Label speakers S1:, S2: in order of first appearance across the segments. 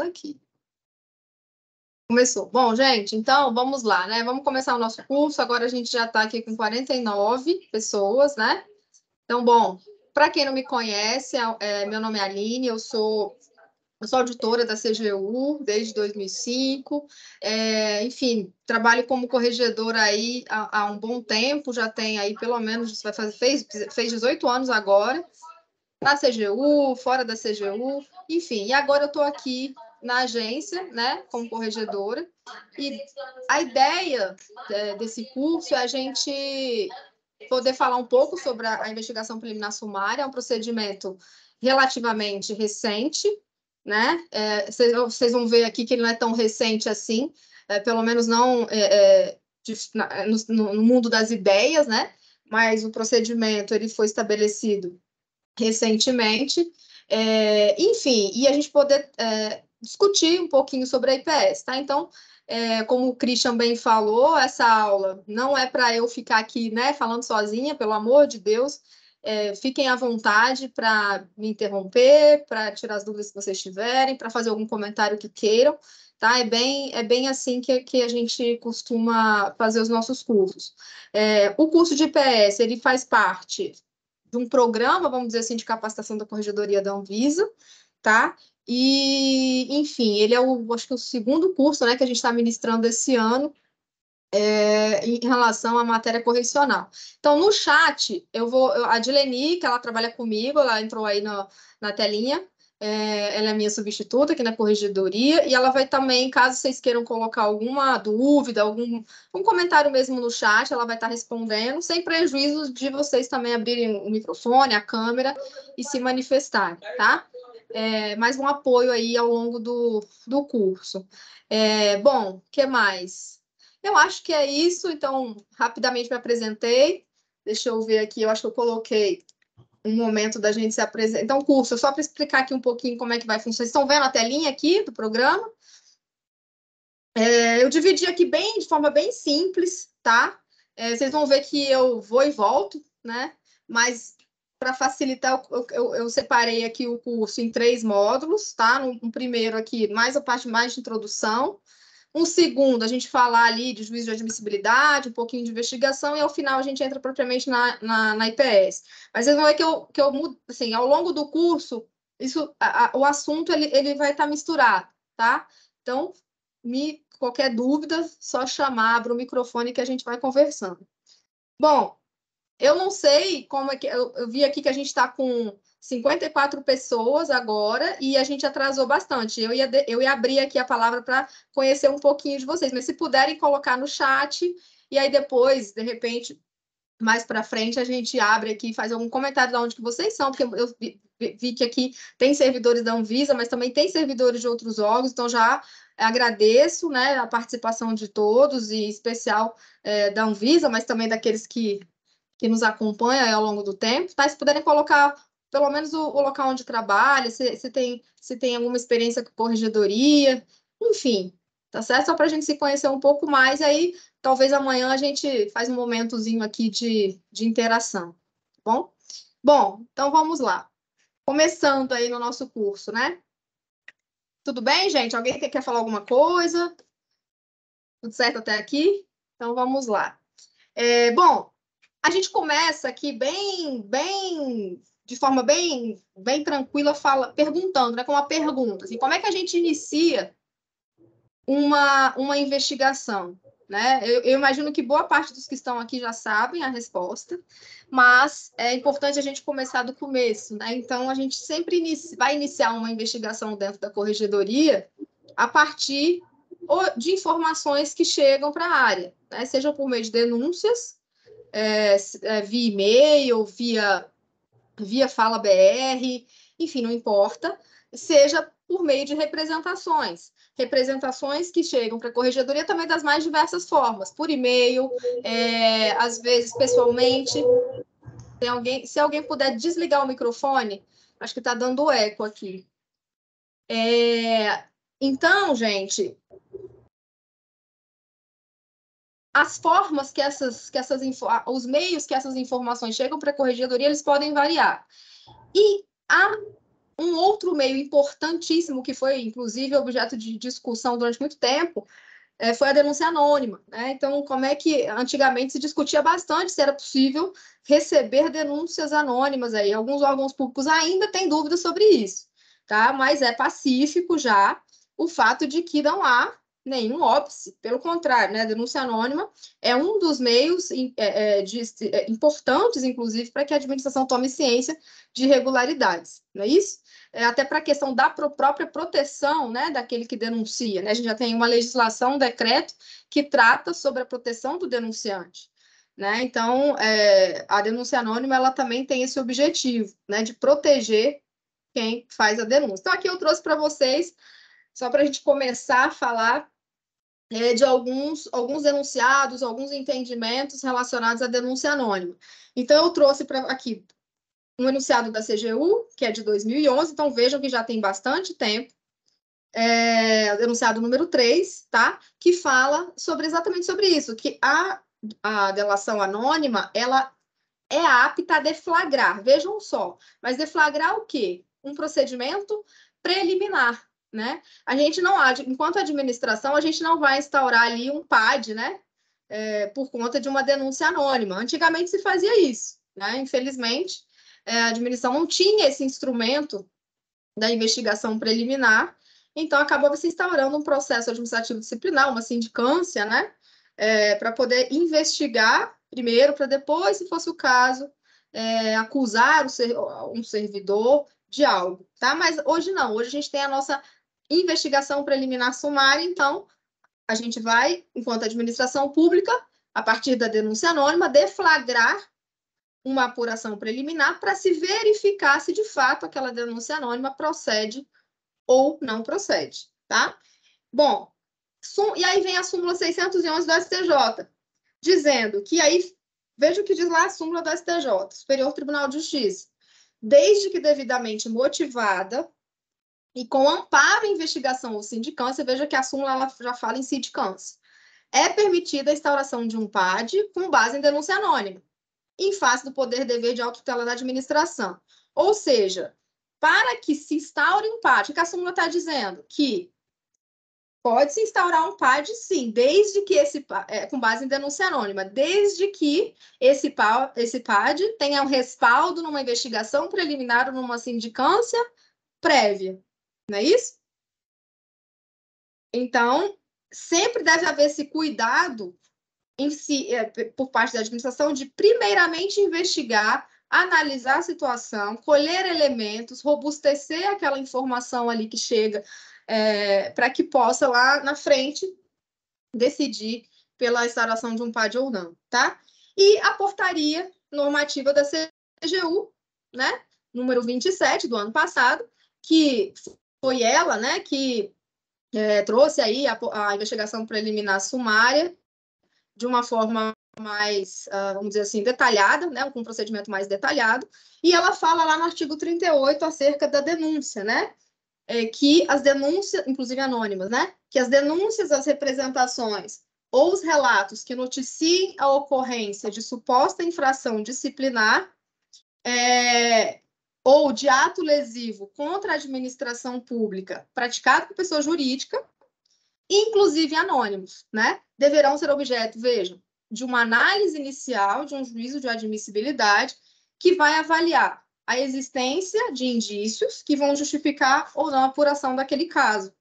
S1: aqui.
S2: Começou. Bom, gente, então vamos lá, né? Vamos começar o nosso curso. Agora a gente já está aqui com 49 pessoas, né? Então, bom, para quem não me conhece, é, é, meu nome é Aline, eu sou, eu sou auditora da CGU desde 2005. É, enfim, trabalho como corregedora aí há, há, um bom tempo, já tem aí pelo menos, vai fazer, fez, fez 18 anos agora, na CGU, fora da CGU, enfim. E agora eu estou aqui na agência, né, como corregedora. E a ideia desse curso é a gente poder falar um pouco sobre a investigação preliminar sumária, é um procedimento relativamente recente, né? É, vocês é, vão ver aqui que ele não é tão recente assim, é, pelo menos não é, é de, na, no, no, mundo das ideias, né? Mas o procedimento ele foi estabelecido recentemente, é, enfim, e a gente poder discutir um pouquinho sobre a IPS, tá? Então, é, como o Christian bem falou, essa aula não é para eu ficar aqui, né, falando sozinha, pelo amor de Deus. É, fiquem à vontade para me interromper, para tirar as dúvidas que vocês tiverem, para fazer algum comentário que queiram, tá? É bem, é bem assim que, que a gente costuma fazer os nossos cursos. É, o curso de IPS, ele faz parte de um programa, vamos dizer assim, de capacitação da corregedoria da Anvisa, tá? E, enfim, ele é o, acho que o segundo curso né, que a gente está ministrando esse ano é, em relação à matéria correcional. Então, no chat, eu vou. A Dileni, que ela trabalha comigo, ela entrou aí na, na telinha. É, ela é minha substituta aqui na corregedoria e ela vai também, caso vocês queiram colocar alguma dúvida, algum um comentário mesmo no chat, ela vai estar tá respondendo, sem prejuízo de vocês também abrirem o microfone, a câmera e se manifestarem, tá? é, mais um apoio aí ao longo do, do curso. É, bom, o que mais? Eu acho que é isso, então, rapidamente me apresentei. Deixa eu ver aqui, eu acho que eu coloquei um momento da gente se apresentar. Então, curso, só para explicar aqui um pouquinho como é que vai funcionar. Vocês estão vendo a telinha aqui do programa? É, eu dividi aqui bem, de forma bem simples, tá? É, vocês vão ver que eu vou e volto, né? Mas para facilitar, eu, eu, eu, separei aqui o curso em três módulos, tá? Um, um primeiro aqui, mais a parte mais de introdução. Um segundo, a gente falar ali de juízo de admissibilidade, um pouquinho de investigação, e ao final a gente entra propriamente na, na, na IPS. Mas vocês vão ver que eu, que eu mudo, assim, ao longo do curso, isso, a, a, o assunto ele, ele vai estar tá misturado, tá? Então, me, qualquer dúvida, só chamar, abre o microfone que a gente vai conversando. Bom, eu não sei como é que. Eu, eu vi aqui que a gente está com 54 pessoas agora e a gente atrasou bastante. Eu ia, de, eu ia abrir aqui a palavra para conhecer um pouquinho de vocês, mas se puderem colocar no chat e aí depois, de repente, mais para frente, a gente abre aqui faz algum comentário de onde que vocês são, porque eu vi, que aqui tem servidores da Anvisa, mas também tem servidores de outros órgãos, então já agradeço né, a participação de todos, e especial é, da Anvisa, mas também daqueles que que nos acompanha ao longo do tempo, tá? Se puderem colocar pelo menos o, o local onde trabalha, se, se, tem, se tem alguma experiência com corregedoria, enfim, tá certo? Só para a gente se conhecer um pouco mais, aí talvez amanhã a gente faz um momentozinho aqui de, de interação, tá bom? Bom, então vamos lá. Começando aí no nosso curso, né? Tudo bem, gente? Alguém quer falar alguma coisa? Tudo certo até aqui? Então vamos lá. É, bom, a gente começa aqui bem, bem de forma bem, bem tranquila, fala, perguntando, né, com uma pergunta, assim, como é que a gente inicia uma, uma investigação? Né? Eu, eu, imagino que boa parte dos que estão aqui já sabem a resposta, mas é importante a gente começar do começo. Né? Então, a gente sempre vai iniciar uma investigação dentro da corregedoria a partir de informações que chegam para a área, né? seja por meio de denúncias é, é, via e-mail, via, via fala BR, enfim, não importa, seja por meio de representações. Representações que chegam para a corregedoria também das mais diversas formas, por e-mail, é, às vezes pessoalmente. Tem alguém, se alguém puder desligar o microfone, acho que está dando eco
S3: aqui. É, então, gente, as formas que essas, que essas os meios
S2: que essas informações chegam para a corregedoria, eles podem variar. E há um outro meio importantíssimo que foi, inclusive, objeto de discussão durante muito tempo, é, foi a denúncia anônima. Né? Então, como é que antigamente se discutia bastante se era possível receber denúncias anônimas aí. Alguns órgãos públicos ainda têm dúvidas sobre isso, tá? Mas é pacífico já o fato de que não há nenhum óbice, pelo contrário, né? A denúncia anônima é um dos meios é, é, de, é, importantes, inclusive, para que a administração tome ciência de irregularidades, não é isso? É, até para a questão da pro própria proteção, né, daquele que denuncia, né? A gente já tem uma legislação, um decreto que trata sobre a proteção do denunciante. Né? Então, é, a denúncia anônima ela também tem esse objetivo, né, de proteger quem faz a denúncia. Então, aqui eu trouxe para vocês, só para a gente começar a falar é, de alguns, alguns denunciados alguns entendimentos relacionados à denúncia anônima. Então, eu trouxe para aqui um enunciado da CGU, que é de 2011, então vejam que já tem bastante tempo, é, enunciado número 3, tá? Que fala sobre exatamente sobre isso, que a, a delação anônima, ela é apta a deflagrar, vejam só, mas deflagrar o quê? Um procedimento preliminar, né? A gente não, enquanto administração, a gente não vai instaurar ali um PAD, né? É, por conta de uma denúncia anônima. Antigamente se fazia isso, né? Infelizmente, é, a administração não tinha esse instrumento da investigação preliminar, então acabou se instaurando um processo administrativo disciplinar, uma sindicância, né? É, para poder investigar primeiro, para depois, se fosse o caso, é, acusar um servidor de algo, tá? Mas hoje não, hoje a gente tem a nossa investigação preliminar sumária, então, a gente vai, enquanto administração pública, a partir da denúncia anônima, deflagrar uma apuração preliminar para se verificar se de fato aquela denúncia anônima procede ou não procede, tá? Bom, e aí vem a súmula 611 do STJ, dizendo que aí, veja o que diz lá a súmula do STJ, Superior Tribunal de Justiça. Desde que devidamente motivada, e com amparo em investigação ou sindicância, veja que a súmula já fala em sindicância. É permitida a instauração de um PAD com base em denúncia anônima, em face do poder dever de autotela da administração. Ou seja, para que se instaure um PAD, o que a súmula está dizendo? Que pode se instaurar um PAD, sim, desde que esse é, com base em denúncia anônima, desde que esse, esse PAD tenha um respaldo numa investigação preliminar ou numa sindicância prévia. Não é isso? Então, sempre deve haver esse cuidado em si, eh, por parte da administração de, primeiramente, investigar, analisar a situação, colher elementos, robustecer aquela informação ali que chega, é, para que possa lá na frente decidir pela instalação de um PAD ou não, tá? E a portaria normativa da CGU, né, número 27 do ano passado, que foi ela né, que é, trouxe aí a, a investigação preliminar sumária de uma forma mais, ah, vamos dizer assim, detalhada, né, com um procedimento mais detalhado, e ela fala lá no artigo 38 acerca da denúncia, né, é que as denúncias, inclusive anônimas, né, que as denúncias, as representações ou os relatos que noticiem a ocorrência de suposta infração disciplinar é, ou de ato lesivo contra a administração pública praticado por pessoa jurídica, inclusive anônimos, né? Deverão ser objeto, vejam, de uma análise inicial de um juízo de admissibilidade que vai avaliar a existência de indícios que vão justificar ou não a apuração daquele caso,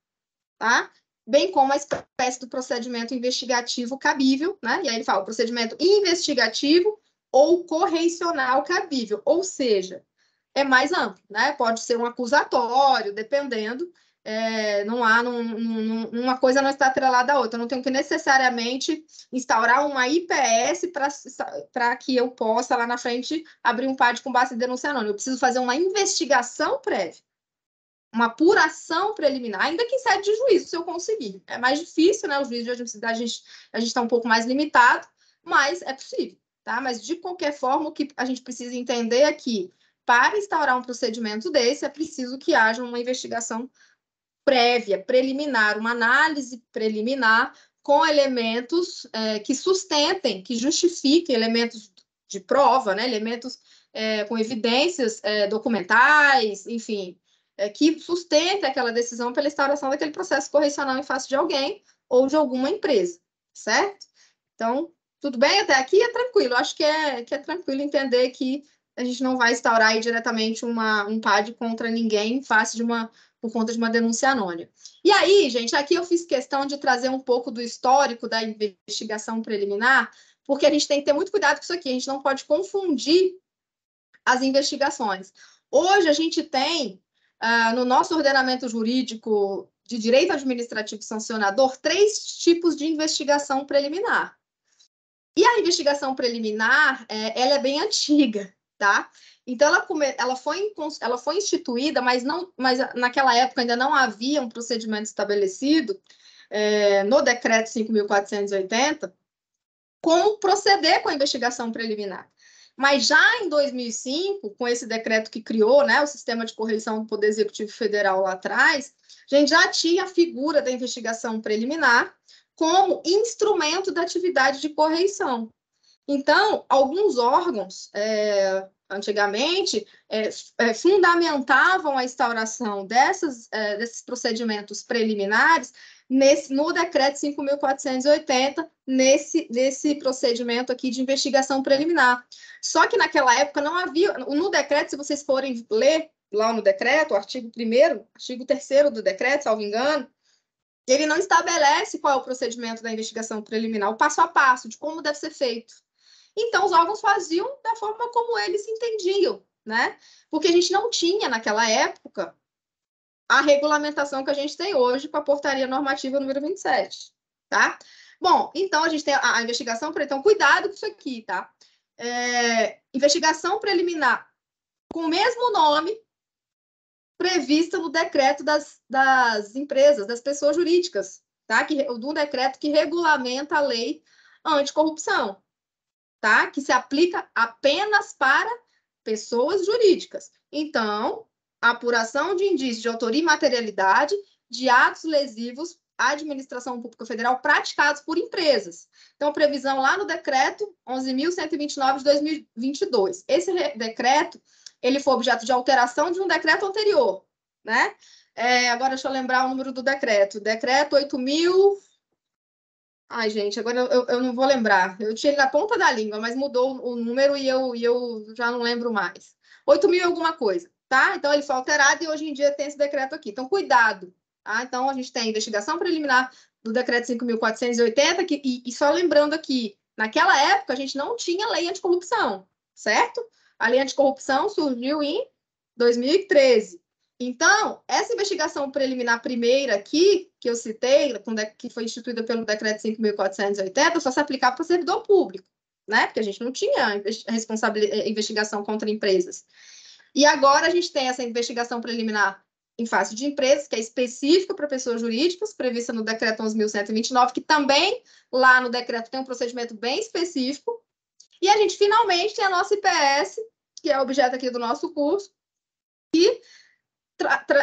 S2: tá? Bem como a espécie do procedimento investigativo cabível, né? E aí ele fala procedimento investigativo ou correcional cabível, ou seja, é mais amplo, né? Pode ser um acusatório, dependendo. É, não há num, num, uma coisa não está atrelada à outra. Eu não tenho que necessariamente instaurar uma IPS para que eu possa lá na frente abrir um par de combate e denunciar anônima. Eu preciso fazer uma investigação prévia, uma apuração preliminar, ainda que em sede de juízo, se eu conseguir. É mais difícil, né? O juízo de admissibilidade a gente a está um pouco mais limitado, mas é possível, tá? Mas de qualquer forma, o que a gente precisa entender é que para instaurar um procedimento desse, é preciso que haja uma investigação prévia, preliminar, uma análise preliminar com elementos é, que sustentem, que justifiquem elementos de prova, né, elementos é, com evidências é, documentais, enfim, é, que sustentem aquela decisão pela instauração daquele processo correcional em face de alguém ou de alguma empresa, certo? Então, tudo bem até aqui? É tranquilo, acho que é, que é tranquilo entender que a gente não vai instaurar aí diretamente uma, um PAD contra ninguém face de uma, por conta de uma denúncia anônima. E aí, gente, aqui eu fiz questão de trazer um pouco do histórico da investigação preliminar, porque a gente tem que ter muito cuidado com isso aqui, a gente não pode confundir as investigações. Hoje a gente tem, uh, no nosso ordenamento jurídico de direito administrativo sancionador, três tipos de investigação preliminar. E a investigação preliminar, é, ela é bem antiga tá? Então ela, come, ela, foi, ela foi instituída, mas não, mas naquela época ainda não havia um procedimento estabelecido é, no decreto 5.480 como proceder com a investigação preliminar. Mas já em 2005, com esse decreto que criou né, o sistema de correção do Poder Executivo Federal lá atrás, a gente já tinha a figura da investigação preliminar como instrumento da atividade de correição. Então, alguns órgãos, é, antigamente, é, é, fundamentavam a instauração dessas, é, desses procedimentos preliminares nesse, no decreto 5.480, nesse, nesse procedimento aqui de investigação preliminar. Só que naquela época não havia, no decreto, se vocês forem ler lá no decreto, o artigo 1 artigo 3 do decreto, salvo engano, ele não estabelece qual é o procedimento da investigação preliminar, o passo a passo de como deve ser feito. Então, os órgãos faziam da forma como eles entendiam, né? Porque a gente não tinha, naquela época, a regulamentação que a gente tem hoje com a portaria normativa número 27, tá? Bom, então a gente tem a, investigação investigação, então cuidado com isso aqui, tá? É, investigação preliminar com o mesmo nome prevista no decreto das, das empresas, das pessoas jurídicas, tá? Que, do decreto que regulamenta a lei anticorrupção tá? Que se aplica apenas para pessoas jurídicas. Então, apuração de indícios de autoria e materialidade de atos lesivos à administração pública federal praticados por empresas. Então, previsão lá no decreto 11.129 de 2022. Esse decreto, ele foi objeto de alteração de um decreto anterior, né? É, agora, deixa eu lembrar o número do decreto. Decreto 8.000 Ai, gente, agora eu, eu não vou lembrar. Eu tinha ele na ponta da língua, mas mudou o número e eu, e eu já não lembro mais. 8 mil e alguma coisa, tá? Então ele foi alterado e hoje em dia tem esse decreto aqui. Então, cuidado. Tá? Então, a gente tem a investigação preliminar do decreto 5.480, que, e, e só lembrando aqui, naquela época a gente não tinha lei anticorrupção, certo? A lei anticorrupção surgiu em 2013. Então, essa investigação preliminar primeira aqui, que eu citei, é que foi instituída pelo decreto 5.480, só se aplicava para o servidor público, né? Porque a gente não tinha eh, investigação contra empresas. E agora a gente tem essa investigação preliminar em face de empresas, que é específica para pessoas jurídicas, prevista no decreto 11.129, que também lá no decreto tem um procedimento bem específico. E a gente finalmente tem a nossa IPS, que é objeto aqui do nosso curso, que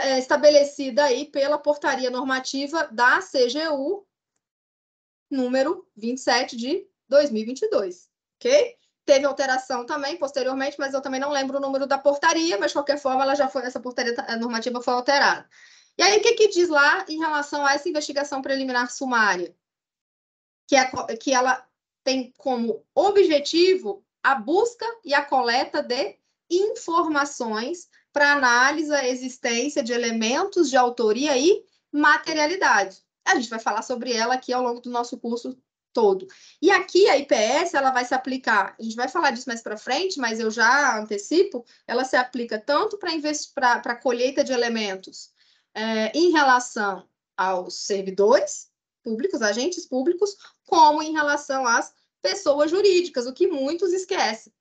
S2: é, estabelecida aí pela portaria normativa da CGU número 27 de 2022, ok? Teve alteração também posteriormente, mas eu também não lembro o número da portaria, mas de qualquer forma ela já foi essa portaria normativa foi alterada. E aí o que, que diz lá em relação a essa investigação preliminar sumária, que é que ela tem como objetivo a busca e a coleta de informações para análise a existência de elementos de autoria e materialidade. A gente vai falar sobre ela aqui ao longo do nosso curso todo. E aqui a IPS ela vai se aplicar, a gente vai falar disso mais para frente, mas eu já antecipo, ela se aplica tanto para a colheita de elementos é, em relação aos servidores públicos, agentes públicos, como em relação às pessoas jurídicas, o que muitos esquecem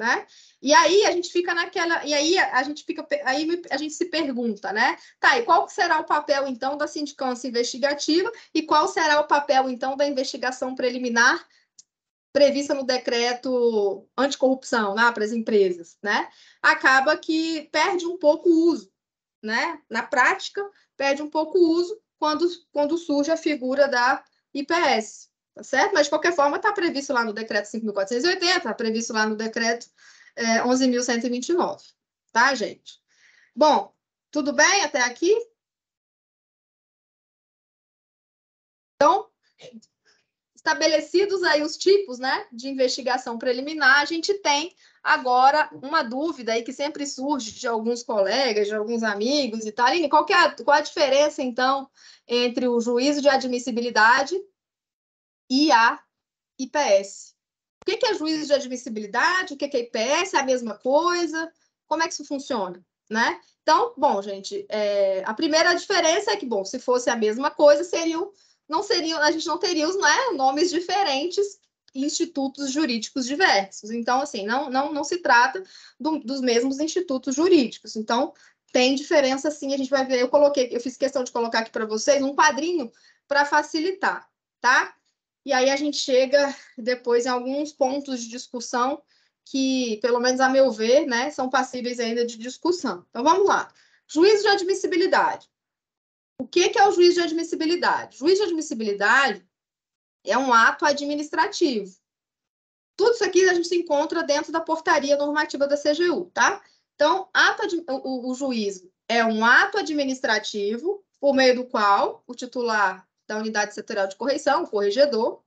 S2: né? E aí a gente fica naquela, e aí a gente fica, aí a gente se pergunta, né? Tá, e qual será o papel então da sindicância investigativa e qual será o papel então da investigação preliminar prevista no decreto anticorrupção lá né, para as empresas, né? Acaba que perde um pouco o uso, né? Na prática, perde um pouco o uso quando, quando surge a figura da IPS, tá certo? Mas, de qualquer forma, está previsto lá no decreto 5.480, está previsto lá no decreto
S3: é, 11.129, tá, gente? Bom, tudo bem até aqui? Então, estabelecidos aí os tipos né, de investigação preliminar, a gente tem
S2: agora uma dúvida aí que sempre surge de alguns colegas, de alguns amigos e tal. Aline, qual, é a, qual a diferença, então, entre o juízo de admissibilidade e IPS. O que é juízo de admissibilidade? O que é IPS? É a mesma coisa? Como é que isso funciona? Né? Então, bom, gente, é, a primeira diferença é que, bom, se fosse a mesma coisa, seriam, não seriam, a gente não teria os né, nomes diferentes institutos jurídicos diversos. Então, assim, não, não, não se trata do, dos mesmos institutos jurídicos. Então, tem diferença sim, a gente vai ver. Eu coloquei, eu fiz questão de colocar aqui para vocês um quadrinho para facilitar, tá? E aí a gente chega depois em alguns pontos de discussão que, pelo menos a meu ver, né, são passíveis ainda de discussão. Então vamos lá. Juízo de admissibilidade. O que, que é o juízo de admissibilidade? Juízo de admissibilidade é um ato administrativo. Tudo isso aqui a gente se encontra dentro da portaria normativa da CGU, tá? Então, ato, o, o juízo é um ato administrativo por meio do qual o titular da unidade setorial de correição, o corregedor,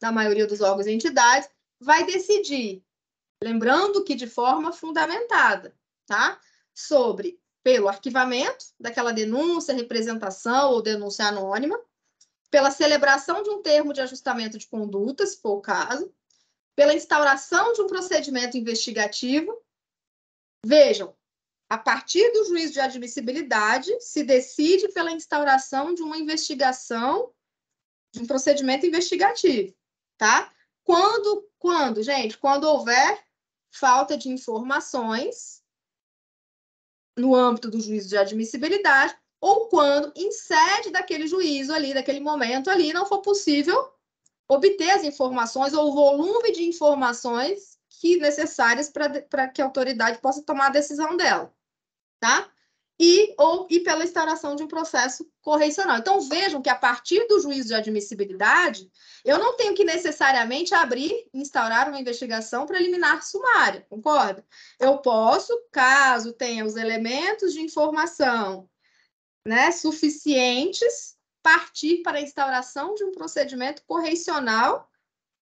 S2: da maioria dos órgãos e entidades, vai decidir, lembrando que de forma fundamentada, tá? Sobre pelo arquivamento daquela denúncia, representação ou denúncia anônima, pela celebração de um termo de ajustamento de conduta, se for o caso, pela instauração de um procedimento investigativo. Vejam, a partir do juízo de admissibilidade, se decide pela instauração de uma investigação, de um procedimento investigativo, tá? Quando, quando, gente, quando houver falta de informações no âmbito do juízo de admissibilidade, ou quando, em sede daquele juízo ali, daquele momento ali, não for possível obter as informações ou o volume de informações que necessárias para que a autoridade possa tomar a decisão dela, tá? E ou e pela instauração de um processo correcional. Então vejam que a partir do juízo de admissibilidade, eu não tenho que necessariamente abrir, instaurar uma investigação preliminar sumária, concorda? Eu posso, caso tenha os elementos de informação, né, suficientes, partir para a instauração de um procedimento correcional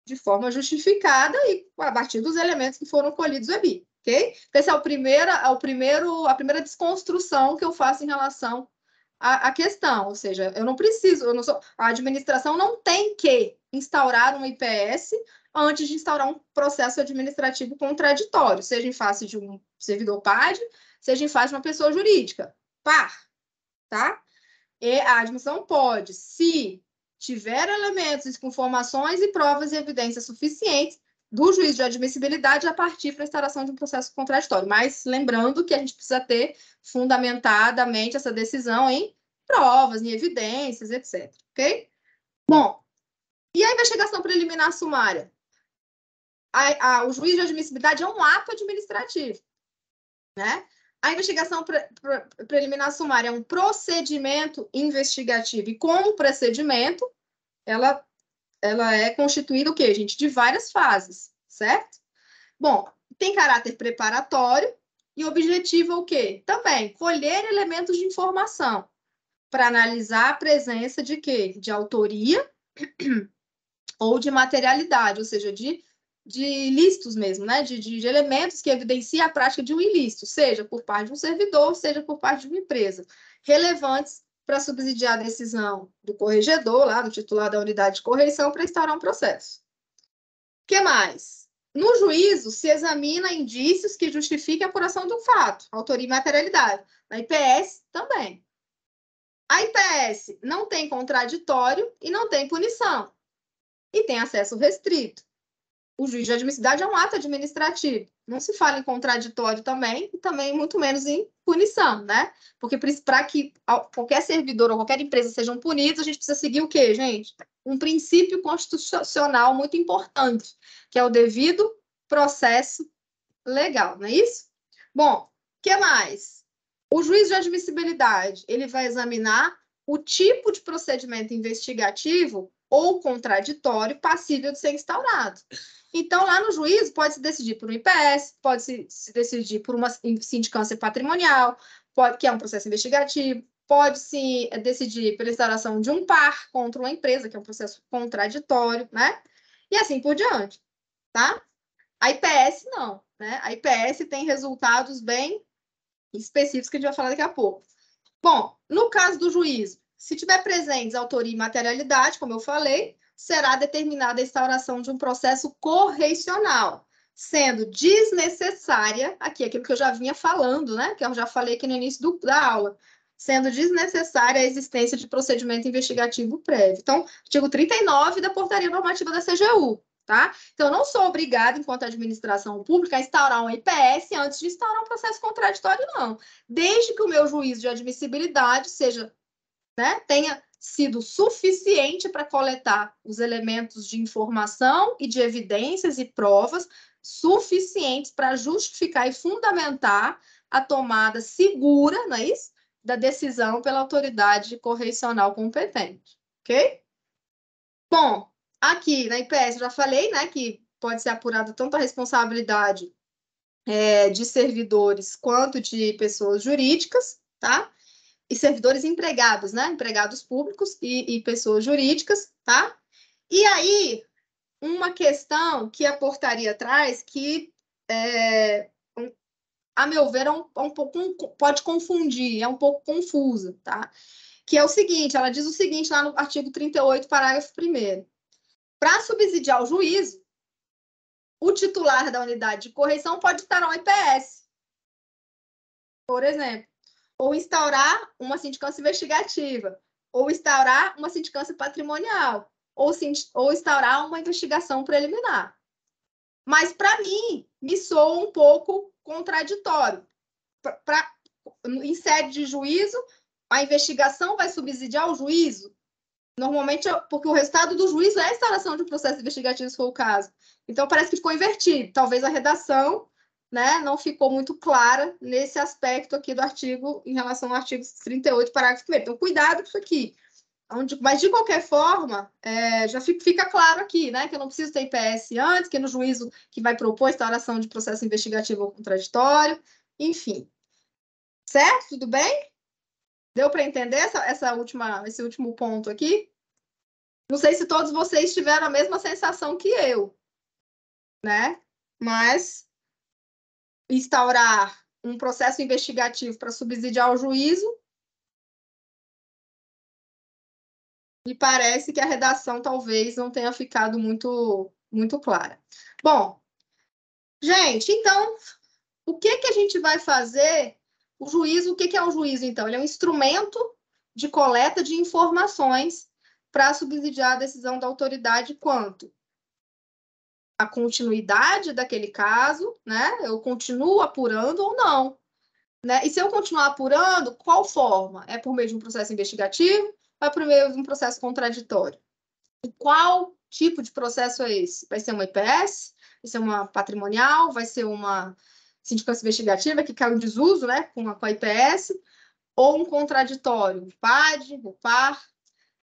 S2: de forma justificada e a partir dos elementos que foram colhidos ali, ok? Então, essa é a primeira, é o primeiro, a primeira desconstrução que eu faço em relação à, à questão, ou seja, eu não preciso, eu não sou, a administração não tem que instaurar um IPS antes de instaurar um processo administrativo contraditório, seja em face de um servidor PAD, seja em face de uma pessoa jurídica, par, tá? E a admissão pode, se tiver elementos, conformações e provas e evidências suficientes do juiz de admissibilidade a partir para instalação de um processo contraditório. Mas lembrando que a gente precisa ter fundamentadamente essa decisão em provas, em evidências, etc. Ok? Bom, e a investigação preliminar sumária? A, a, o juiz de admissibilidade é um ato administrativo, né? A investigação pre pre preliminar sumária é um procedimento investigativo. E como procedimento, ela, ela é constituída o quê, gente? De várias fases, certo? Bom, tem caráter preparatório e objetivo é o quê? Também colher elementos de informação para analisar a presença de quê? De autoria ou de materialidade, ou seja, de de ilícitos mesmo, né? De, de, de elementos que evidenciam a prática de um ilícito, seja por parte de um servidor, seja por parte de uma empresa, relevantes para subsidiar a decisão do corregedor, lá do titular da unidade de correição, para instaurar um processo. O que mais? No juízo, se examina indícios que justifiquem a apuração de um fato, autoria e materialidade. Na IPS, também. A IPS não tem contraditório e não tem punição. E tem acesso restrito o juiz de admissibilidade é um ato administrativo. Não se fala em contraditório também, e também muito menos em punição, né? Porque para que qualquer servidor ou qualquer empresa sejam punidos, a gente precisa seguir o quê, gente? Um princípio constitucional muito importante, que é o devido processo legal, não é isso? Bom, o que mais? O juiz de admissibilidade, ele vai examinar o tipo de procedimento investigativo ou contraditório passível de ser instaurado. Então, lá no juízo, pode se decidir por um IPS, pode se, se decidir por uma sindicância patrimonial, pode, que é um processo investigativo, pode se eh, decidir pela instalação de um par contra uma empresa, que é um processo contraditório, né? E assim por diante, tá? A IPS não, né? A IPS tem resultados bem específicos que a gente vai falar daqui a pouco. Bom, no caso do juízo, se tiver presentes autoria e materialidade, como eu falei, será determinada a instauração de um processo correicional, sendo desnecessária, aqui é aquilo que eu já vinha falando, né? Que eu já falei aqui no início do, da aula, sendo desnecessária a existência de procedimento investigativo prévio. Então, artigo 39 da portaria normativa da CGU, tá? Então, eu não sou obrigada, enquanto administração pública, a instaurar um IPS antes de instaurar um processo contraditório, não. Desde que o meu juízo de admissibilidade seja né, tenha sido suficiente para coletar os elementos de informação e de evidências e provas suficientes para justificar e fundamentar a tomada segura, não é isso? Da decisão pela autoridade correcional competente, ok? Bom, aqui na IPS já falei, né, que pode ser apurada tanto a responsabilidade é, de servidores quanto de pessoas jurídicas, tá? e servidores empregados, né? Empregados públicos e, e pessoas jurídicas, tá? E aí, uma questão que a portaria traz que, é, a meu ver, é um, é um pouco, pode confundir, é um pouco confusa, tá? Que é o seguinte, ela diz o seguinte lá no artigo 38, parágrafo 1
S3: Para subsidiar o juízo, o titular da unidade de correção pode estar no IPS, por exemplo ou instaurar
S2: uma sindicância investigativa, ou instaurar uma sindicância patrimonial, ou, ou instaurar uma investigação preliminar. Mas, para mim, me soa um pouco contraditório. Pra, pra, em sede de juízo, a investigação vai subsidiar o juízo? Normalmente, porque o resultado do juízo é a instalação de um processo investigativo, se for o caso. Então, parece que ficou invertido. Talvez a redação né, não ficou muito clara nesse aspecto aqui do artigo, em relação ao artigo 38, parágrafo 1. Então, cuidado com isso aqui. mas, de qualquer forma, é, já fica claro aqui, né, que eu não preciso ter IPS antes, que no juízo que vai propor instauração de processo investigativo ou contraditório, enfim. Certo? Tudo bem? Deu para entender essa, essa última, esse último ponto aqui? Não sei se todos vocês tiveram a mesma sensação que eu, né? Mas
S3: instaurar um processo investigativo para subsidiar o juízo. Me parece que a redação talvez não tenha ficado muito, muito clara. Bom, gente,
S2: então, o que, que a gente vai fazer? O juízo, o que, que é o juízo, então? Ele é um instrumento de coleta de informações para subsidiar a decisão da autoridade quanto a continuidade daquele caso, né? Eu continuo apurando ou não. Né? E se eu continuar apurando, qual forma? É por meio de um processo investigativo ou é por meio de um processo contraditório? E qual tipo de processo é esse? Vai ser uma IPS? Vai ser uma patrimonial? Vai ser uma sindicância investigativa que caiu em desuso né? com, a, com a IPS? Ou um contraditório, O PAD, o PAR,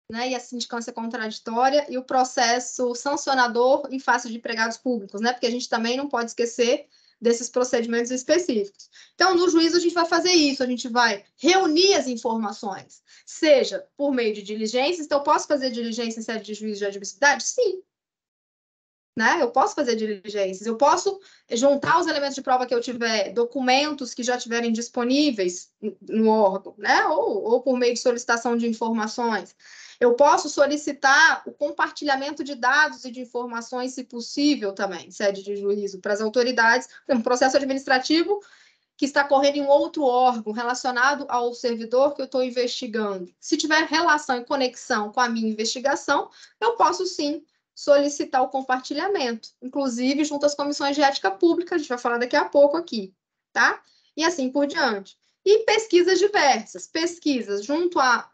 S2: né, e a sindicância contraditória e o processo sancionador em face de empregados públicos, né, porque a gente também não pode esquecer desses procedimentos específicos. Então, no juízo, a gente vai fazer isso, a gente vai reunir as informações, seja por meio de diligências, então eu posso fazer diligência em sede de juízo de admissibilidade? Sim. Né? Eu posso fazer diligências, eu posso juntar os elementos de prova que eu tiver, documentos que já tiverem disponíveis no órgão, né? ou, ou por meio de solicitação de informações. Eu posso solicitar o compartilhamento de dados e de informações, se possível, também, sede de juízo, para as autoridades. Um processo administrativo que está correndo em outro órgão relacionado ao servidor que eu estou investigando. Se tiver relação e conexão com a minha investigação, eu posso sim solicitar o compartilhamento, inclusive junto às comissões de ética pública, a gente vai falar daqui a pouco aqui, tá? E assim por diante. E pesquisas diversas, pesquisas junto a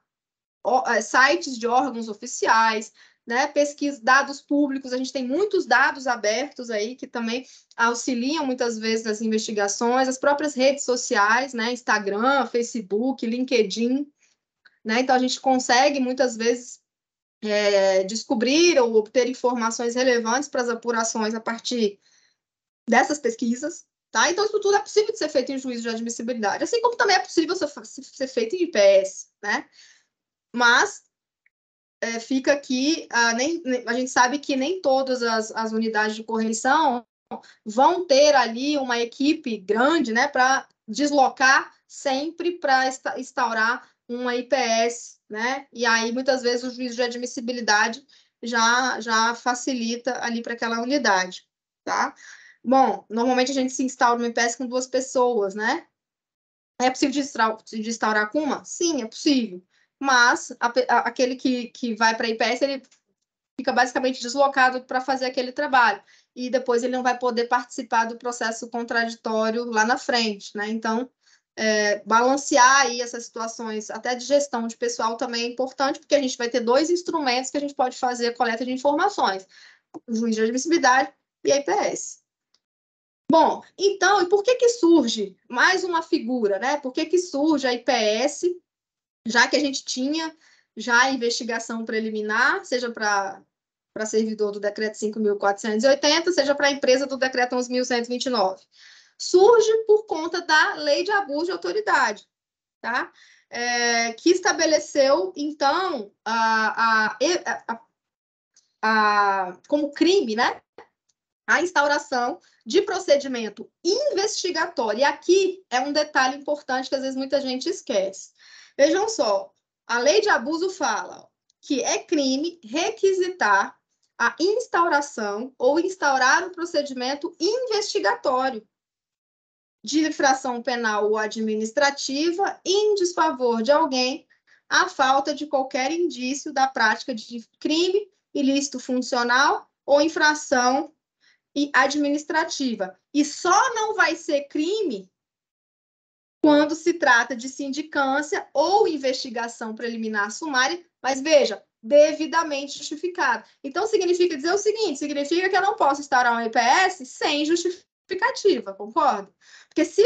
S2: eh, sites de órgãos oficiais, né, pesquisa, dados públicos, a gente tem muitos dados abertos aí que também auxiliam muitas vezes nas investigações, as próprias redes sociais, né, Instagram, Facebook, LinkedIn, né, então a gente consegue muitas vezes é, descobrir ou obter informações relevantes para as apurações a partir dessas pesquisas, tá? Então isso tudo é possível de ser feito em juízo de admissibilidade, assim como também é possível ser feito em IPS, né? Mas é, fica aqui, a, ah, nem, a gente sabe que nem todas as, as unidades de correção vão ter ali uma equipe grande né, para deslocar sempre para instaurar uma IPS, né? E aí, muitas vezes, o juízo de admissibilidade já, já facilita ali para aquela unidade, tá? Bom, normalmente a gente se instaura uma IPS com duas pessoas, né? É possível se instaurar, instaurar com uma? Sim, é possível mas a, a, aquele que, que vai para a IPS, ele fica basicamente deslocado para fazer aquele trabalho. E depois ele não vai poder participar do processo contraditório lá na frente, né? Então, é, balancear aí essas situações, até de gestão de pessoal também é importante, porque a gente vai ter dois instrumentos que a gente pode fazer a coleta de informações: o juiz de admissibilidade e a IPS. Bom, então, e por que que surge mais uma figura, né? Por que que surge a IPS já que a gente tinha já a investigação preliminar, seja para para servidor do decreto 5.480, seja para a empresa do decreto 11.129. Surge por conta da lei de abuso de autoridade, tá? É, que estabeleceu, então, a, a, a, a, como crime, né? A instauração de procedimento investigatório. E aqui é um detalhe importante que às vezes muita gente esquece. Vejam só, a lei de abuso fala que é crime requisitar a instauração ou instaurar um procedimento investigatório de infração penal ou administrativa em desfavor de alguém a falta de qualquer indício da prática de crime ilícito funcional ou infração administrativa. E só não vai ser crime quando se trata de sindicância ou investigação preliminar sumária, mas veja, devidamente justificado. Então, significa dizer o seguinte: significa que eu não posso instaurar um IPS sem justificativa, concorda? Porque se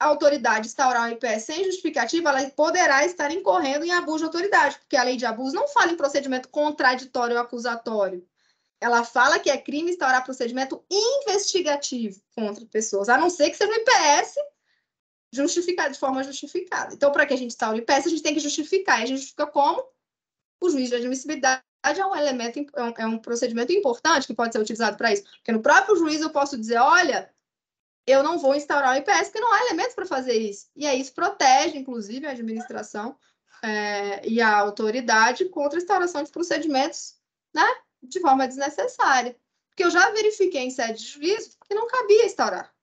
S2: a autoridade instaurar um IPS sem justificativa, ela poderá estar incorrendo em abuso de autoridade, porque a lei de abuso não fala em procedimento contraditório ou acusatório. Ela fala que é crime instaurar procedimento investigativo contra pessoas, a não ser que seja um IPS justificar, de forma justificada. Então, para que a gente instaure tá peça, a gente tem que justificar. E a gente justifica como o juiz de admissibilidade é um elemento, é um é procedimento importante que pode ser utilizado para isso. Porque no próprio juiz eu posso dizer, olha, eu não vou instaurar o IPS, porque não há elementos para fazer isso. E aí isso protege, inclusive, a administração é, e a autoridade contra a instauração de procedimentos né, de forma desnecessária. Porque eu já verifiquei em sede de juízo que não cabia instaurar.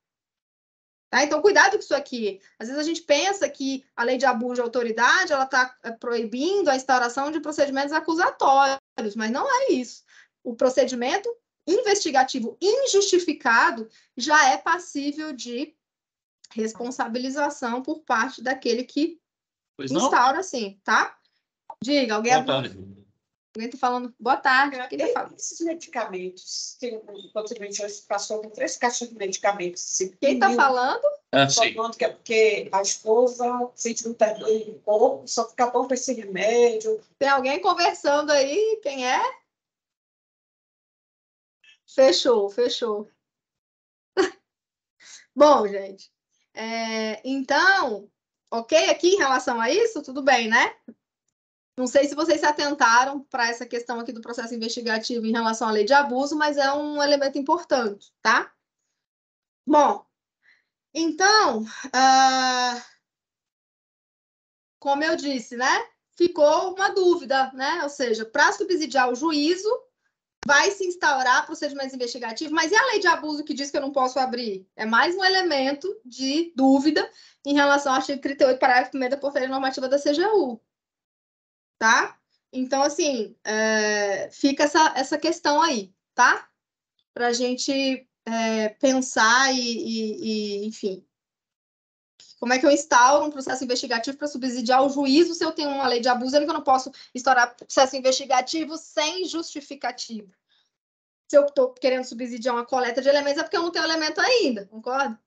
S2: Tá? Então, cuidado com isso aqui. Às vezes a gente pensa que a lei de abuso de autoridade ela está eh, proibindo a instauração de procedimentos acusatórios, mas não é isso. O procedimento investigativo injustificado já é passível de responsabilização por parte daquele que pois instaura, não? sim, tá? Diga, alguém. Boa tarde. Alguém está falando boa tarde. Quem tá falando? Esses medicamentos, tem, possivelmente hoje passou com três caixas de medicamentos. Assim,
S4: quem
S5: está
S2: falando?
S1: Ah,
S5: falando que é porque a esposa sente um dor no corpo,
S3: só fica bom com esse remédio. Tem alguém conversando aí? Quem é? Fechou, fechou. bom, gente. É, então, ok aqui em relação a isso? Tudo
S2: bem, né? Não sei se vocês se atentaram para essa questão aqui do processo investigativo
S3: em relação à lei de abuso, mas é um elemento importante, tá? Bom, então, uh, como eu
S2: disse, né? Ficou uma dúvida, né? Ou seja, para subsidiar o juízo, vai se instaurar procedimentos investigativos, mas e a lei de abuso que diz que eu não posso abrir? É mais um elemento de dúvida em relação ao artigo 38, parágrafo 1 da portaria normativa da CGU, tá? Então, assim, é, fica essa, essa questão aí, tá? Para a gente é, pensar e, e, e, enfim, como é que eu instauro um processo investigativo para subsidiar o juízo se eu tenho uma lei de abuso, eu não posso instaurar processo investigativo sem justificativo. Se eu estou querendo subsidiar uma coleta de elementos, é porque eu não tenho elemento ainda, concorda?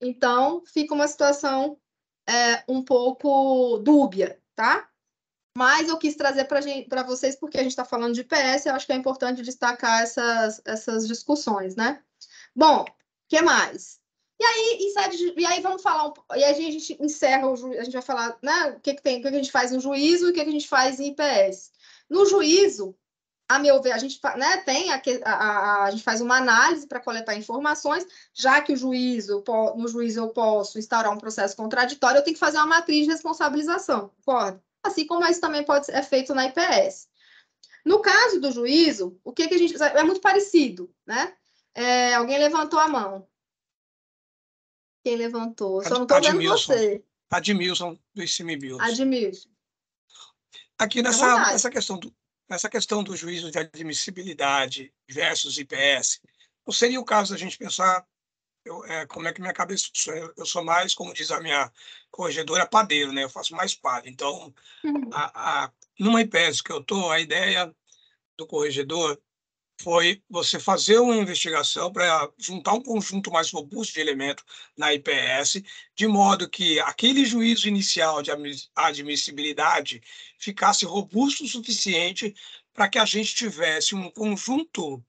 S2: Então, fica uma situação é, um pouco dúbia, tá? Mas eu quis trazer para vocês, porque a gente está falando de PS, eu acho que é importante destacar essas, essas discussões, né? Bom, o que mais? E aí, inside, e aí vamos falar, e aí a gente encerra, o, a gente vai falar né, o, que, que, tem, o que, que a gente faz no juízo e o que, que a gente faz em IPS. No juízo, a meu ver, a gente né, tem a, a, a gente faz uma análise para coletar informações, já que o juízo, no juízo eu posso instaurar um processo contraditório, eu tenho que fazer uma matriz de responsabilização, concorda? assim como isso também pode ser é feito na IPS. No caso do juízo, o que, que a gente é muito parecido, né? É, alguém levantou a mão.
S3: Quem levantou? Ad, Só não estou vendo você.
S6: Admilson do ICMBio.
S3: Admilson. Aqui é nessa, é nessa questão do
S6: nessa questão do juízo de admissibilidade versus IPS, não seria o caso da gente pensar eu, é, como é que minha cabeça funciona. Eu, sou mais, como diz a minha corregedora, padeiro, né? Eu faço mais palha. Então, uhum. a, a, numa IPES que eu estou, a ideia do corregedor foi você fazer uma investigação para juntar um conjunto mais robusto de elementos na IPS, de modo que aquele juízo inicial de admissibilidade ficasse robusto o suficiente para que a gente tivesse um conjunto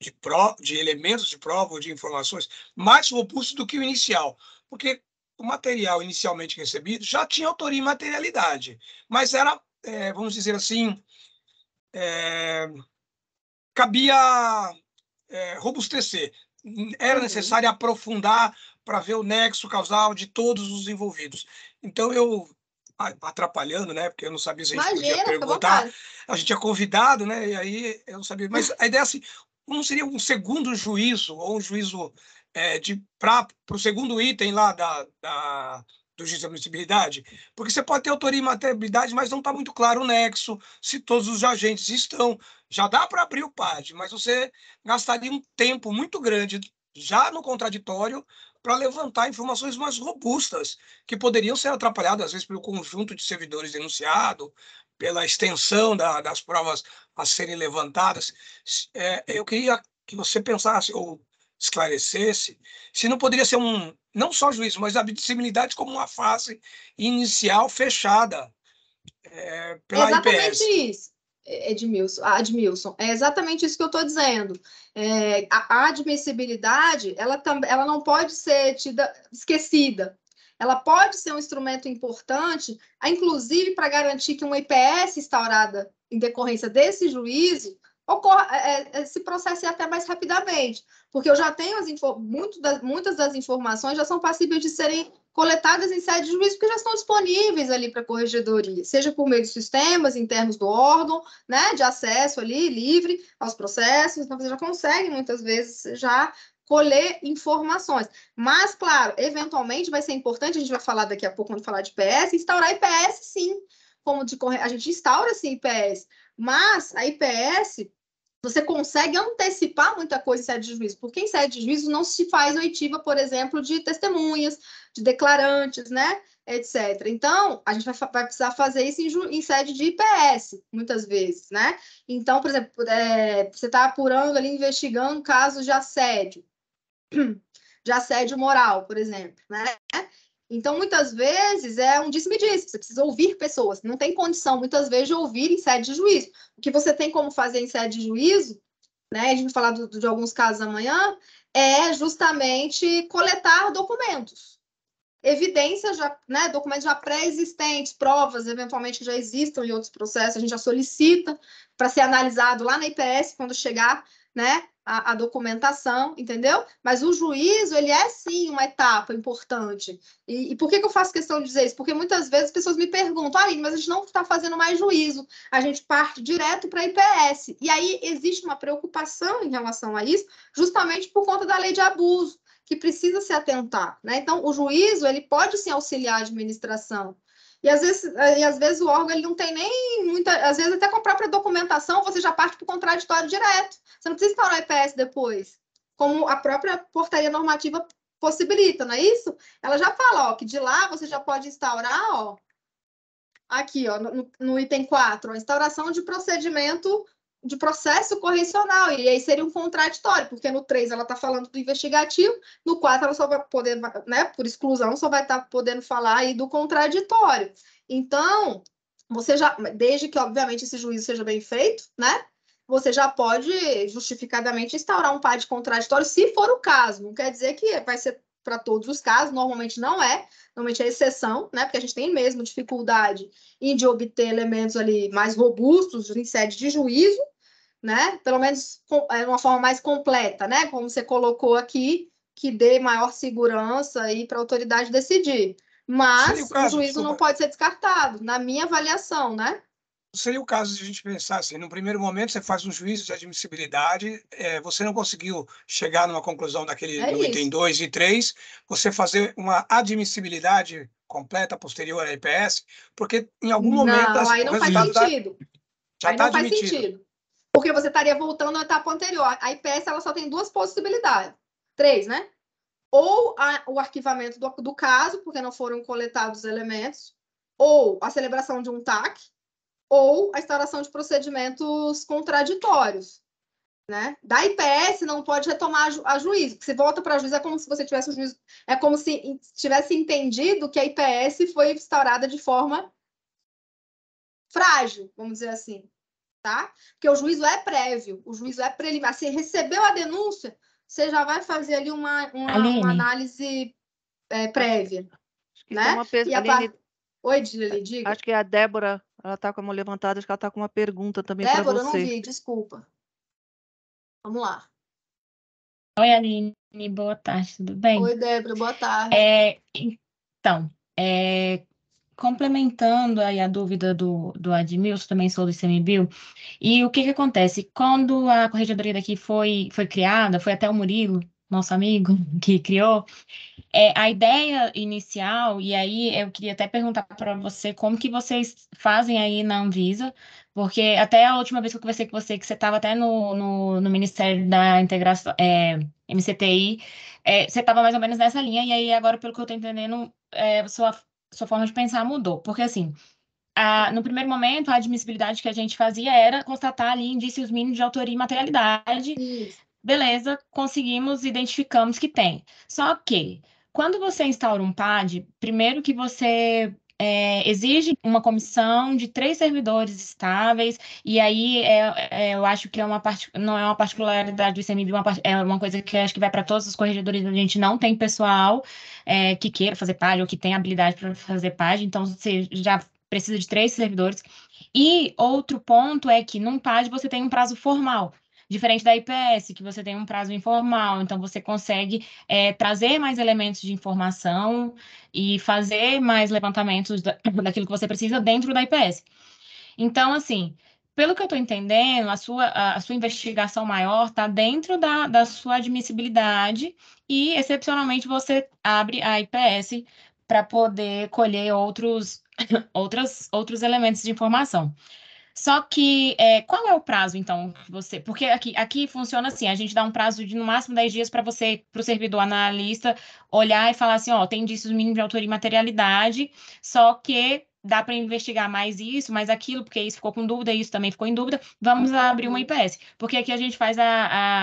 S6: de, prova, de elementos de prova ou de informações mais robusto do que o inicial, porque o material inicialmente recebido já tinha autoria e materialidade, mas era, é, vamos dizer assim, é, cabia é, robustecer, era uhum. necessário aprofundar para ver o nexo causal de todos os envolvidos. Então, eu atrapalhando, né? Porque eu não sabia se a gente Imagina, podia perguntar. A gente tinha convidado, né? E aí eu não sabia. Mas a ideia é assim: não seria um segundo juízo ou um juízo é, de para o segundo item lá da, da do juízo de admissibilidade, porque você pode ter autoria e materialidade, mas não está muito claro o nexo, se todos os agentes estão. Já dá para abrir o PAD, mas você gastaria um tempo muito grande já no contraditório para levantar informações mais robustas, que poderiam ser atrapalhadas, às vezes, pelo conjunto de servidores denunciado, pela extensão da, das provas a serem levantadas, é, eu queria que você pensasse ou esclarecesse se não poderia ser um, não só juízo, mas a abdicibilidade como uma fase inicial fechada é, pela é exatamente IPS.
S2: isso. Edmilson, Admilson, é exatamente isso que eu estou dizendo. É, a, a admissibilidade, ela, ela não pode ser tida, esquecida, ela pode ser um instrumento importante, inclusive para garantir que uma IPS instaurada em decorrência desse juízo ocorra, é, é, é, se processe até mais rapidamente, porque eu já tenho as muito muitas das informações já são passíveis de serem coletadas em sede de juízo, porque já estão disponíveis ali para a corregedoria, seja por meio de sistemas internos do órgão, né, de acesso ali livre aos processos, então você já consegue muitas vezes já colher informações. Mas, claro, eventualmente vai ser importante, a gente vai falar daqui a pouco quando falar de IPS, instaurar IPS sim, como de a gente instaura sim IPS, mas a IPS você consegue antecipar muita coisa em sede de juízo, porque em sede de juízo não se faz oitiva, por exemplo, de testemunhas, de declarantes, né, etc. Então, a gente vai, vai precisar fazer isso em, em, sede de IPS, muitas vezes, né? Então, por exemplo, é, você está apurando ali, investigando casos de assédio. de assédio moral, por exemplo, né? Então, muitas vezes é um disse-me-disse, você precisa ouvir pessoas, não tem condição, muitas vezes, de ouvir em sede de juízo. O que você tem como fazer em sede de juízo, né, a gente vai falar do, de alguns casos amanhã, é justamente coletar documentos, evidências, já, né, documentos já pré-existentes, provas, eventualmente, que já existam em outros processos, a gente já solicita para ser analisado lá na IPS, quando chegar né? A, a, documentação, entendeu? Mas o juízo, ele é sim uma etapa importante. E, e por que, que, eu faço questão de dizer isso? Porque muitas vezes as pessoas me perguntam, Aline, mas a gente não está fazendo mais juízo, a gente parte direto para IPS. E aí existe uma preocupação em relação a isso, justamente por conta da lei de abuso, que precisa se atentar. Né? Então, o juízo, ele pode sim auxiliar a administração, e às vezes, e às vezes o órgão ele não tem nem muita. Às vezes, até com a própria documentação, você já parte para o contraditório direto. Você não precisa instaurar o IPS depois, como a própria portaria normativa possibilita, não é isso? Ela já fala ó, que de lá você já pode instaurar, ó, aqui ó, no, no item 4, instauração de procedimento de processo correcional, e aí seria um contraditório, porque no 3 ela está falando do investigativo, no 4 ela só vai poder, né, por exclusão, só vai estar tá podendo falar aí do contraditório. Então, você já, desde que, obviamente, esse juízo seja bem feito, né, você já pode justificadamente instaurar um par de contraditório, se for o caso, não quer dizer que vai ser para todos os casos, normalmente não é, normalmente é exceção, né? Porque a gente tem mesmo dificuldade em de obter elementos ali mais robustos em sede de juízo, né? Pelo menos é uma forma mais completa, né? Como você colocou aqui, que dê maior segurança aí para a autoridade decidir. Mas o, caso, o juízo desculpa. não pode ser descartado, na minha avaliação, né?
S6: Seria o caso de a gente pensar assim, no primeiro momento você faz um juízo de admissibilidade, é, você não conseguiu chegar numa conclusão daquele é do item 2 e 3, você fazer uma admissibilidade completa posterior à IPS, porque em algum momento... Não, aí não faz sentido.
S3: Da... Já está admitido. Sentido. Porque
S2: você estaria voltando à etapa anterior. A IPS ela só tem duas possibilidades. Três, né? Ou a, o arquivamento do, do caso, porque não foram coletados os elementos, ou a celebração de um TAC, ou a instauração de procedimentos contraditórios. Né? Da IPS não pode retomar a juízo, porque se volta para juízo é como se você tivesse juízo, é como se tivesse entendido que a IPS foi instaurada de forma frágil, vamos dizer assim tá? Porque o juízo é prévio, o juízo é preliminar. Assim, você recebeu a denúncia, você já vai fazer ali uma, uma, uma análise é, prévia. Né? Uma pe... Aline... a...
S7: Oi, Dilly, diga. Acho que a Débora, ela tá com a mão levantada, acho que ela tá com uma pergunta também para você. Débora, não vi,
S3: desculpa. Vamos lá.
S8: Oi, Aline, boa tarde, tudo bem? Oi, Débora, boa tarde. É, então, é, complementando aí a dúvida do, do Admilson, também sou do ICMBio, e o que que acontece? Quando a corregedoria daqui foi, foi criada, foi até o Murilo, nosso amigo que criou, é, a ideia inicial, e aí eu queria até perguntar para você como que vocês fazem aí na Anvisa, porque até a última vez que eu conversei com você, que você estava até no, no, no, Ministério da Integração, é, MCTI, é, você estava mais ou menos nessa linha, e aí agora, pelo que eu estou entendendo, é, sua sua forma de pensar mudou. Porque, assim, a, no primeiro momento, a admissibilidade que a gente fazia era constatar ali indícios mínimos de autoria e materialidade. Isso. Beleza, conseguimos, identificamos que tem. Só que, quando você instaura um PAD, primeiro que você é, exige uma comissão de três servidores estáveis, e aí é, é, eu acho que é uma part... não é uma particularidade do ICMB, uma part... é uma coisa que acho que vai para todos os corregedores a gente não tem pessoal é, que queira fazer página ou que tem habilidade para fazer página, então você já precisa de três servidores. E outro ponto é que num PAD você tem um prazo formal, Diferente da IPS, que você tem um prazo informal, então você consegue é, trazer mais elementos de informação e fazer mais levantamentos daquilo que você precisa dentro da IPS. Então, assim, pelo que eu estou entendendo, a sua, a, sua investigação maior está dentro da, da sua admissibilidade e, excepcionalmente, você abre a IPS para poder colher outros, outros outros elementos de informação. Só que é, qual é o prazo, então, você? Porque aqui, aqui funciona assim: a gente dá um prazo de no máximo 10 dias para você, para o servidor analista, olhar e falar assim: ó, tem indícios mínimos de autoria e materialidade, só que dá para investigar mais isso, mais aquilo, porque isso ficou com dúvida, isso também ficou em dúvida, vamos abrir uma IPS. Porque aqui a gente faz a,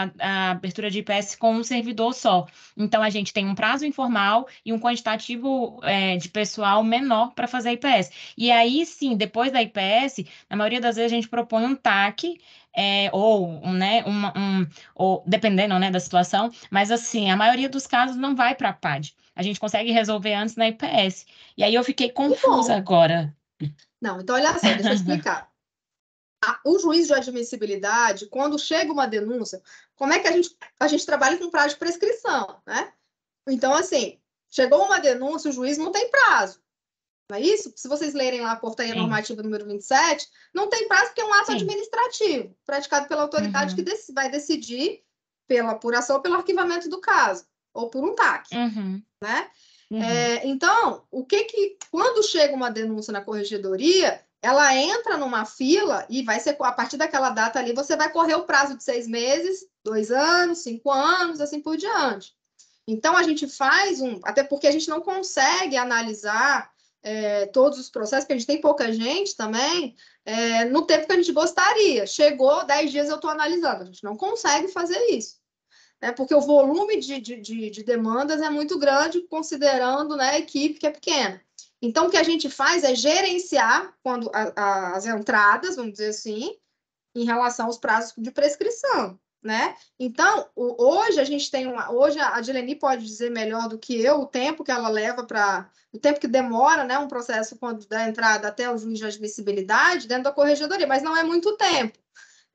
S8: a, a, abertura de IPS com um servidor só. Então, a gente tem um prazo informal e um quantitativo é, de pessoal menor para fazer a IPS. E aí, sim, depois da IPS, na maioria das vezes a gente propõe um TAC, é, ou, né, um, ou dependendo né, da situação, mas assim, a maioria dos casos não vai para a PAD a gente consegue resolver antes na IPS. E aí eu fiquei confusa então, agora. Não, então olha só, deixa eu explicar.
S2: o juiz de admissibilidade, quando chega uma denúncia, como é que a gente, a gente trabalha com prazo de prescrição, né? Então, assim, chegou uma denúncia, o juiz não tem prazo. Não é isso? Se vocês lerem lá a portaria Sim. normativa número 27, não tem prazo porque é um ato Sim. administrativo, praticado pela autoridade uhum. que vai decidir pela apuração ou pelo arquivamento do caso ou por um TAC, uhum. né? Uhum. É, então, o que que quando chega uma denúncia na corregedoria, ela entra numa fila e vai ser a partir daquela data ali você vai correr o prazo de seis meses, dois anos, cinco anos, assim por diante. Então a gente faz um, até porque a gente não consegue analisar é, todos os processos, porque a gente tem pouca gente também, é, no tempo que a gente gostaria. Chegou, 10 dias eu estou analisando. A gente não consegue fazer isso né, porque o volume de, de, de, de demandas é muito grande, considerando né, a equipe que é pequena. Então, o que a gente faz é gerenciar quando a, a, as entradas, vamos dizer assim, em relação aos prazos de prescrição, né? Então, o, hoje a gente tem uma, hoje a Dileni pode dizer melhor do que eu o tempo que ela leva para o tempo que demora, né, um processo quando da entrada até o juiz de admissibilidade dentro da corregedoria, mas não é muito tempo.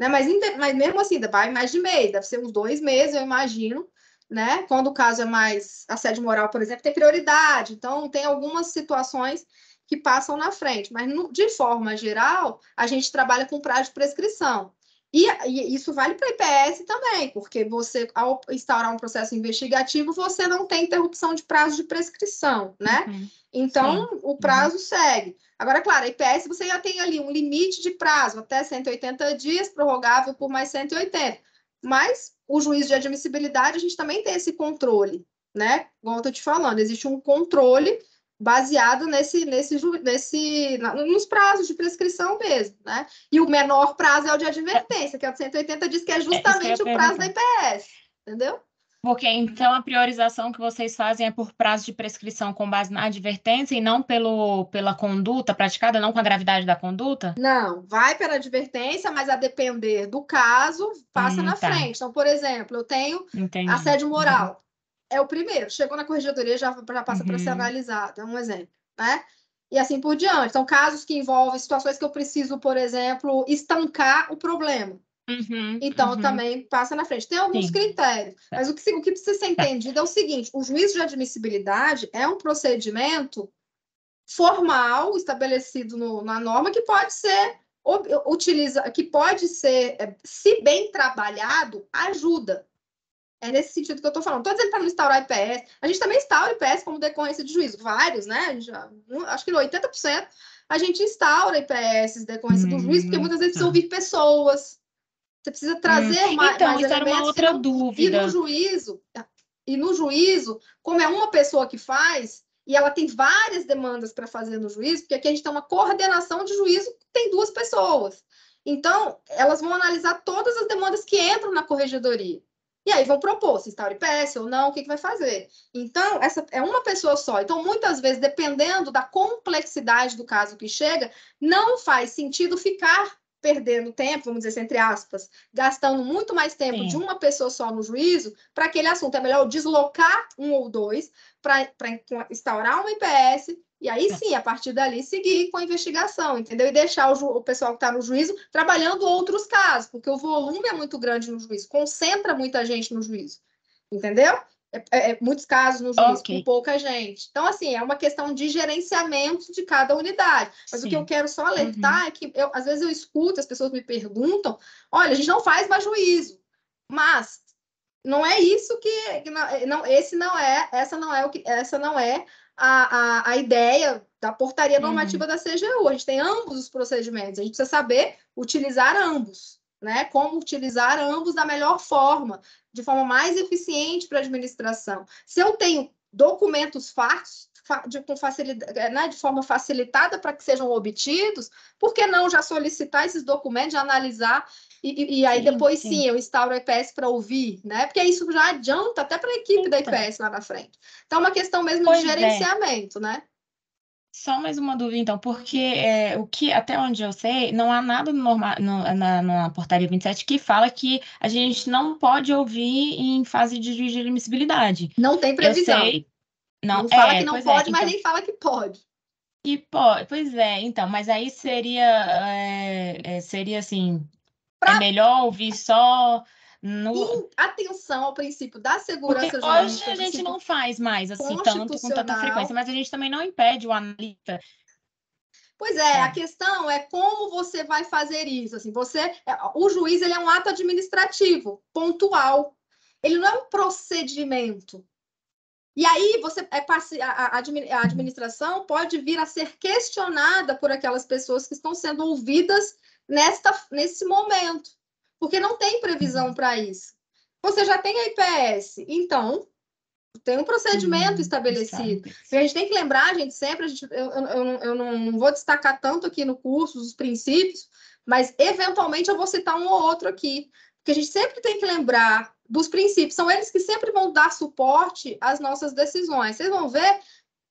S2: Né? Mas, mas mesmo assim, vai mais de mês, deve ser uns dois meses, eu imagino. Né? Quando o caso é mais assédio moral, por exemplo, tem prioridade. Então, tem algumas situações que passam na frente. Mas, de forma geral, a gente trabalha com prazo de prescrição. E, e isso vale para o IPS também, porque você, ao instaurar um processo investigativo, você não tem interrupção de prazo de prescrição, né? Uhum. Então, Sim. o uhum. prazo uhum. segue. Agora, claro, a IPS você já tem ali um limite de prazo, até 180 dias, prorrogável por mais 180. Mas o juiz de admissibilidade, a gente também tem esse controle, né? Igual eu estou te falando, existe um controle baseado nesse, nesse, nesse, nos prazos de prescrição mesmo, né? E o menor prazo é o de advertência, que é o 180 diz que é, é justamente é o prazo da IPS,
S8: entendeu? Porque então a priorização que vocês fazem é por prazo de prescrição com base na advertência e não pelo, pela conduta praticada, não com a gravidade da conduta?
S2: Não, vai pela advertência, mas a depender do caso, passa hum, na tá. frente. Então, por exemplo, eu tenho Entendi. assédio moral é o primeiro. Chegou na corregedoria, já, já passa uhum. para ser analisado. É um exemplo, né? E assim por diante. São casos que envolvem situações que eu preciso, por exemplo, estancar o problema. Uhum, então, uhum. também passa na frente. Tem alguns Sim. critérios, é. mas o que, o que precisa ser entendido é o seguinte: o juízo de admissibilidade é um procedimento formal estabelecido no, na norma que pode ser utiliza, que pode ser, eh, se bem trabalhado, ajuda. É nesse sentido que eu estou falando. Estou dizendo para não instaurar IPS. A gente também instaura IPS como decorrência de juízo. Vários, né? Já, acho que 80% a gente instaura IPS decorrência hum, do juízo, porque muitas vezes tá. precisa ouvir pessoas. Você precisa trazer hum. mais, então, mais isso era uma outra dúvida. E no juízo, e no juízo, como é uma pessoa que faz, e ela tem várias demandas para fazer no juízo, porque aqui a gente tem uma coordenação de juízo que tem duas pessoas. Então, elas vão analisar todas as demandas que entram na corregedoria. E aí vão propor se está IPS ou não, o que, que vai fazer. Então, essa é uma pessoa só. Então, muitas vezes, dependendo da complexidade do caso que chega, não faz sentido ficar perdendo tempo, vamos dizer assim, entre aspas, gastando muito mais tempo Sim. de uma pessoa só no juízo para aquele assunto. É melhor deslocar um ou dois para instaurar um IPS, e aí sim, a partir dali, seguir com a investigação, entendeu? E deixar o, o pessoal que está no juízo trabalhando outros casos, porque o volume é muito grande no juízo, concentra muita gente no juízo, entendeu? É, é, é muitos casos no juízo, okay. com pouca gente. Então, assim, é uma questão de gerenciamento de cada unidade. Mas Sim. o que eu quero só alertar uhum. é que, eu, às vezes, eu escuto, as pessoas me perguntam: olha, a gente não faz mais juízo, mas não é isso que. que não, esse não é, essa não é o que, essa não é a, a, a ideia da portaria uhum. normativa uhum. da CGU. A gente tem ambos os procedimentos, a gente precisa saber utilizar ambos, né? Como utilizar ambos da melhor forma, de forma mais eficiente para a administração. Se eu tenho documentos fartos, de, com facilidade, é, né, de forma facilitada para que sejam obtidos, por que não já solicitar esses documentos, analisar, e, e aí sim, depois sim. sim. eu instauro a IPS para ouvir, né? Porque isso já adianta até para a equipe então. da IPS lá na frente.
S8: Então, é uma questão mesmo pois de é. gerenciamento, né? Só mais uma dúvida, então, porque é, o que, até onde eu sei, não há nada norma, no, na, na, portaria 27 que fala que a gente não pode ouvir em fase de admissibilidade. Não tem previsão. Eu sei,
S3: não, não fala é, que não é, pode, é, mas então... nem
S8: fala que pode. E pode, pois é, então, mas aí seria, é, é seria assim, é pra... é melhor ouvir só no... atenção ao princípio da segurança Porque Hoje a gente assim, não faz mais assim tanto com tanta frequência, mas a gente também não impede o analista.
S2: Pois é, é, a questão é como você vai fazer isso. Assim, você, o juiz ele é um ato administrativo, pontual. Ele não é um procedimento. E aí você é, a, a administração pode vir a ser questionada por aquelas pessoas que estão sendo ouvidas nesta, nesse momento, porque não tem previsão para isso. Você já tem a IPS, então tem um procedimento hum, estabelecido. Sabe. A gente tem que lembrar, gente, sempre, a gente, eu, eu, eu não vou destacar tanto aqui no curso os princípios, mas eventualmente eu vou citar um ou outro aqui. Porque a gente sempre tem que lembrar dos princípios, são eles que sempre vão dar suporte às nossas decisões. Vocês vão ver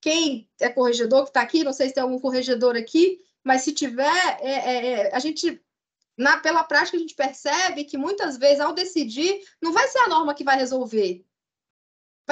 S2: quem é corregedor que está aqui, não sei se tem algum corregedor aqui, mas se tiver, é, é, é, a gente, na, pela prática, a gente percebe que muitas vezes, ao decidir, não vai ser a norma que vai resolver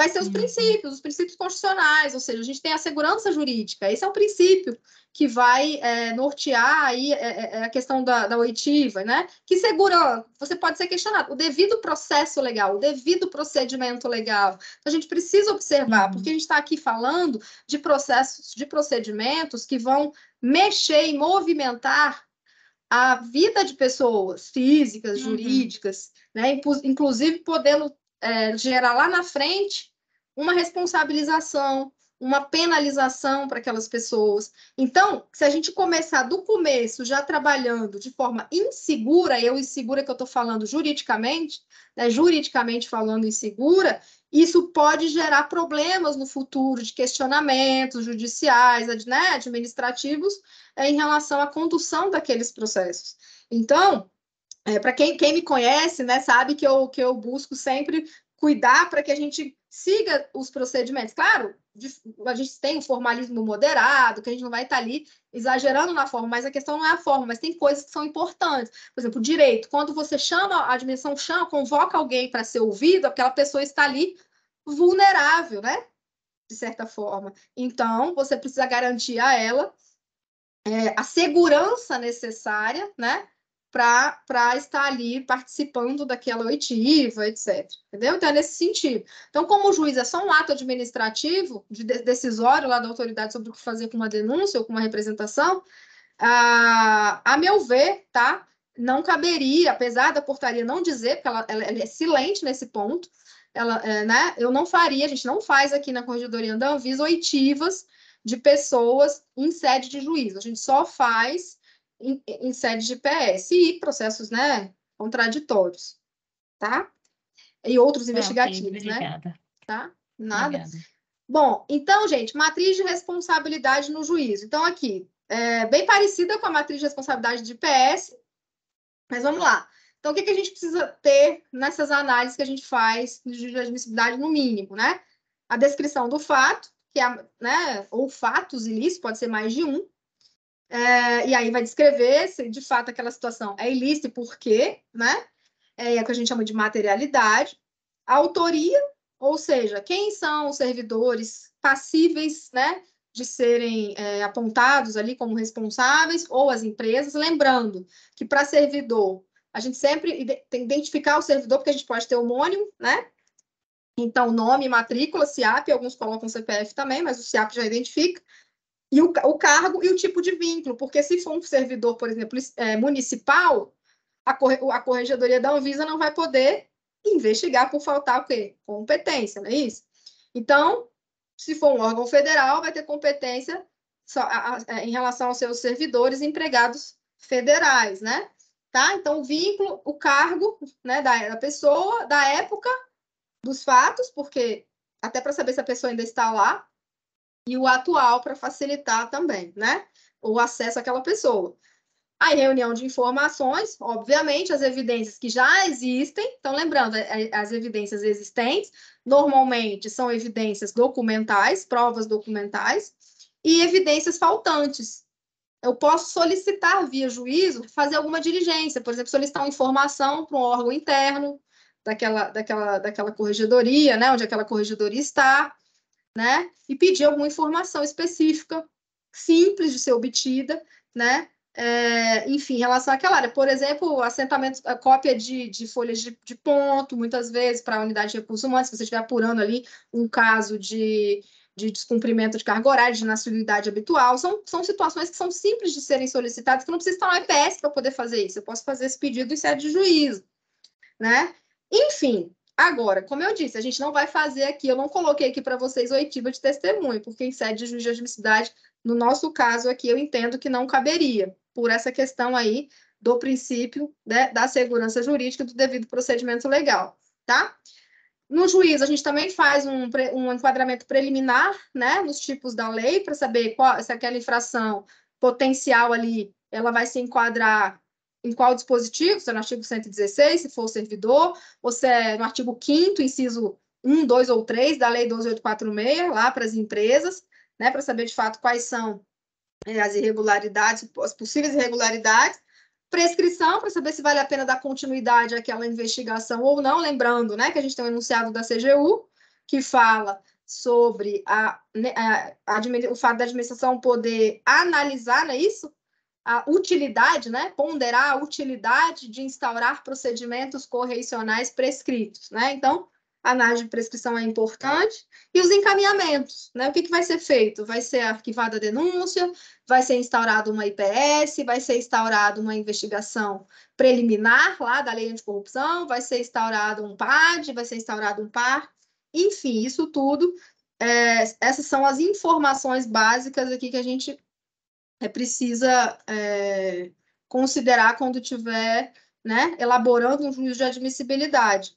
S2: vai ser os uhum. princípios, os princípios constitucionais, ou seja, a gente tem a segurança jurídica. Esse é um princípio que vai é, nortear aí é, é, é, a questão da, da oitiva, né? Que segura, você pode ser questionado, o devido processo legal, o devido procedimento legal. A gente precisa observar, uhum. porque a gente está aqui falando de processos, de procedimentos que vão mexer e movimentar a vida de pessoas físicas, uhum. jurídicas, uhum. né? Inclusive podendo é, gerar lá na frente uma responsabilização, uma penalização para aquelas pessoas. Então, se a gente começar do começo já trabalhando de forma insegura, eu insegura que eu estou falando juridicamente, né, juridicamente falando insegura, isso pode gerar problemas no futuro de questionamentos judiciais, né, administrativos, é, em relação à condução daqueles processos. Então, é, para quem, quem me conhece, né, sabe que eu, que eu busco sempre cuidar para que a gente siga os procedimentos. Claro, a gente tem o formalismo moderado, que a gente não vai estar tá ali exagerando na forma, mas a questão não é a forma, mas tem coisas que são importantes. Por exemplo, o direito. Quando você chama, a dimensão chama, convoca alguém para ser ouvido, aquela pessoa está ali vulnerável, né? De certa forma. Então, você precisa garantir a ela é, a segurança necessária, né? para estar ali participando daquela oitiva, etc. Entendeu? Então, é nesse sentido. Então, como o juiz é só um ato administrativo, de decisório lá da autoridade sobre o que fazer com uma denúncia ou com uma representação, a, a meu ver, tá? Não caberia, apesar da portaria não dizer, porque ela, ela, ela é silente nesse ponto, ela, é, né? Eu não faria, a gente não faz aqui na Corregedoria da Anvisa oitivas de pessoas em sede de juízo. A gente só faz em, em sede de PS e processos, né, contraditórios, tá? E outros ah, investigativos, sim, né? obrigada. né? Tá? Nada. Obrigada. Bom, então, gente, matriz de responsabilidade no juízo. Então, aqui, é bem parecida com a matriz de responsabilidade de PS, mas vamos lá. Então, o que, que a gente precisa ter nessas análises que a gente faz de admissibilidade, no mínimo, né? A descrição do fato, que é, né, ou fatos ilícitos, pode ser mais de um, é, e aí vai descrever se de fato aquela situação é ilícita e por quê, né? É, é o que a gente chama de materialidade. A autoria, ou seja, quem são os servidores passíveis, né? De serem é, apontados ali como responsáveis, ou as empresas. Lembrando que para servidor, a gente sempre tem que identificar o servidor, porque a gente pode ter homônimo, né? Então, nome, matrícula, CIAP, alguns colocam CPF também, mas o CIAP já identifica e o, o cargo e o tipo de vínculo, porque se for um servidor, por exemplo, é, municipal, a, corre, a corregedoria da Anvisa não vai poder investigar por faltar o quê? Competência, não é isso? Então, se for um órgão federal, vai ter competência só, a, a, é, em relação aos seus servidores empregados federais, né? Tá? Então, o vínculo, o cargo né, da, da pessoa, da época, dos fatos, porque até para saber se a pessoa ainda está lá, e o atual para facilitar também, né? O acesso àquela pessoa. Aí, reunião de informações, obviamente, as evidências que já existem. Então, lembrando, é, é, as evidências existentes normalmente são evidências documentais, provas documentais, e evidências faltantes. Eu posso solicitar via juízo fazer alguma diligência, por exemplo, solicitar uma informação para um órgão interno daquela, daquela, daquela corregedoria, né, onde aquela corregedoria está né? E pedir alguma informação específica, simples de ser obtida, né? É, enfim, em relação àquela área. Por exemplo, assentamento, a cópia de, de folhas de, de, ponto, muitas vezes, para a unidade de recursos humanos, se você estiver apurando ali um caso de, de descumprimento de carga horária, de nacionalidade habitual, são, são situações que são simples de serem solicitadas, que não precisa estar no EPS para poder fazer isso. Eu posso fazer esse pedido em sede de juízo, né? Enfim, Agora, como eu disse, a gente não vai fazer aqui, eu não coloquei aqui para vocês oitiva de testemunho, porque em sede de juiz de admissibilidade, no nosso caso aqui, eu entendo que não caberia, por essa questão aí do princípio né, da segurança jurídica do devido procedimento legal, tá? No juízo, a gente também faz um, um enquadramento preliminar, né, nos tipos da lei, para saber qual, se aquela infração potencial ali, ela vai se enquadrar em qual dispositivo, se é no artigo 116, se for servidor, ou se é no artigo 5 inciso 1, 2 ou 3 da Lei 12846, lá para as empresas, né, para saber de fato quais são né, as irregularidades, as possíveis irregularidades, prescrição, para saber se vale a pena dar continuidade àquela investigação ou não, lembrando, né, que a gente tem um enunciado da CGU, que fala sobre a, né, a, a, o fato da administração poder analisar, não é isso? a utilidade, né? Ponderar a utilidade de instaurar procedimentos correicionais prescritos, né? Então, a análise de prescrição é importante e os encaminhamentos, né? O que, que vai ser feito? Vai ser arquivada a denúncia, vai ser instaurada uma IPS, vai ser instaurada uma investigação preliminar lá da lei anticorrupção, vai ser instaurado um PAD, vai ser instaurado um PAR, enfim, isso tudo. É, essas são as informações básicas aqui que a gente é precisa é, considerar quando tiver né, elaborando um juízo de admissibilidade,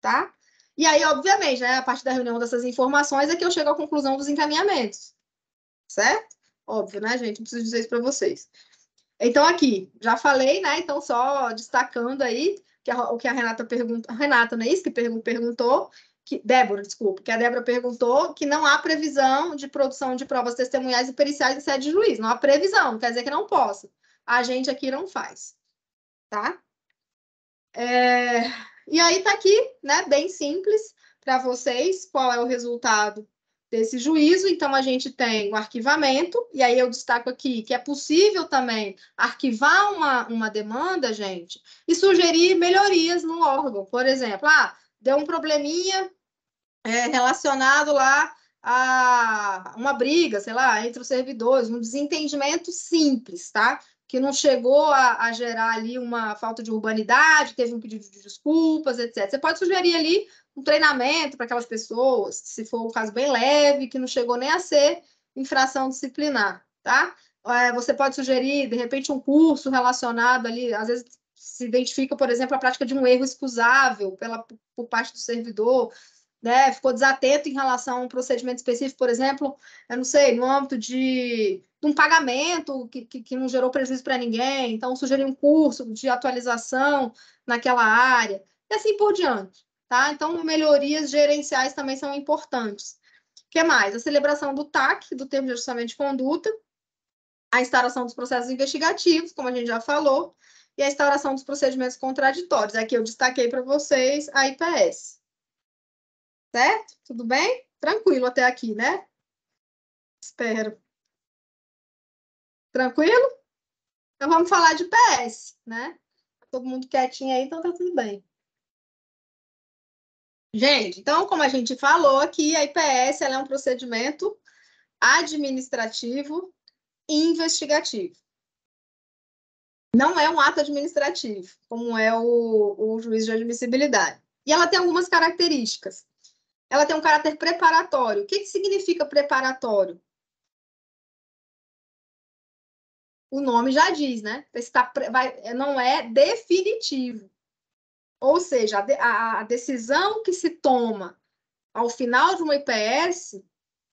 S2: tá? E aí, obviamente, né, a partir da reunião dessas informações é que eu chego à conclusão dos encaminhamentos, certo? Óbvio, né, gente? Não preciso dizer isso para vocês. Então, aqui, já falei, né? Então, só destacando aí que a, o que a Renata perguntou, Renata, não é isso que perguntou, que, Débora, desculpa, que a Débora perguntou que não há previsão de produção de provas testemunhais e periciais em sede de juiz. Não há previsão, não quer dizer que não possa. A gente aqui não faz, tá? É... E aí tá aqui, né, bem simples para vocês, qual é o resultado desse juízo. Então, a gente tem o arquivamento, e aí eu destaco aqui que é possível também arquivar uma, uma demanda, gente, e sugerir melhorias no órgão. Por exemplo, ah, deu um probleminha é, relacionado lá a uma briga, sei lá, entre os servidores, um desentendimento simples, tá? Que não chegou a, a gerar ali uma falta de urbanidade, teve um pedido de desculpas, etc. Você pode sugerir ali um treinamento para aquelas pessoas, se for um caso bem leve, que não chegou nem a ser infração disciplinar, tá? É, você pode sugerir, de repente, um curso relacionado ali, às vezes se identifica, por exemplo, a prática de um erro excusável pela, por parte do servidor, né? ficou desatento em relação a um procedimento específico, por exemplo, eu não sei, no âmbito de, de um pagamento que, que, que, não gerou prejuízo para ninguém, então sugerir um curso de atualização naquela área, e assim por diante. Tá? Então, melhorias gerenciais também são importantes. O que mais? A celebração do TAC, do termo de ajustamento de conduta, a instalação dos processos investigativos, como a gente já falou, e a instauração dos procedimentos contraditórios. Aqui eu destaquei para
S3: vocês a IPS. Certo? Tudo bem? Tranquilo até aqui, né? Espero. Tranquilo? Então vamos falar de IPS, né? Todo mundo quietinho aí, então tá tudo bem. Gente, então, como a gente falou aqui, a IPS é um procedimento administrativo investigativo
S2: não é um ato administrativo, como é o, o juiz de
S3: admissibilidade. E ela tem algumas características. Ela tem um caráter preparatório. O que, que significa preparatório? O nome já diz, né? Está, vai, não é definitivo. Ou seja,
S2: a, a decisão que se toma ao final de uma IPS,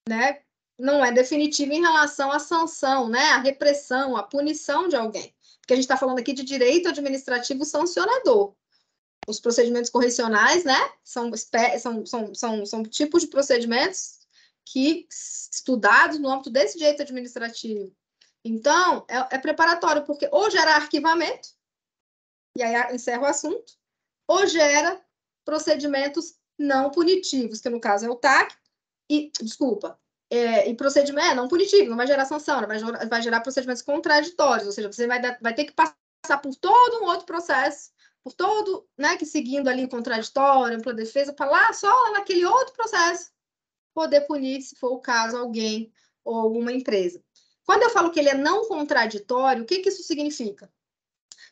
S2: né, não é definitiva em relação à sanção, né, à repressão, à punição de alguém que a gente está falando aqui de direito administrativo sancionador. Os procedimentos correcionais, né, são, são, são, são, são tipos de procedimentos que estudados no âmbito desse direito administrativo. Então, é, é preparatório, porque ou gera arquivamento, e aí encerra o assunto, ou gera procedimentos não punitivos, que no caso é o TAC, e, desculpa, é, e procedimento, é, não punitivo, não vai gerar sanção, vai gerar, vai gerar procedimentos contraditórios, ou seja, você vai, dar, vai ter que passar por todo um outro processo, por todo, né, que seguindo ali o contraditório, ampla defesa, para lá, só lá naquele outro processo, poder punir, se for o caso, alguém ou alguma empresa. Quando eu falo que ele é não contraditório, o que, que isso significa?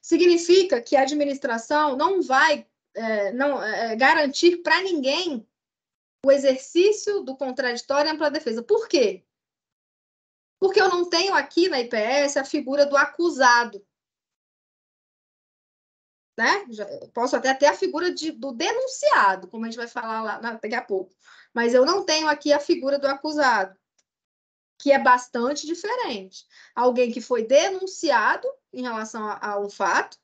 S2: Significa que a administração não vai é, não, é, garantir para ninguém o exercício do contraditório e é ampla
S3: defesa. Por quê? Porque eu não tenho aqui na IPS a figura do acusado. Né? Já, posso até ter a figura de,
S2: do denunciado, como a gente vai falar lá na, daqui a pouco. Mas eu não tenho aqui a figura do acusado, que é bastante diferente. Alguém que foi denunciado em relação ao a um fato,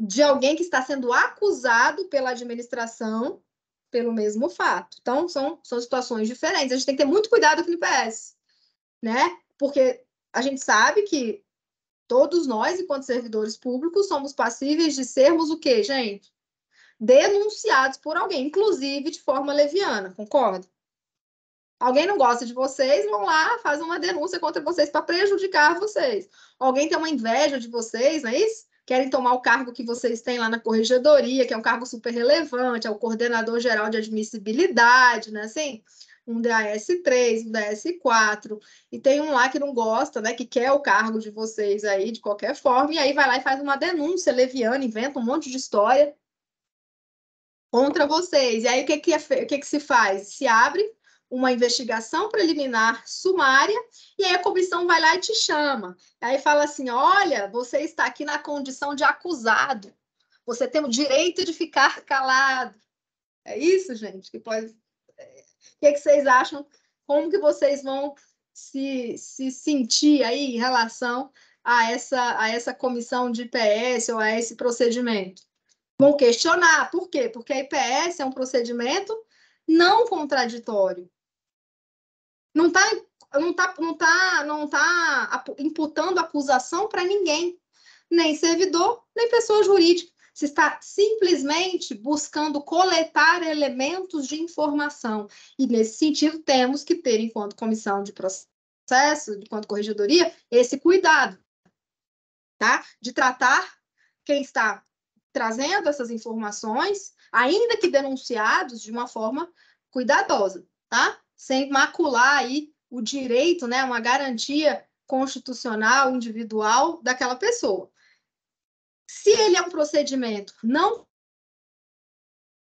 S2: de alguém que está sendo acusado pela administração pelo mesmo fato. Então, são, são situações diferentes. A gente tem que ter muito cuidado com o PS, né? Porque a gente sabe que todos nós, enquanto servidores públicos, somos passíveis de sermos o quê, gente? Denunciados por alguém, inclusive de forma leviana, concorda? Alguém não gosta de vocês, vão lá, faz uma denúncia contra vocês para prejudicar vocês. Alguém tem uma inveja de vocês, não é isso? querem tomar o cargo que vocês têm lá na corregedoria, que é um cargo super relevante, é o coordenador geral de admissibilidade, né? Assim, um DAS3, um DAS4, e tem um lá que não gosta, né, que quer o cargo de vocês aí de qualquer forma, e aí vai lá e faz uma denúncia leviana, inventa um monte de história contra vocês. E aí o que que, é, o que, que se faz? Se abre uma investigação preliminar sumária, e aí a comissão vai lá e te chama. Aí fala assim: olha, você está aqui na condição de acusado, você tem o direito de ficar calado. É isso, gente, que pode. É, o que, é que vocês acham? Como que vocês vão se, se sentir aí em relação a essa, a essa comissão de IPS ou a esse procedimento? Vão questionar, por quê? Porque a IPS é um procedimento não contraditório não está não tá, não tá, não tá, tá imputando acusação para ninguém, nem servidor, nem pessoa jurídica. Você está simplesmente buscando coletar elementos de informação. E, nesse sentido, temos que ter, enquanto comissão de processo, enquanto corregedoria, esse cuidado, tá? De tratar quem está trazendo essas informações, ainda que denunciados, de uma forma cuidadosa, tá? sem macular aí o direito, né, uma garantia constitucional individual daquela pessoa. Se ele é um procedimento não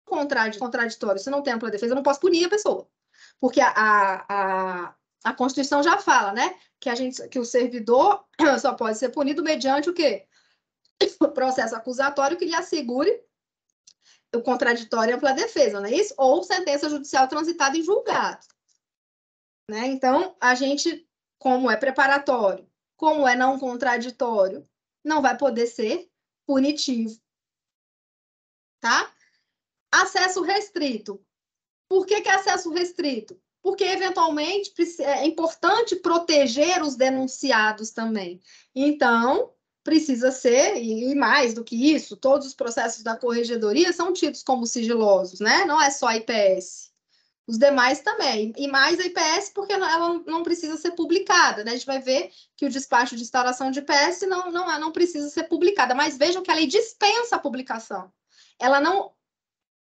S2: contraditório, se não tem ampla defesa, eu não posso punir a pessoa. Porque a, a, a Constituição já fala, né, que, a gente, que o servidor só pode ser punido mediante o quê? O processo acusatório que lhe assegure o contraditório e ampla defesa, não é isso? Ou sentença judicial transitada em julgado. Né? Então, a gente, como é preparatório, como é não contraditório,
S3: não vai poder ser punitivo. Tá? Acesso restrito. Por que, que é acesso restrito? Porque,
S2: eventualmente, é importante proteger os denunciados também. Então, precisa ser, e mais do que isso, todos os processos da corregedoria são tidos como sigilosos, né? Não é só a IPS os demais também. E mais a IPS, porque ela não precisa ser publicada, né? A gente vai ver que o despacho de instalação de IPS não, não, é, não precisa ser publicada, mas vejam que a lei dispensa a publicação. Ela não,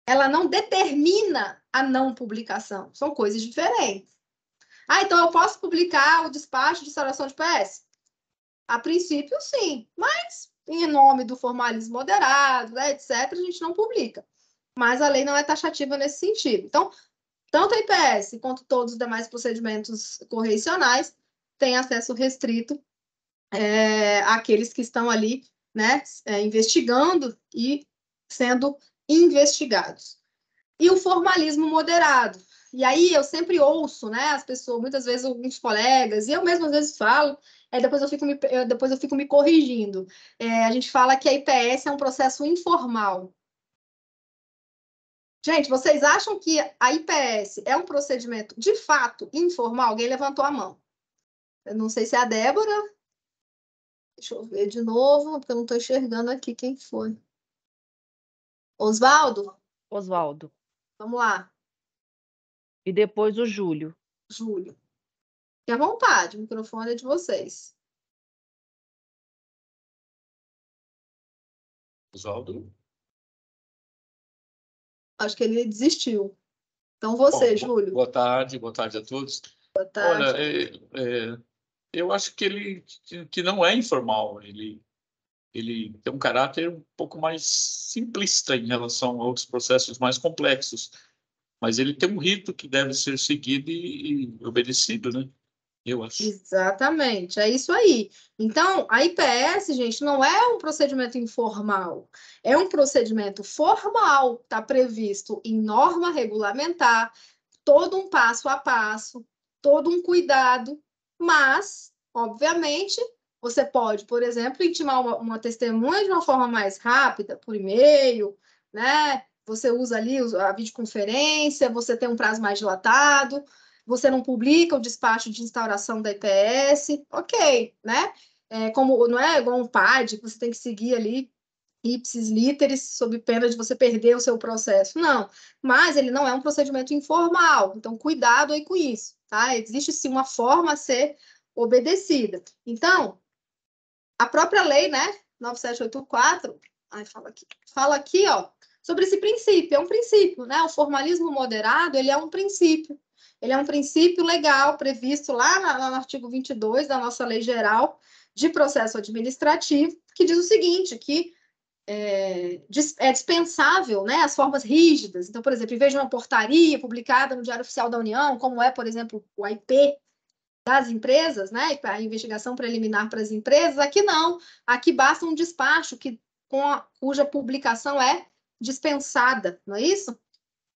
S2: ela não determina a não publicação. São coisas diferentes. Ah, então eu posso publicar o despacho de instalação de IPS? A princípio, sim, mas em nome do formalismo moderado, né, etc., a gente não publica. Mas a lei não é taxativa nesse sentido. Então, tanto a IPS quanto todos os demais procedimentos correcionais têm acesso restrito é, àqueles que estão ali né, é, investigando e sendo investigados. E o formalismo moderado. E aí eu sempre ouço, né, as pessoas, muitas vezes alguns colegas, e eu mesmo às vezes falo, é, depois, eu fico me, depois eu fico me corrigindo. É, a gente fala que a IPS é um processo informal. Gente, vocês acham que a IPS é um procedimento de fato
S3: informal? Alguém levantou a mão. Eu não sei se é a Débora. Deixa eu ver de novo, porque eu não estou enxergando aqui quem foi. Oswaldo? Oswaldo. Vamos lá. E depois o Júlio. Júlio. Fique à vontade, o microfone é de vocês. Oswaldo? acho que ele desistiu. Então, você, Bom, Júlio.
S1: Boa tarde, boa tarde a todos.
S3: Boa tarde. Olha,
S9: é, é, eu acho que ele que não é informal, ele, ele tem um caráter um pouco mais simplista em relação a outros processos mais complexos, mas ele tem um rito que deve ser seguido e, e obedecido, né? eu acho.
S2: Exatamente, é isso aí. Então, a IPS, gente, não é um procedimento informal, é um procedimento formal, está previsto em norma regulamentar, todo um passo a passo, todo um cuidado, mas, obviamente, você pode, por exemplo, intimar uma, uma testemunha de uma forma mais rápida, por e-mail, né? Você usa ali a videoconferência, você tem um prazo mais dilatado você não publica o despacho de instauração da IPS, ok, né? É como não é igual um PAD que você tem que seguir ali ipsis literis sob pena de você perder o seu processo. Não, mas ele não é um procedimento informal, então cuidado aí com isso, tá? Existe sim uma forma a ser obedecida. Então, a própria lei, né, 9784, ai, fala aqui, fala aqui, ó, sobre esse princípio, é um princípio, né? O formalismo moderado, ele é um princípio. Ele é um princípio legal previsto lá no artigo 22 da nossa Lei Geral de Processo Administrativo, que diz o seguinte, que é, é, dispensável né, as formas rígidas. Então, por exemplo, em vez de uma portaria publicada no Diário Oficial da União, como é, por exemplo, o IP das empresas, né, a investigação preliminar para as empresas, aqui não. Aqui basta um despacho que, com a, cuja publicação é dispensada, não é isso?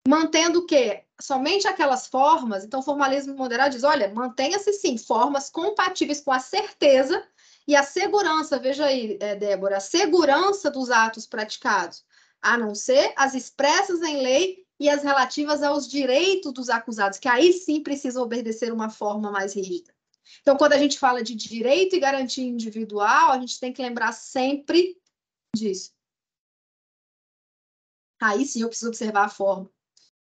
S2: Mantendo o quê? somente aquelas formas, então formalismo moderado diz, olha, mantenha-se sim formas compatíveis com a certeza e a segurança, veja aí, eh, Débora, a segurança dos atos praticados, a não ser as expressas em lei e as relativas aos direitos dos acusados, que aí sim precisa obedecer uma forma mais rígida. Então, quando a gente fala de direito e garantia individual, a gente tem
S3: que lembrar sempre disso. Aí sim eu preciso observar a forma.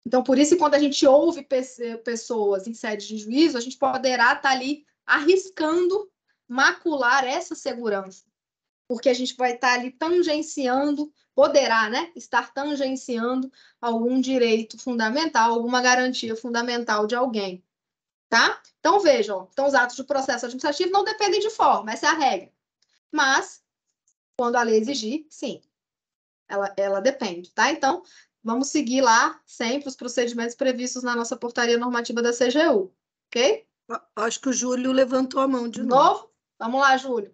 S3: Então, por isso, quando a gente ouve pessoas em sede de
S2: juízo, a gente poderá estar tá ali arriscando macular essa segurança, porque a gente vai estar tá ali tangenciando, poderá, né, estar tangenciando algum direito fundamental, alguma garantia fundamental de alguém, tá? Então vejam, então os atos de processo administrativo não dependem de forma, essa é a regra, mas quando a lei exigir, sim, ela, ela depende, tá? Então Vamos seguir lá sempre os procedimentos previstos na nossa portaria normativa da CGU, ok? Acho que o Júlio levantou a mão de, novo. novo. Vamos lá, Júlio.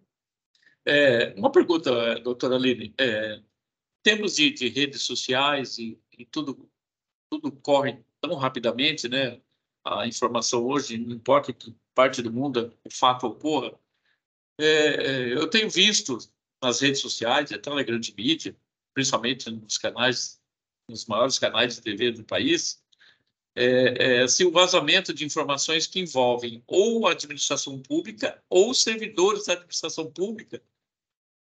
S9: É, uma pergunta, doutora Aline. É, temos de, de, redes sociais e, e, tudo, tudo corre tão rapidamente, né? A informação hoje, não importa que parte do mundo o fato ocorra. É, é eu tenho visto nas redes sociais, até na grande mídia, principalmente nos canais nos maiores canais de TV do país, é, é, se o vazamento de informações que envolvem ou a administração pública ou servidores da administração pública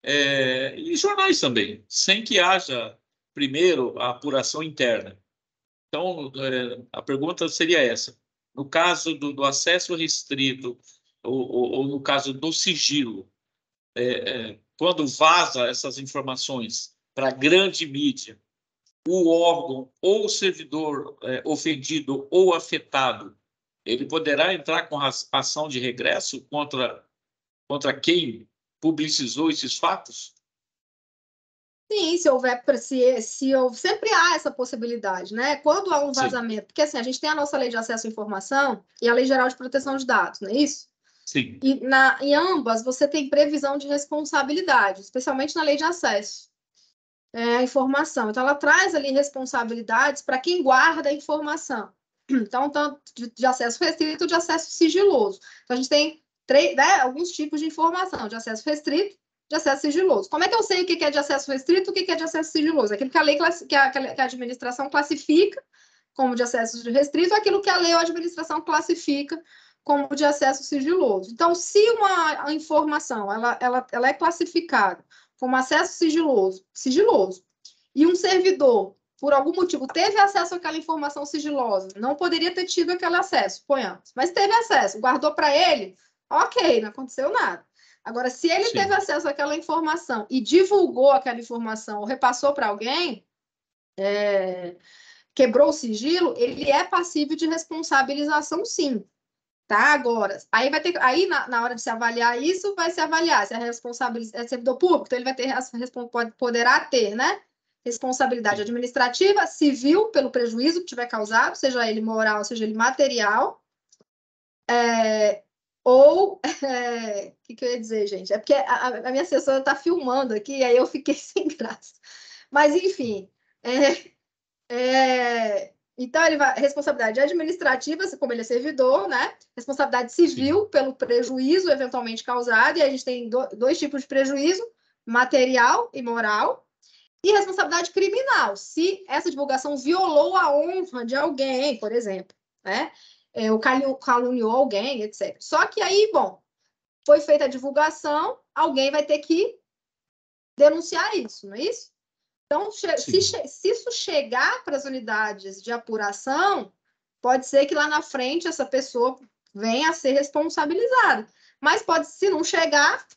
S9: é, e jornais também, sem que haja primeiro a apuração interna. Então, é, a pergunta seria essa: no caso do, do acesso restrito ou, ou, ou, no caso do sigilo, é, é, quando vaza essas informações para a grande mídia, o órgão ou o servidor é, ofendido ou afetado, ele poderá entrar com ação de regresso contra, contra quem publicizou esses fatos?
S2: Sim, se houver, se, se houver, sempre há essa possibilidade, né? Quando há um vazamento, Sim. porque assim, a gente tem a nossa lei de acesso à informação e a lei geral de proteção de dados, não é isso? Sim. E na, em ambas você tem previsão de responsabilidade, especialmente na lei de acesso é, a informação. Então, ela traz ali responsabilidades para quem guarda a informação. Então, tanto de acesso restrito ou de acesso sigiloso. Então, a gente tem três, né, alguns tipos de informação, de acesso restrito, de acesso sigiloso. Como é que eu sei o que é de acesso restrito o que é de acesso sigiloso? Aquilo que a lei que a, que a administração classifica como de acesso restrito, aquilo que a lei ou a administração classifica como de acesso sigiloso. Então, se uma informação ela, ela, ela é classificada como acesso sigiloso, sigiloso, e um servidor, por algum motivo, teve acesso àquela informação sigilosa, não poderia ter tido aquele acesso, ponhamos, mas teve acesso, guardou para ele, ok, não aconteceu nada. Agora, se ele Sim. teve acesso àquela informação e divulgou aquela informação ou repassou para alguém, é, quebrou o sigilo, ele é passível de responsabilização, sim tá? Agora, aí vai ter, aí na, na, hora de se avaliar isso, vai se avaliar se é responsabilidade, é servidor público, então ele vai ter, pode, poderá ter, né? Responsabilidade administrativa, civil, pelo prejuízo que tiver causado, seja ele moral, seja ele material, é, ou, o é, que, que eu ia dizer, gente? É porque a, a minha assessora está filmando aqui, aí eu fiquei sem graça. Mas, enfim, é, é então, ele vai responsabilidade administrativa, como ele é servidor, né? Responsabilidade civil Sim. pelo prejuízo eventualmente causado, e a gente tem do, dois tipos de prejuízo: material e moral, e responsabilidade criminal, se essa divulgação violou a honra de alguém, por exemplo, né? É, o caluniou alguém, etc. Só que aí, bom, foi feita a divulgação, alguém vai ter que denunciar isso, não é isso? Então, se, se isso chegar para as unidades de apuração, pode ser que lá na frente essa pessoa venha a ser responsabilizada. Mas pode, se não chegar,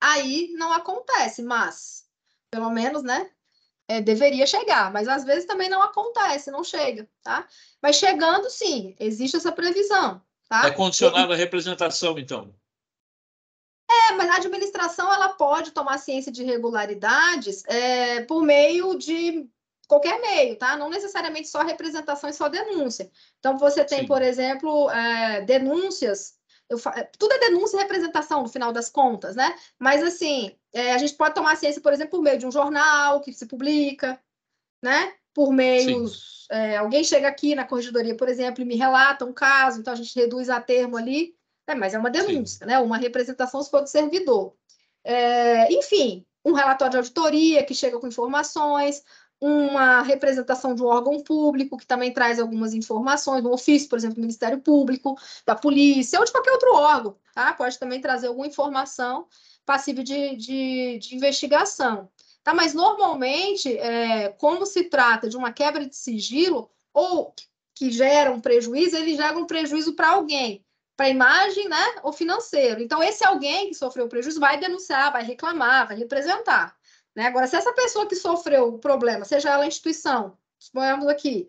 S2: aí não acontece, mas pelo menos, né? É, deveria chegar, mas às vezes também não acontece, não chega, tá? Mas chegando, sim, existe essa previsão, tá? É condicionado
S9: à representação, então.
S2: É, mas a administração ela pode tomar ciência de irregularidades é, por meio de qualquer meio, tá? Não necessariamente só representação e só denúncia. Então, você tem, Sim. por exemplo, é, denúncias. Fa... É, tudo é denúncia e representação, no final das contas, né? Mas, assim, é, a gente pode tomar ciência, por exemplo, por meio de um jornal que se publica, né? Por meios. É, alguém chega aqui na corregedoria, por exemplo, e me relata um caso, então a gente reduz a termo ali. É, mas é uma denúncia, Sim. né? uma representação se for do servidor. É, enfim, um relatório de auditoria que chega com informações, uma representação de um órgão público que também traz algumas informações, um ofício, por exemplo, do Ministério Público, da polícia ou de qualquer outro órgão, tá? Pode também trazer alguma informação passível de, de, de investigação. Tá? Mas normalmente, é, como se trata de uma quebra de sigilo ou que gera um prejuízo, ele gera um prejuízo para alguém para a imagem, né, ou financeiro. Então, esse alguém que sofreu prejuízo vai denunciar, vai reclamar, vai representar. Né? Agora, se essa pessoa que sofreu o problema, seja ela a instituição, suponhamos aqui,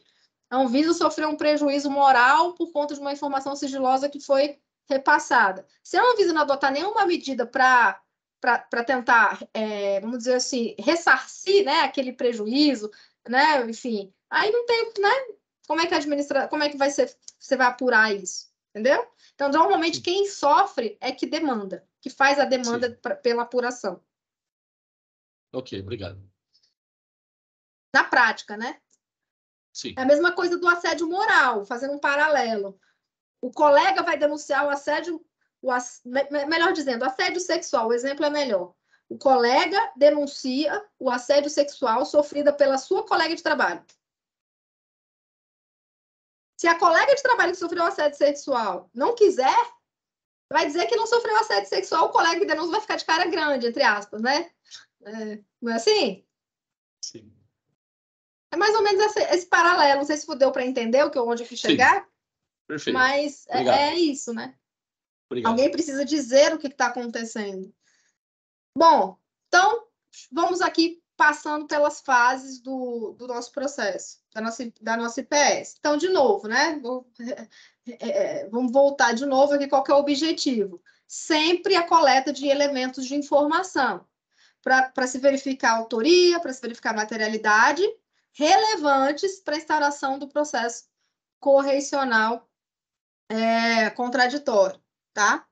S2: a Anvisa sofreu um prejuízo moral por conta de uma informação sigilosa que foi repassada. Se a Anvisa não adotar nenhuma medida para para tentar, é, vamos dizer assim, ressarcir né, aquele prejuízo, né, enfim, aí não tem, né, como é que administra, como é que vai ser, você vai apurar isso, entendeu? Então, normalmente, quem sofre é que demanda, que faz a demanda pra, pela apuração.
S1: Ok, obrigado.
S3: Na prática, né?
S10: Sim.
S2: É
S3: a mesma coisa do assédio moral, fazendo um paralelo. O colega
S2: vai denunciar o assédio, o ass... melhor dizendo, assédio sexual, o exemplo é melhor. O colega denuncia o assédio sexual sofrida pela sua colega de trabalho.
S3: Se a colega de trabalho que sofreu assédio sexual não quiser, vai dizer que não sofreu assédio sexual, o colega que denuncia vai ficar de cara grande, entre
S2: aspas, né? É, não é assim? Sim. É mais ou menos esse, esse paralelo. Não sei se deu para entender o que, onde eu fui chegar. Sim.
S3: Perfeito. Mas é,
S2: é, isso, né? Obrigado. Alguém precisa dizer o que está acontecendo. Bom, então vamos aqui passando pelas fases do, do nosso processo, da nossa, da nossa IPS. Então, de novo, né? Vou, é, é, é, vamos voltar de novo aqui, qual é o objetivo? Sempre a coleta de elementos de informação para se verificar a autoria, para se verificar a materialidade, relevantes para a instauração do processo correcional é, contraditório, tá?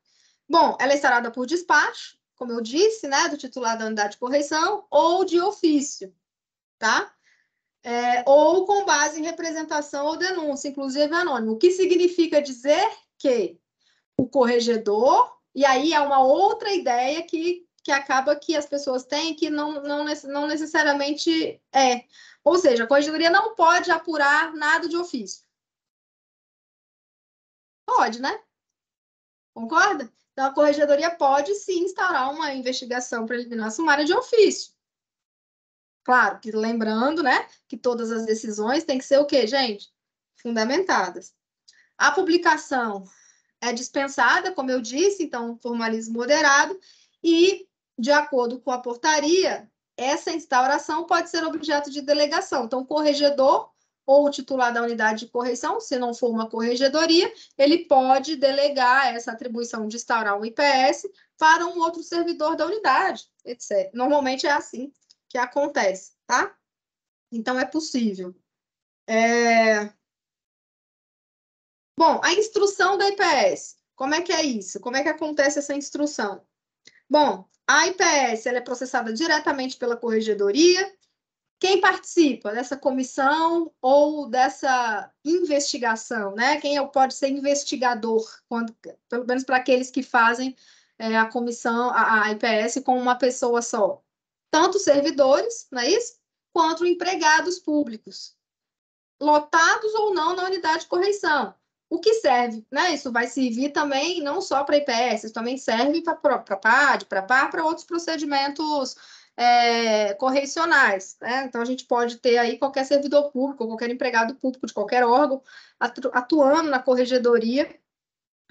S2: Bom, ela é instaurada por despacho, como eu disse, né, do titular da unidade de correção, ou de ofício, tá? É, ou com base em representação ou denúncia, inclusive anônimo, o que significa dizer que o corregedor, e aí é uma outra ideia que, que acaba que as pessoas têm que não, não, não necessariamente é. Ou seja, a corregedoria não
S3: pode apurar nada de ofício. Pode, né? Concorda? Então, a corregedoria pode sim instaurar uma investigação
S2: preliminar sumária de ofício. Claro que lembrando, né, que todas as decisões têm que ser o quê, gente? Fundamentadas. A publicação é dispensada, como eu disse, então, formalismo moderado, e, de acordo com a portaria, essa instauração pode ser objeto de delegação. Então, o corregedor ou o titular da unidade de correição, se não for uma corregedoria, ele pode delegar essa atribuição de instaurar um IPS para um outro servidor da unidade,
S3: etc. Normalmente é assim que acontece, tá? Então é possível. É... Bom, a instrução da
S2: IPS, como é que é isso? Como é que acontece essa instrução? Bom, a IPS ela é processada diretamente pela corregedoria, quem participa dessa comissão ou dessa investigação, né? Quem é pode ser investigador, quando, pelo menos para aqueles que fazem é, a comissão, a, a IPS, com uma pessoa só. Tanto servidores, não é isso? Quanto empregados públicos, lotados ou não na unidade de correição. O que serve, né? Isso vai servir também não só para IPS, isso também serve para PAD, para PAR, para outros procedimentos é, correcionais. Né? Então, a gente pode ter aí qualquer servidor público, qualquer empregado público de qualquer órgão atuando na corregedoria,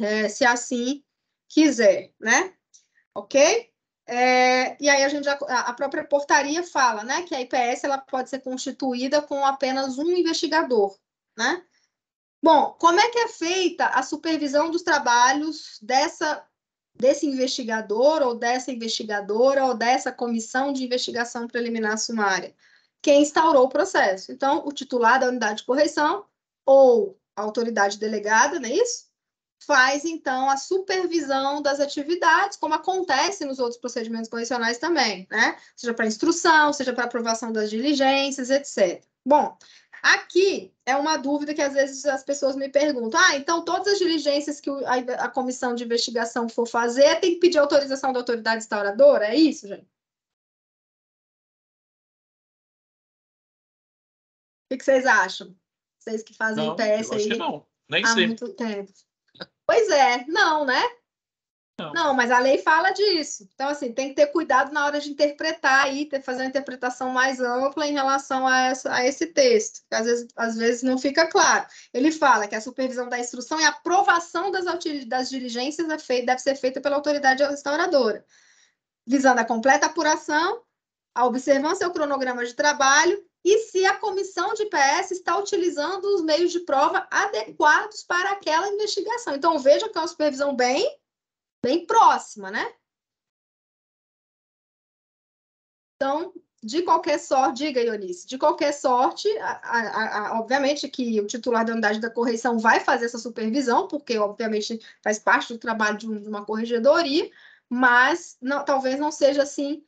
S2: é, se assim quiser, né? Ok? É, e aí a gente já, a própria portaria fala, né, que a IPS ela pode ser constituída com apenas um investigador, né? Bom, como é que é feita a supervisão dos trabalhos dessa desse investigador ou dessa investigadora ou dessa comissão de investigação preliminar sumária, quem instaurou o processo. Então, o titular da unidade de correção ou autoridade delegada, não é isso? Faz, então, a supervisão das atividades, como acontece nos outros procedimentos correcionais também, né? Seja para instrução, seja para aprovação das diligências, etc. Bom, Aqui é uma dúvida que às vezes as pessoas me perguntam: ah, então todas as diligências que
S3: a, a comissão de investigação for fazer tem que pedir autorização da autoridade instauradora? É isso, gente?
S10: O que, que
S2: vocês acham? Vocês que fazem não, PS aí. Acho que não, nem há muito tempo. Pois é, não, né? Então. Não. mas a lei fala disso. Então, assim, tem que ter cuidado na hora de interpretar aí, fazer uma interpretação mais ampla em relação a, essa, a esse texto, que às vezes, às vezes não fica claro. Ele fala que a supervisão da instrução e a aprovação das, das diligências é feita, deve ser feita pela autoridade restauradora, visando a completa apuração, a observância ao cronograma de trabalho e se a comissão de PS está utilizando os meios de prova adequados para aquela investigação. Então, veja que
S3: é uma supervisão bem bem próxima, né? Então, de qualquer sorte, diga, Ionice, de qualquer sorte, a,
S2: a, a, obviamente que o titular da unidade da correção vai fazer essa supervisão, porque obviamente faz parte do trabalho de uma corregedoria, mas não, talvez não seja assim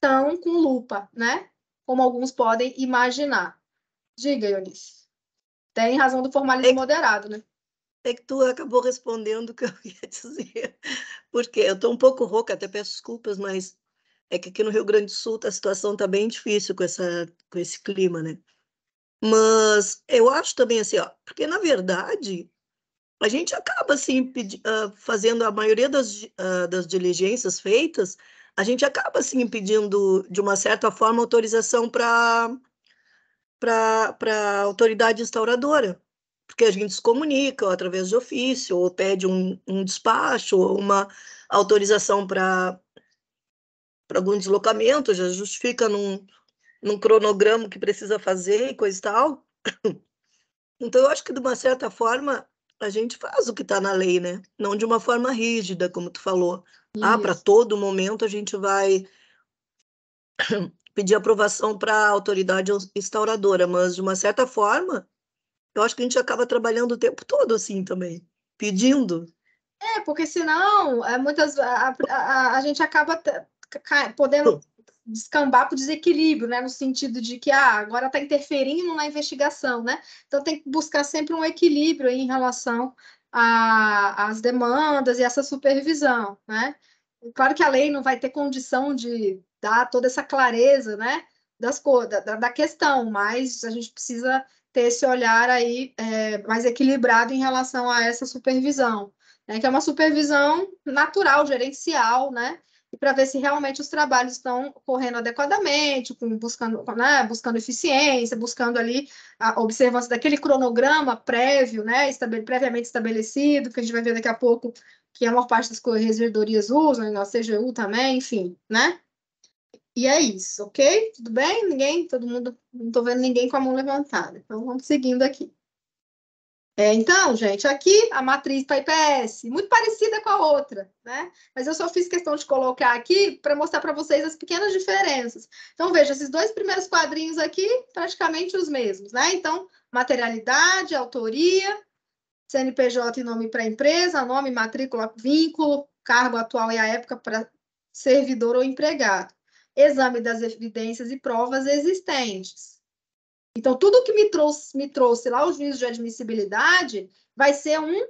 S2: tão com lupa, né? Como alguns podem imaginar. Diga, Ionice. Tem razão do formalismo é... moderado, né? é que tu acabou respondendo
S5: o que eu ia dizer. Porque eu estou um pouco rouca, até peço desculpas, mas é que aqui no Rio Grande do Sul a situação está bem difícil com, essa, com esse clima, né? Mas eu acho também assim, ó, porque na verdade a gente acaba assim pedi, uh, fazendo a maioria das, uh, das diligências feitas, a gente acaba assim pedindo de uma certa forma autorização para para a autoridade instauradora porque a gente se comunica através de ofício, ou pede um, um despacho, ou uma autorização para algum deslocamento, já justifica num, num cronograma que precisa fazer e coisa e tal. Então, eu acho que, de uma certa forma, a gente faz o que está na lei, né? Não de uma forma rígida, como tu falou. Ah, Isso. Ah, para todo momento a gente vai pedir aprovação para a autoridade instauradora, mas, de uma certa forma, eu acho que a gente acaba trabalhando o tempo todo assim também, pedindo.
S2: É, porque senão é, muitas, a, a, a gente acaba podendo descambar para o desequilíbrio, né? No sentido de que ah, agora está interferindo na investigação, né? Então tem que buscar sempre um equilíbrio em relação às demandas e essa supervisão, né? Claro que a lei não vai ter condição de dar toda essa clareza, né? Das, da, da questão, mas a gente precisa ter esse olhar aí é, mais equilibrado em relação a essa supervisão, né? que é uma supervisão natural, gerencial, né? E para ver se realmente os trabalhos estão correndo adequadamente, com, buscando, né? buscando eficiência, buscando ali a observância daquele cronograma prévio, né? Estabele, previamente estabelecido, que a gente vai ver daqui a pouco que a maior parte das corredorias usam, né, a CGU também, enfim, né? E é isso, ok? Tudo bem? Ninguém? Todo mundo? Não estou vendo ninguém com a mão levantada. Então, vamos seguindo aqui. É, então, gente, aqui a matriz para IPS, muito parecida com a outra, né? Mas eu só fiz questão de colocar aqui para mostrar para vocês as pequenas diferenças. Então, veja, esses dois primeiros quadrinhos aqui, praticamente os mesmos, né? Então, materialidade, autoria, CNPJ e nome para empresa, nome, matrícula, vínculo, cargo atual e a época para servidor ou empregado exame das evidências e provas existentes. Então, tudo que me trouxe, me trouxe lá o juízo de admissibilidade vai ser um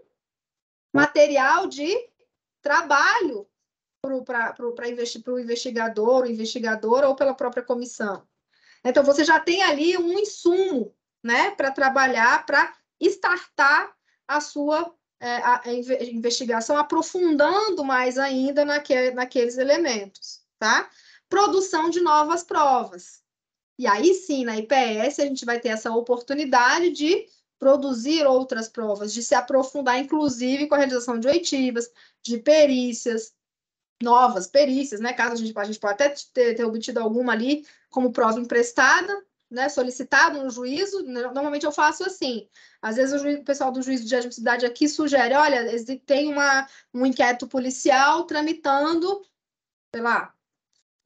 S2: material de trabalho para o investigador, o investigador ou pela própria comissão. Então, você já tem ali um insumo né, para trabalhar, para startar a sua é, a, a investigação, aprofundando mais ainda naque, naqueles elementos. Tá? produção de novas provas. E aí sim, na IPS, a gente vai ter essa oportunidade de produzir outras provas, de se aprofundar, inclusive, com a realização de oitivas, de perícias, novas perícias, né? Caso a gente, a gente pode até ter, ter obtido alguma ali como prova emprestada, né, solicitado no juízo, né? normalmente eu faço assim. Às vezes o, juiz, o pessoal do juízo de admissibilidade aqui sugere, olha, tem uma, um inquérito policial tramitando, sei lá,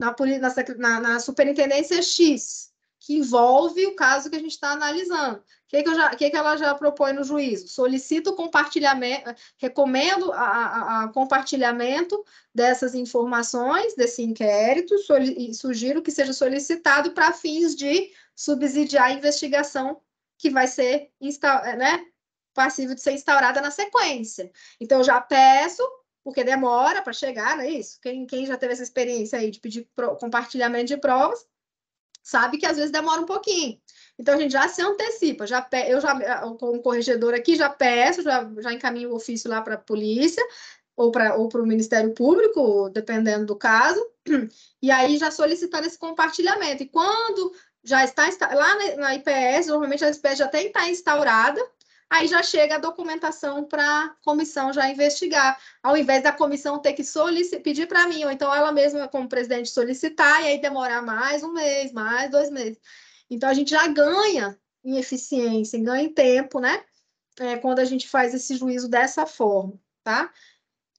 S2: na, na, na superintendência X, que envolve o caso que a gente está analisando. O que, é que, que, é que, ela já propõe no juízo? Solicito compartilhamento, recomendo a, a, a compartilhamento dessas informações, desse inquérito, e sugiro que seja solicitado para fins de subsidiar a investigação que vai ser né, passível de ser instaurada na sequência. Então, já peço porque demora para chegar, não é isso? Quem, quem já teve essa experiência aí de pedir pro, compartilhamento de provas, sabe que às vezes demora um pouquinho. Então a gente já se antecipa, já pe... eu já como corregedor aqui já peço, já, já encaminho o ofício lá para a polícia ou para ou o Ministério Público, dependendo do caso, e aí já solicitando esse compartilhamento. E quando já está lá na, na IPS, normalmente a IPS já tem que estar tá instaurada, aí já chega a documentação para a comissão já investigar, ao invés da comissão ter que solicitar pedir para mim, ou então ela mesma, como presidente, solicitar, e aí demorar mais um mês, mais dois meses. Então, a gente já ganha em eficiência, ganha em tempo, né? É, quando a gente faz esse juízo dessa forma, tá?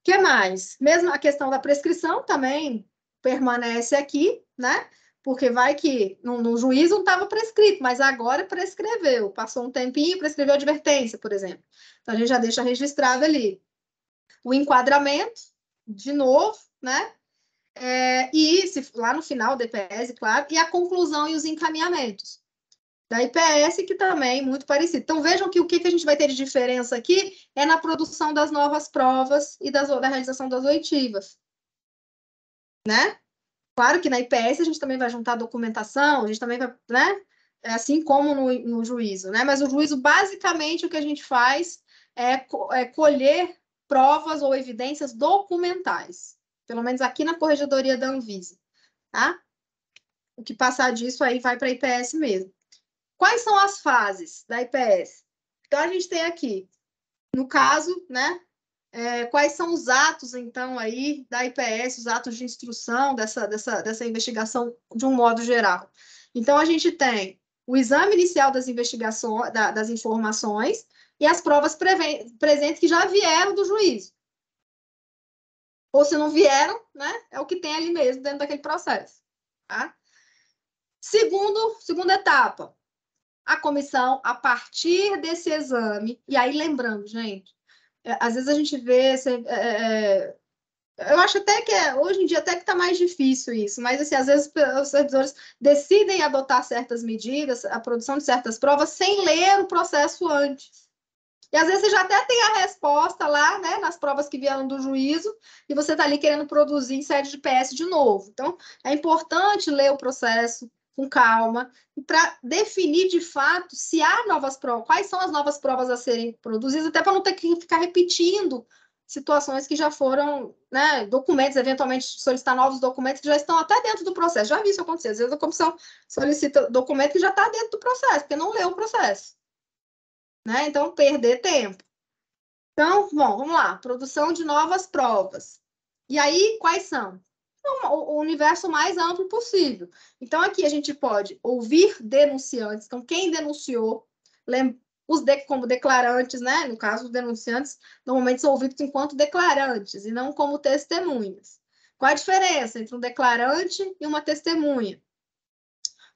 S2: que mais? Mesmo a questão da prescrição também permanece aqui, né? porque vai que no, no não estava prescrito, mas agora prescreveu, passou um tempinho, prescreveu advertência, por exemplo. Então a gente já deixa registrado ali o enquadramento, de novo, né? É, e se, lá no final, DPS, claro, e a conclusão e os encaminhamentos. Da IPS, que também é muito parecido. Então, vejam que o que, que a gente vai ter de diferença aqui é na produção das novas provas e das, da realização das oitivas. Né? claro que na IPS a gente também vai juntar documentação, a gente também vai, né? É assim como no, no juízo, né? Mas o juízo, basicamente, o que a gente faz é, é colher provas ou evidências documentais, pelo menos aqui na corregedoria da Anvisa, tá? O que passar disso aí vai para a IPS mesmo. Quais são as fases da IPS? Então, a gente tem aqui, no caso, né, é, quais são os atos, então, aí da IPS, os atos de instrução dessa, dessa, dessa investigação de um modo geral? Então, a gente tem o exame inicial das investigações, da, das informações e as provas presentes que já vieram do juízo. Ou se não vieram, né, é o que tem ali mesmo dentro daquele processo. Tá? Segundo, segunda etapa, a comissão, a partir desse exame, e aí lembrando, gente, é, às vezes a gente vê. Você, é, é, é, eu acho até que é, hoje em dia até que está mais difícil isso, mas assim, às vezes os servidores decidem adotar certas medidas, a produção de certas provas, sem ler o processo antes. E às vezes você já até tem a resposta lá, né, nas provas que vieram do juízo, e você está ali querendo produzir em sede de PS de novo. Então, é importante ler o processo, com calma, para definir de fato se há novas provas, quais são as novas provas a serem produzidas, até para não ter que ficar repetindo situações que já foram, né, documentos, eventualmente solicitar novos documentos que já estão até dentro do processo. Já vi isso acontecer. Às vezes a comissão solicita documento que já está dentro do processo, porque não leu o processo. Né? Então, perder tempo. Então, bom, vamos lá. Produção de novas provas. E aí, quais são? o universo mais amplo possível. Então, aqui a gente pode ouvir denunciantes, então, quem denunciou, os de, como declarantes, né? No caso, os denunciantes normalmente são ouvidos enquanto declarantes e não como testemunhas. Qual a diferença entre um declarante e uma testemunha?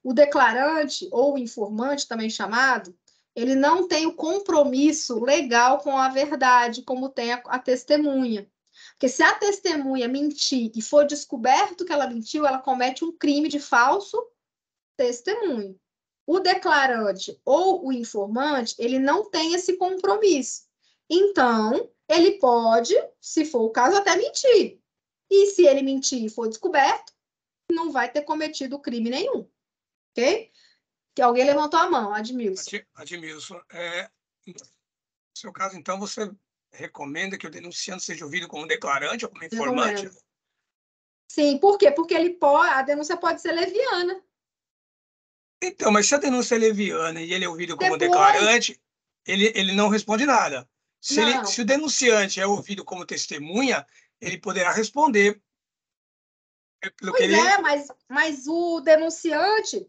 S2: O declarante ou informante, também chamado, ele não tem o compromisso legal com a verdade, como tem a, a testemunha. Porque se a testemunha mentir e for descoberto que ela mentiu, ela comete um crime de falso testemunho. O declarante ou o informante, ele não tem esse compromisso. Então, ele pode, se for o caso, até mentir. E se ele mentir e for descoberto, não vai ter cometido crime nenhum. Ok? Que alguém levantou a mão, Admilson. Ad,
S6: Admilson, é, no seu caso, então, você recomenda que o denunciante seja ouvido como declarante ou como informante?
S2: Sim, por quê? Porque ele pode, a denúncia pode ser leviana.
S6: Então, mas se a denúncia é leviana e ele é ouvido como Depois... declarante, ele, ele não responde nada.
S3: Se, ele, se o
S6: denunciante é ouvido como testemunha, ele poderá responder
S3: é pelo pois ele... é, mas,
S2: mas o denunciante,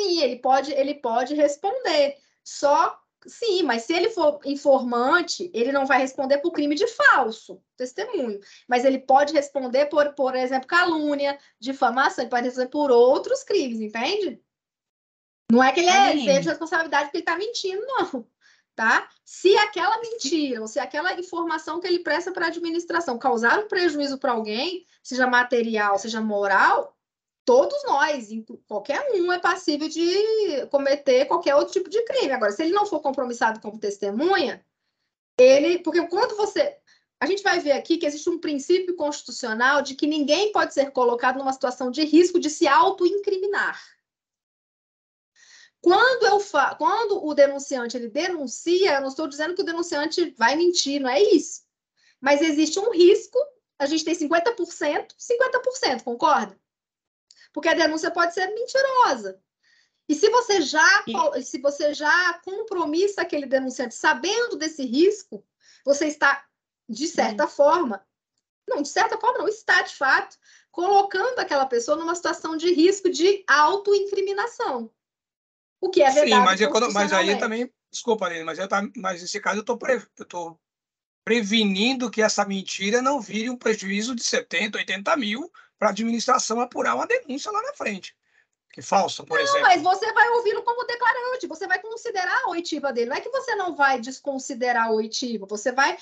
S2: sim, ele pode, ele pode responder. Só Sim, mas se ele for informante, ele não vai responder por crime de falso testemunho, mas ele pode responder por, por exemplo, calúnia, difamação, ele pode responder por outros crimes, entende? Não é que ele é isento de responsabilidade porque ele está mentindo, não. Tá? Se aquela mentira ou se aquela informação que ele presta para a administração causar um prejuízo para alguém, seja material, seja moral, todos nós, qualquer um é passível de cometer qualquer outro tipo de crime. Agora, se ele não for compromissado como testemunha, ele, porque quando você, a gente vai ver aqui que existe um princípio constitucional de que ninguém pode ser colocado numa situação de risco de se autoincriminar. Quando, eu fa... Quando o denunciante ele denuncia, eu não estou dizendo que o denunciante vai mentir, não é isso. Mas existe um risco, a gente tem 50%, 50%, concorda? porque a denúncia pode ser mentirosa. E se você já, e... se você já compromissa aquele denunciante sabendo desse risco, você está, de certa forma, não, de certa forma não, está de fato colocando aquela pessoa numa situação de risco de autoincriminação. O que é verdade. Sim, mas, é quando, mas aí também,
S6: desculpa, Aline, mas, eu tá, mas nesse caso eu estou pre, prevenindo que essa mentira não vire um prejuízo de 70, 80 mil para a administração apurar uma denúncia lá na frente. Que falsa, por não, exemplo.
S2: mas você vai ouvi-lo como declarante, você vai considerar a oitiva dele. Não é que você não vai desconsiderar a oitiva, você vai.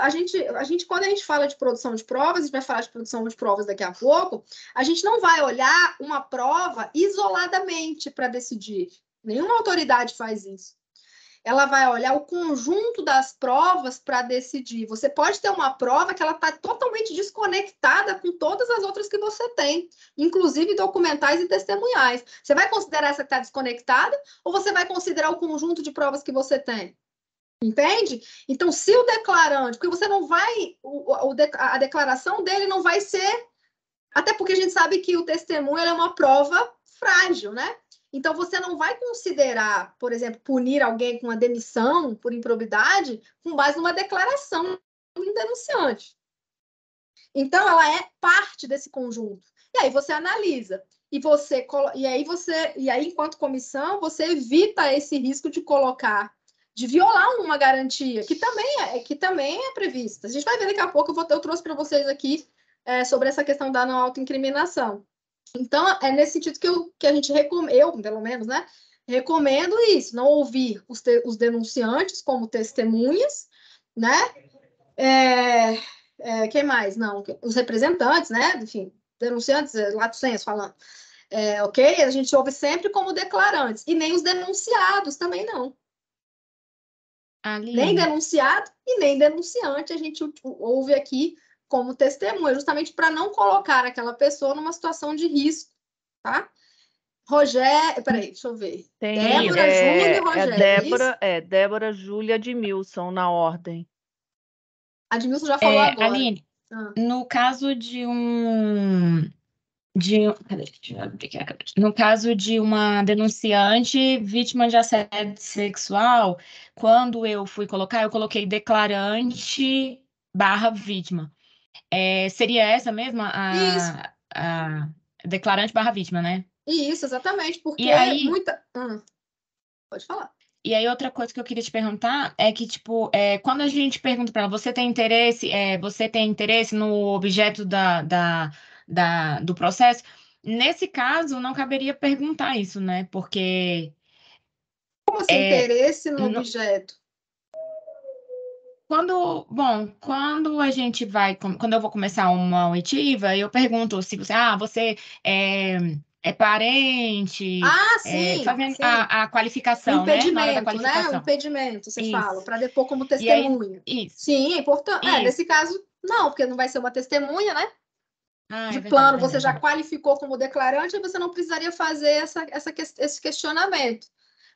S2: A, gente, a gente, quando a gente fala de produção de provas, a gente vai falar de produção de provas daqui a pouco, a gente não vai olhar uma prova isoladamente para decidir. Nenhuma autoridade faz isso ela vai olhar o conjunto das provas para decidir. Você pode ter uma prova que ela está totalmente desconectada com todas as outras que você tem, inclusive documentais e testemunhais. Você vai considerar essa que está desconectada ou você vai considerar o conjunto de provas que você tem? Entende? Então, se o declarante, porque você não vai, o, a declaração dele não vai ser, até porque a gente sabe que o testemunho é uma prova frágil, né? Então, você não vai considerar, por exemplo, punir alguém com uma demissão por improbidade com base numa declaração do denunciante. Então, ela é parte desse conjunto. E aí você analisa. E você e aí você e aí enquanto comissão, você evita esse risco de colocar de violar uma garantia que também é que também é prevista. A gente vai ver daqui a pouco, eu, vou, eu trouxe para vocês aqui é, sobre essa questão da não autoincriminação. Então, é nesse sentido que, eu, que a gente recomenda, eu, pelo menos, né? Recomendo isso, não ouvir os, te, os denunciantes como testemunhas, né? É, é, quem mais? Não, os representantes, né? Enfim, denunciantes, é, lato senso falando. É, ok? A gente ouve sempre como declarantes, e nem os denunciados também não. Aline. Nem denunciado e nem denunciante a gente ouve aqui como testemunha, justamente para não colocar aquela pessoa numa situação de risco, tá? Rogério, peraí, deixa eu ver. Tem,
S7: Débora, é, Júlia e é, Rogério. É Débora, é, Débora, Júlia e Admilson na ordem.
S2: Admilson
S8: já falou é, agora. Aline, ah. no caso de um. De, no caso de uma denunciante vítima de assédio sexual, quando eu fui colocar, eu coloquei declarante barra vítima. É, seria essa mesma a, a, declarante barra vítima, né?
S2: Isso, exatamente, porque e aí... muita. Hum. Pode
S8: falar. E aí, outra coisa que eu queria te perguntar é que, tipo, é, quando a gente pergunta para ela, você tem interesse, é, você tem interesse no objeto da, da, da, do processo? Nesse caso, não caberia perguntar isso, né? Porque. Como assim, é, interesse no, no objeto? quando, bom, quando a gente vai, quando eu vou começar uma oitiva, eu pergunto se você, ah, você é, é parente, ah, é, sim, é, sim. A, a, qualificação, né, impedimento, né? qualificação. né?
S2: Impedimento, você fala, para depor como testemunha.
S8: Aí, isso. Sim, é importante. É, nesse
S2: caso, não, porque não vai ser uma testemunha, né? Ah, é de é verdade, plano, é você já qualificou como declarante, você não precisaria fazer essa, essa, esse questionamento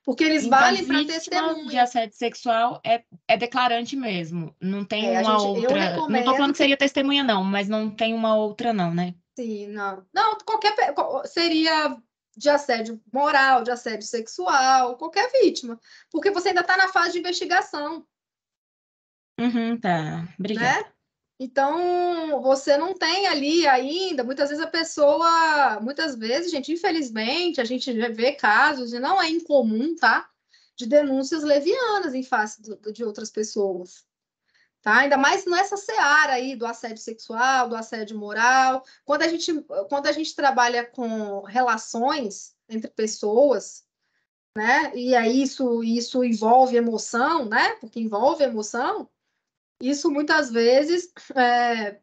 S2: porque eles então, valem para testemunha.
S8: de assédio sexual é, é declarante mesmo, não tem é, uma gente, outra. Não estou falando que seria testemunha não, mas não tem uma outra não, né? Sim, não. Não, qualquer
S2: seria de assédio moral, de assédio sexual, qualquer vítima, porque você ainda está na fase de investigação.
S8: Uhum, tá, obrigada.
S3: Né?
S2: Então, você não tem ali ainda, muitas vezes a pessoa, muitas vezes, gente, infelizmente, a gente vê casos, e não é incomum, tá? De denúncias levianas em face do, de outras pessoas. Tá? Ainda mais nessa seara aí do assédio sexual, do assédio moral. Quando a gente, quando a gente trabalha com relações entre pessoas, né? E aí isso, isso envolve emoção, né? Porque envolve emoção, isso muitas vezes é,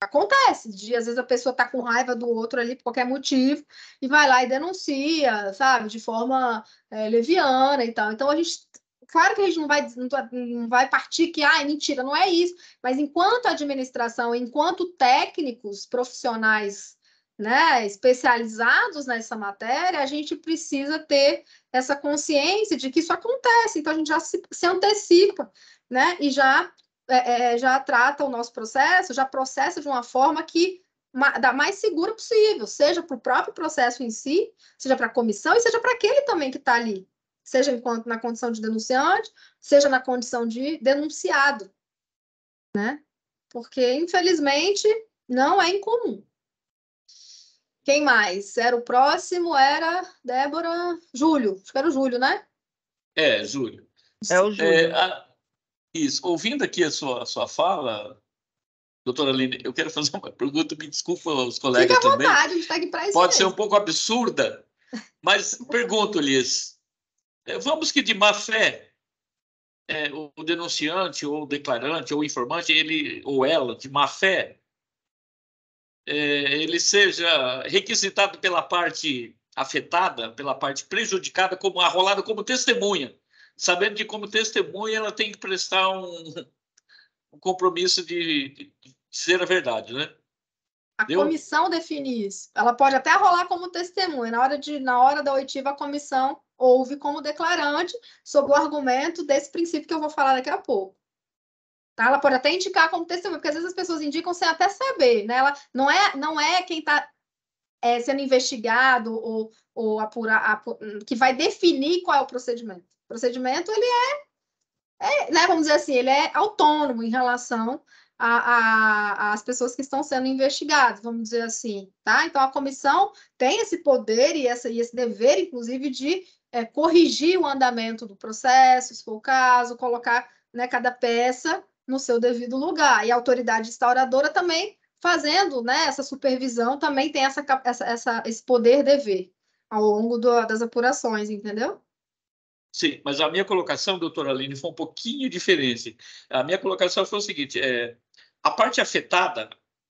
S2: acontece, de às vezes a pessoa tá com raiva do outro ali por qualquer motivo e vai lá e denuncia, sabe, de forma é, leviana e tal. Então a gente claro que a gente não vai, não tá, vai partir que, ah, é mentira, não é isso. Mas enquanto administração, enquanto técnicos profissionais né, especializados nessa matéria, a gente precisa ter essa consciência de que isso acontece. Então, a gente já se, se antecipa né, e já é, é, é, já trata o nosso processo, já processa de uma forma que dá mais segura possível, seja para o próprio processo em si, seja para a comissão e seja para aquele também que está ali, seja enquanto na condição de denunciante, seja na condição de denunciado, né? Porque infelizmente não é incomum. Quem mais? Era o próximo, era Débora Júlio. Acho que era o Júlio, né?
S9: É, Júlio. É o Júlio. É, a... Isso. Ouvindo aqui a sua, a sua fala, doutora Aline, eu quero fazer uma pergunta, me desculpa os colegas à também. Vontade,
S3: a gente tá aqui pra isso Pode mesmo. ser um
S9: pouco absurda, mas pergunto-lhes: é, vamos que de má fé é, o denunciante, ou o declarante, ou o informante, ele ou ela, de má fé, é, ele seja requisitado pela parte afetada, pela parte prejudicada, como arrolada como testemunha sabendo que, como testemunha, ela tem que prestar um, um compromisso de, de, ser a verdade, né? A Deu?
S2: comissão define isso. Ela pode até rolar como testemunha. Na hora, de, na hora da oitiva, a comissão ouve como declarante sob o argumento desse princípio que eu vou falar daqui a pouco. Tá? Ela pode até indicar como testemunha, porque às vezes as pessoas indicam sem até saber. Né? Ela não é, não é quem está é, sendo investigado ou, ou apura, apura, que vai definir qual é o procedimento procedimento ele é, é né, vamos dizer assim, ele é autônomo em relação às pessoas que estão sendo investigadas, vamos dizer assim, tá? Então a comissão tem esse poder e, essa, e esse dever, inclusive, de é, corrigir o andamento do processo, se for o caso, colocar né, cada peça no seu devido lugar. E a autoridade instauradora também fazendo né, essa supervisão, também tem essa, essa, essa esse poder dever ao longo do, das apurações, entendeu?
S9: Sim, mas a minha colocação, doutora Aline, foi um pouquinho diferente. A minha colocação foi o seguinte: é, a parte afetada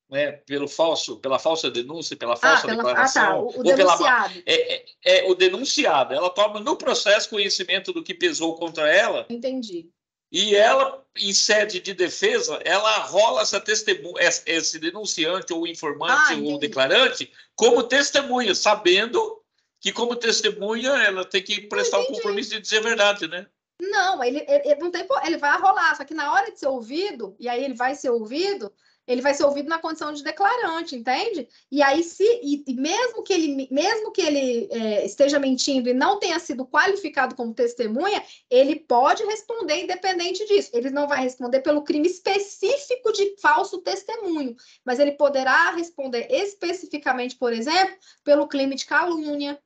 S9: né, pelo falso, pela falsa denúncia, pela ah, falsa ah, pela, declaração, ah, tá, o, o denunciado. é, é, é, o denunciado. Ela toma no processo conhecimento do que pesou contra ela.
S3: Entendi.
S9: E ela, em sede de defesa, ela rola essa testemunha, é, esse denunciante ou ah, informante ah, ou declarante como testemunha, sabendo que como testemunha ela tem que prestar o compromisso de dizer a verdade, né?
S3: Não,
S2: ele, ele, ele, não tem, ele vai rolar, só que na hora de ser ouvido, e aí ele vai ser ouvido, ele vai ser ouvido na condição de declarante, entende? E aí se e, e mesmo que ele mesmo que ele é, esteja mentindo e não tenha sido qualificado como testemunha, ele pode responder independente disso. Ele não vai responder pelo crime específico de falso testemunho, mas ele poderá responder especificamente, por exemplo, pelo crime de calúnia,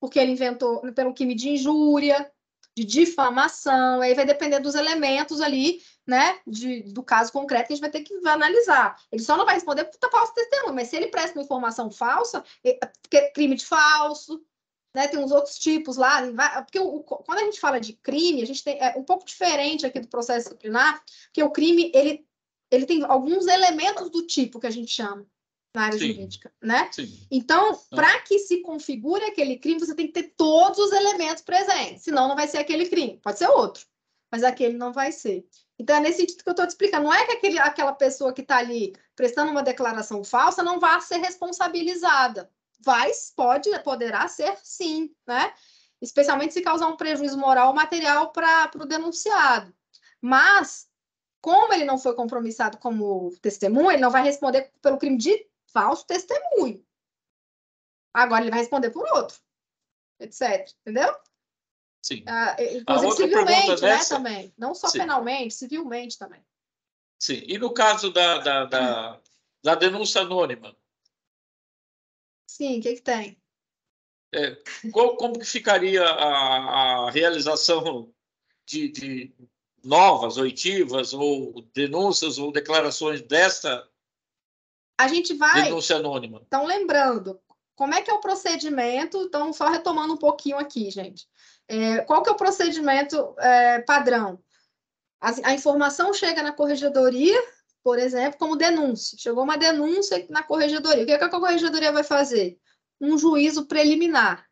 S2: porque ele inventou pelo crime de injúria, de difamação, aí vai depender dos elementos ali, né, de, do caso concreto que a gente vai ter que analisar. Ele só não vai responder por falso testemunho, mas se ele presta uma informação falsa, é crime de falso, né, tem uns outros tipos lá, porque o, o, quando a gente fala de crime, a gente tem é um pouco diferente aqui do processo disciplinar, porque o crime ele ele tem alguns elementos do tipo que a gente chama na área Sim. jurídica, né? Sim. Então, ah. para que se configure aquele crime, você tem que ter todos os elementos presentes, senão não vai ser aquele crime, pode ser outro, mas aquele não vai ser. Então, é nesse sentido que eu estou te explicando. Não é que aquele, aquela pessoa que está ali prestando uma declaração falsa não vá ser responsabilizada. Vai, pode, poderá ser sim, né? Especialmente se causar um prejuízo moral ou material para o denunciado. Mas, como ele não foi compromissado como testemunha, ele não vai responder pelo crime de falso testemunho. Agora ele vai responder por outro, etc. Entendeu? Sim. Ah, inclusive civilmente, né, dessa... também. Não só Sim. penalmente, civilmente também.
S9: Sim. E no caso da, da, da, da denúncia anônima?
S3: Sim, o que, que tem?
S9: É, como que ficaria a, a realização de, de novas oitivas ou denúncias ou declarações desta
S2: a gente vai. Denúncia anônima. Então, lembrando, como é que é o procedimento? Então, só retomando um pouquinho aqui, gente. É, qual que é o procedimento é, padrão? A, a, informação chega na corregedoria, por exemplo, como denúncia. Chegou uma denúncia na corregedoria. O que, é que a corregedoria vai fazer? Um juízo preliminar.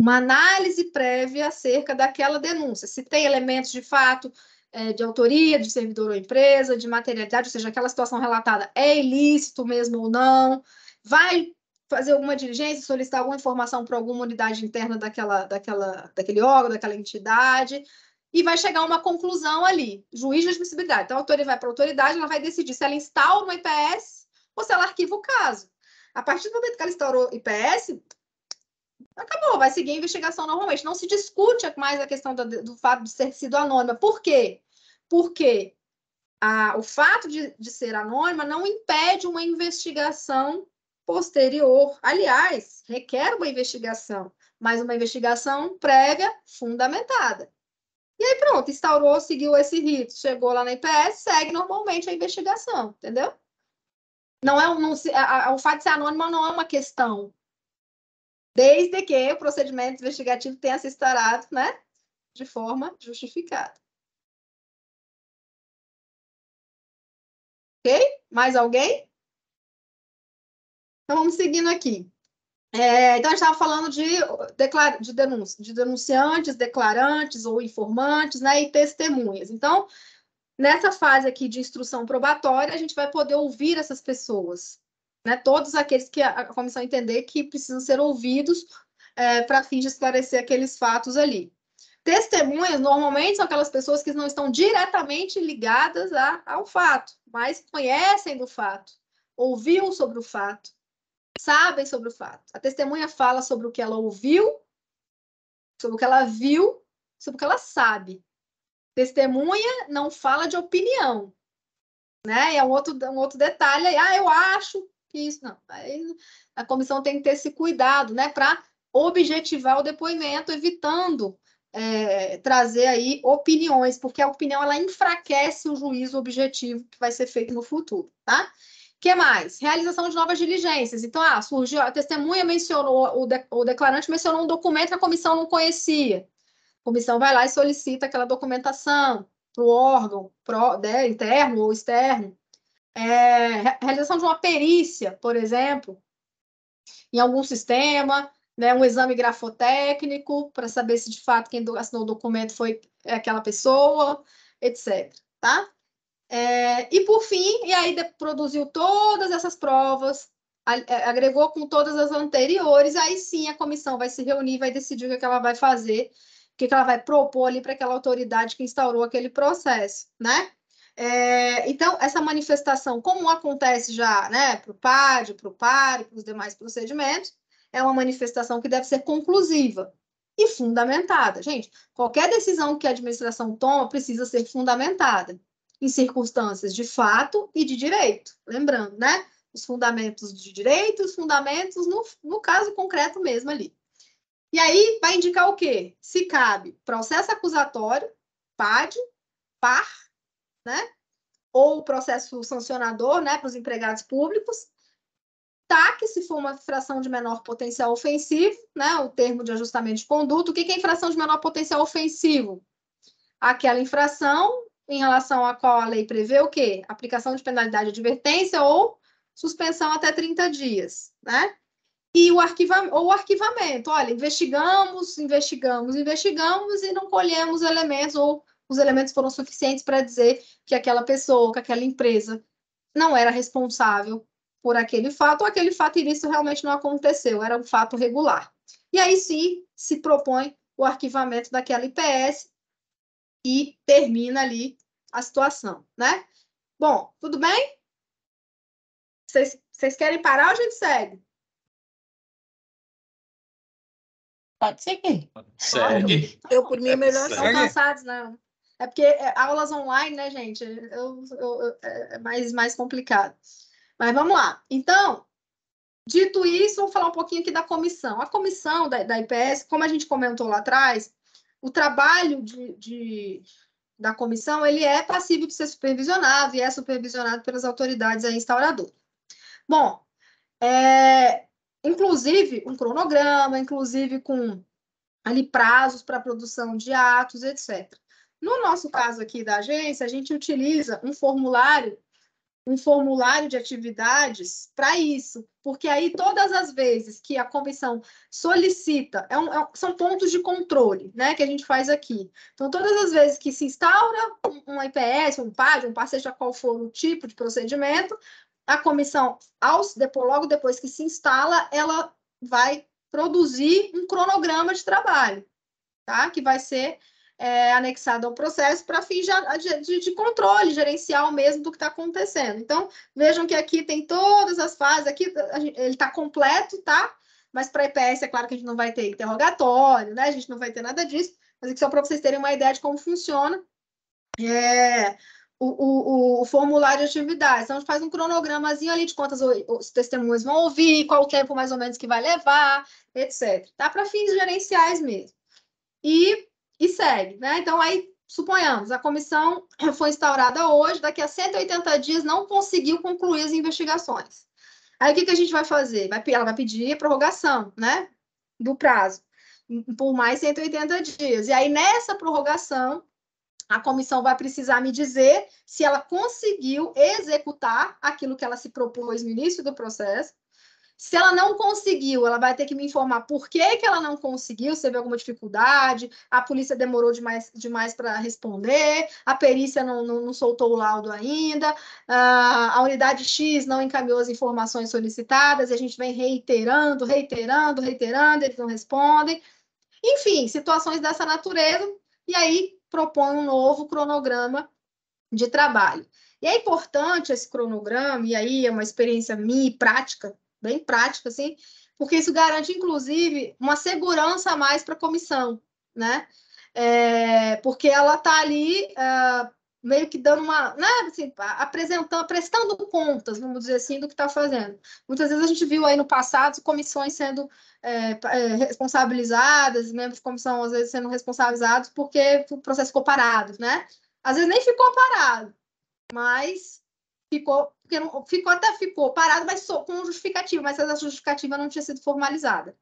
S2: Uma análise prévia acerca daquela denúncia. Se tem elementos de fato, é, de autoria de servidor ou empresa, de materialidade, ou seja, aquela situação relatada é ilícito mesmo ou não, vai fazer alguma diligência, solicitar alguma informação para alguma unidade interna daquela, daquela, daquele órgão, daquela entidade, e vai chegar a uma conclusão ali, juiz de admissibilidade. Então, a autoria vai para a autoridade, ela vai decidir se ela instaura um IPS ou se ela arquiva o caso. A partir do momento que ela instaurou IPS, acabou, vai seguir a investigação normalmente. Não se discute mais a questão do, do fato de ter sido anônima. Por quê? porque a, o fato de, de ser anônima não impede uma investigação posterior. Aliás, requer uma investigação, mas uma investigação prévia fundamentada. E aí pronto, instaurou, seguiu esse rito, chegou lá na IPS, segue normalmente a investigação, entendeu? Não é não, a, a, o fato de ser anônima não é uma questão.
S3: Desde que o procedimento investigativo tenha se instaurado, né, de forma justificada. Ok? Mais
S2: alguém? Então, vamos seguindo aqui. É, então, a gente estava falando de, de, denúncia, de denunciantes, declarantes ou informantes, né, e testemunhas. Então, nessa fase aqui de instrução probatória, a gente vai poder ouvir essas pessoas, né, todos aqueles que a, comissão entender que precisam ser ouvidos é, para fim de esclarecer aqueles fatos ali. Testemunhas, normalmente, são aquelas pessoas que não estão diretamente ligadas a, ao fato, mas conhecem do fato, ouviram sobre o fato, sabem sobre o fato. A testemunha fala sobre o que ela ouviu, sobre o que ela viu, sobre o que ela sabe. Testemunha não fala de opinião, né? É um outro, um outro detalhe aí, ah, eu acho que isso não. Aí a comissão tem que ter esse cuidado, né, para objetivar o depoimento, evitando é, trazer aí opiniões, porque a opinião ela enfraquece o juízo objetivo que vai ser feito no futuro, tá? que mais? Realização de novas diligências. Então, ah, surgiu, a testemunha mencionou, o, de, o declarante mencionou um documento que a comissão não conhecia. A comissão vai lá e solicita aquela documentação para o órgão, pro, né, interno ou externo. É, realização de uma perícia, por exemplo, em algum sistema, né, um exame grafotécnico para saber se de fato quem assinou o documento foi aquela pessoa, etc. Tá? É, e por fim, e aí produziu todas essas provas, é, agregou com todas as anteriores, aí sim a comissão vai se reunir, vai decidir o que, é que ela vai fazer, o que, é que ela vai propor ali para aquela autoridade que instaurou aquele processo, né? É, então, essa manifestação, como acontece já né, para o PAD, para o PAR para os demais procedimentos, é uma manifestação que deve ser conclusiva e fundamentada. Gente, qualquer decisão que a administração toma precisa ser fundamentada em circunstâncias de fato e de direito. Lembrando, né? Os fundamentos de direito e os fundamentos no, no caso concreto mesmo ali. E aí vai indicar o quê? Se cabe processo acusatório, PAD, PAR, né? Ou processo sancionador, né, para os empregados públicos, ataque, se for uma fração de menor potencial ofensivo, né, o termo de ajustamento de conduta. O que é infração de menor potencial ofensivo? Aquela infração em relação à qual a lei prevê o quê? Aplicação de penalidade de advertência ou suspensão até 30 dias, né? E o arquivamento, ou o arquivamento, olha, investigamos, investigamos, investigamos e não colhemos elementos ou os elementos foram suficientes para dizer que aquela pessoa, que aquela empresa não era responsável por aquele fato, ou aquele fato ilícito realmente não aconteceu, era um fato regular. E aí sim se propõe o arquivamento daquela IPS
S3: e termina ali a situação, né? Bom, tudo bem? Vocês, querem parar ou a gente segue? Pode seguir.
S1: Segue.
S3: Eu, por mim, é melhor segue. não passados não.
S2: É porque é, aulas online, né, gente? Eu, eu, eu, é, é mais, mais complicado. Mas vamos lá. Então, dito isso, vou falar um pouquinho aqui da comissão. A comissão da, da IPS, como a gente comentou lá atrás, o trabalho de, de da comissão ele é passível de ser supervisionado e é supervisionado pelas autoridades aí instauradoras. Bom, é, inclusive um cronograma, inclusive com ali prazos para produção de atos, etc. No nosso caso aqui da agência, a gente utiliza um formulário um formulário de atividades para isso, porque aí todas as vezes que a comissão solicita, é um, é, são pontos de controle, né, que a gente faz aqui. Então, todas as vezes que se instaura um, um IPS, um PAD, um PAD, seja qual for o tipo de procedimento, a comissão, depois, logo depois que se instala, ela vai produzir um cronograma de trabalho, tá? Que vai ser é, anexado ao processo para fins de, de, de, controle gerencial mesmo do que está acontecendo. Então, vejam que aqui tem todas as fases, aqui gente, ele está completo, tá? Mas para EPS é claro que a gente não vai ter interrogatório, né? A gente não vai ter nada disso, mas aqui só para vocês terem uma ideia de como funciona é, o, o, o, formulário de atividades. Então, a gente faz um cronogramazinho ali de quantas os testemunhas vão ouvir, qual o tempo mais ou menos que vai levar, etc. Tá? Para fins gerenciais mesmo. E e segue, né? Então, aí, suponhamos, a comissão foi instaurada hoje, daqui a 180 dias não conseguiu concluir as investigações. Aí, o que, que a gente vai fazer? Vai, ela vai pedir a prorrogação, né? Do prazo, por mais 180 dias. E aí, nessa prorrogação, a comissão vai precisar me dizer se ela conseguiu executar aquilo que ela se propôs no início do processo se ela não conseguiu, ela vai ter que me informar por que, que ela não conseguiu, se teve alguma dificuldade, a polícia demorou demais, demais para responder, a perícia não, não, não, soltou o laudo ainda, a unidade X não encaminhou as informações solicitadas, e a gente vem reiterando, reiterando, reiterando, eles não respondem. Enfim, situações dessa natureza, e aí propõe um novo cronograma de trabalho. E é importante esse cronograma, e aí é uma experiência minha e prática bem prático, assim, porque isso garante, inclusive, uma segurança a mais para a comissão, né? É, porque ela está ali uh, meio que dando uma, né, assim, apresentando, prestando contas, vamos dizer assim, do que está fazendo. Muitas vezes a gente viu aí no passado comissões sendo é, é, responsabilizadas, membros de comissão às vezes sendo responsabilizados porque o processo ficou parado, né? Às vezes nem ficou parado, mas ficou, porque não, ficou até ficou parado, mas só com justificativa, mas essa justificativa não tinha sido formalizada.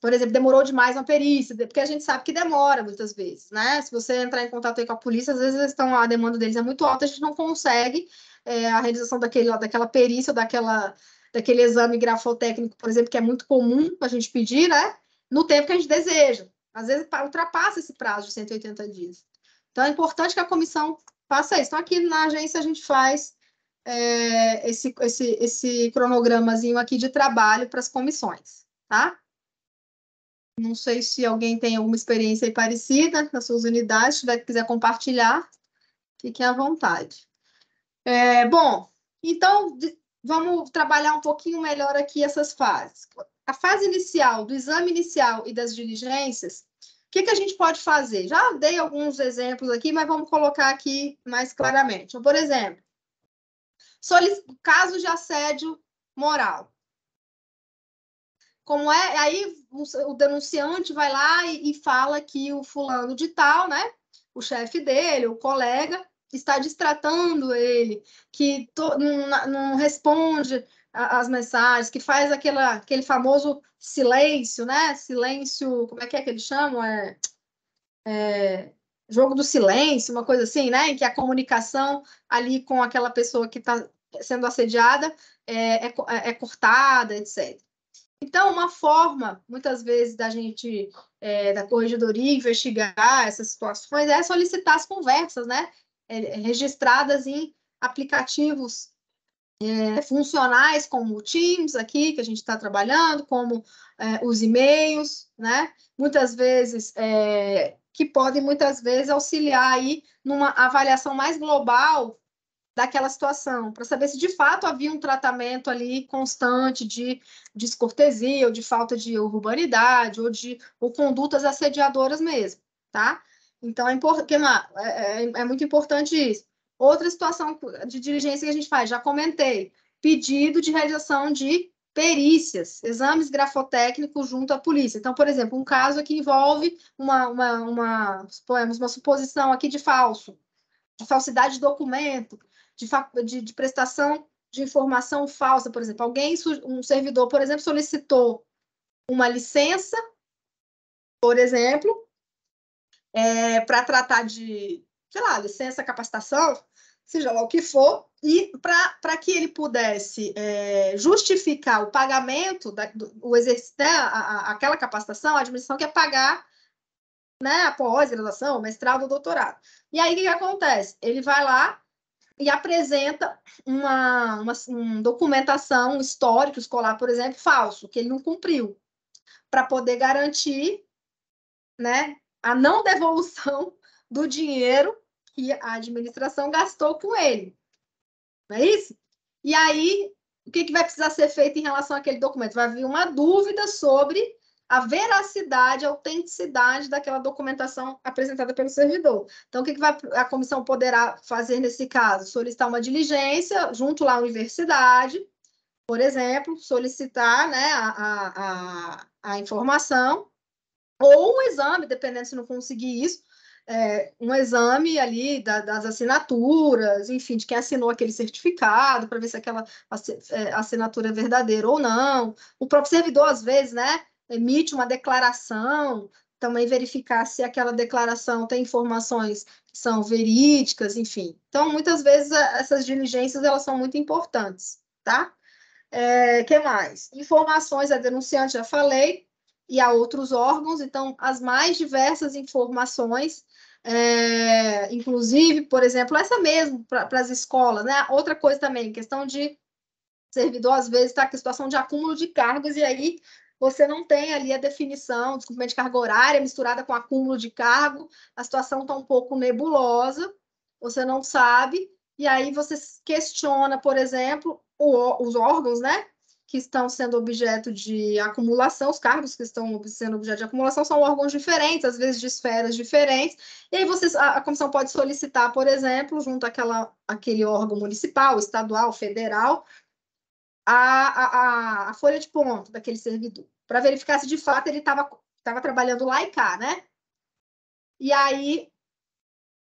S2: Por exemplo, demorou demais uma perícia, porque a gente sabe que demora muitas vezes, né? Se você entrar em contato com a polícia, às vezes estão, a demanda deles é muito alta, a gente não consegue é, a realização daquele, daquela perícia, daquela, daquele exame grafotécnico, por exemplo, que é muito comum a gente pedir, né? No tempo que a gente deseja. Às vezes ultrapassa esse prazo de 180 dias. Então, é importante que a comissão faça isso. Então, aqui na agência a gente faz é, esse, esse, esse cronogramazinho aqui de trabalho para as comissões, tá? Não sei se alguém tem alguma experiência parecida nas suas unidades, se tiver, quiser compartilhar, fique à vontade. É, bom, então de, vamos trabalhar um pouquinho melhor aqui essas fases. A fase inicial, do exame inicial e das diligências, o que, que a gente pode fazer? Já dei alguns exemplos aqui, mas vamos colocar aqui mais claramente. Por exemplo, caso de assédio moral. Como é? Aí o denunciante vai lá e, fala que o fulano de tal, né? O chefe dele, o colega, está distratando ele, que to, não responde as mensagens, que faz aquela, aquele famoso silêncio, né? Silêncio, como é que é que eles chamam? É, é, jogo do silêncio, uma coisa assim, né? Em que a comunicação ali com aquela pessoa que está sendo assediada é, é, é, cortada, etc. Então, uma forma, muitas vezes, da gente, é, da corregedoria, investigar essas situações é solicitar as conversas, né? É, registradas em aplicativos é, funcionais como o Teams aqui que a gente está trabalhando, como é, os e-mails, né? Muitas vezes é, que podem muitas vezes auxiliar aí numa avaliação mais global daquela situação, para saber se de fato havia um tratamento ali constante de descortesia ou de falta de urbanidade ou de ou condutas assediadoras mesmo, tá? Então é, import... É, é, é muito importante isso. Outra situação de diligência que a gente faz, já comentei, pedido de realização de perícias, exames grafotécnicos junto à polícia. Então, por exemplo, um caso que envolve uma, uma, uma, uma suposição aqui de falso, de falsidade de documento, de, de, de prestação de informação falsa, por exemplo. Alguém, um servidor, por exemplo, solicitou uma licença, por exemplo, é, para tratar de, sei lá, licença, capacitação, seja lá o que for, e para que ele pudesse é, justificar o pagamento, da, do, o exercício, né, aquela capacitação, a admissão quer é pagar né, a pós-graduação, mestrado, doutorado. E aí o que, que, acontece? Ele vai lá e apresenta uma, uma um documentação, um histórico escolar, por exemplo, falso, que ele não cumpriu, para poder garantir né, a não devolução do dinheiro que a administração gastou com ele. Não é isso? E aí, o que, que vai precisar ser feito em relação àquele documento? Vai vir uma dúvida sobre a veracidade, a autenticidade daquela documentação apresentada pelo servidor. Então, o que, que vai, a comissão poderá fazer nesse caso? Solicitar uma diligência junto lá à universidade, por exemplo, solicitar né, a, a, a, a informação, ou um exame, dependendo se não conseguir isso, é, um exame ali da, das assinaturas, enfim, de quem assinou aquele certificado, para ver se aquela é, assinatura é verdadeira ou não. O próprio servidor, às vezes, né, emite uma declaração, também verificar se aquela declaração tem informações que são verídicas, enfim. Então, muitas vezes, é, essas diligências, elas são muito importantes, tá? É, que mais? Informações a denunciante, já falei, e a outros órgãos, então, as mais diversas informações é, inclusive, por exemplo, essa mesmo para as escolas, né? Outra coisa também, questão de servidor, às vezes, está com situação de acúmulo de cargos, e aí você não tem ali a definição, desculpa, de carga horária misturada com acúmulo de cargo, a situação está um pouco nebulosa, você não sabe, e aí você questiona, por exemplo, o, os órgãos, né? que estão sendo objeto de acumulação, os cargos que estão sendo objeto de acumulação são órgãos diferentes, às vezes de esferas diferentes, e aí vocês, a, a comissão pode solicitar, por exemplo, junto àquela, àquele órgão municipal, estadual, federal, a, a, a folha de ponto daquele servidor, para verificar se de fato ele estava trabalhando lá e cá, né? E aí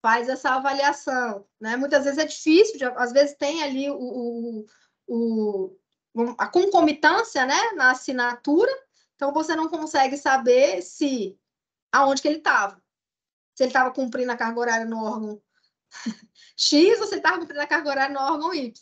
S2: faz essa avaliação, né? Muitas vezes é difícil, de, às vezes tem ali o, o, o a concomitância né, na assinatura, então você não consegue saber se aonde que ele estava. Se ele estava cumprindo a carga horária no órgão X ou se ele estava cumprindo a carga horária no órgão Y.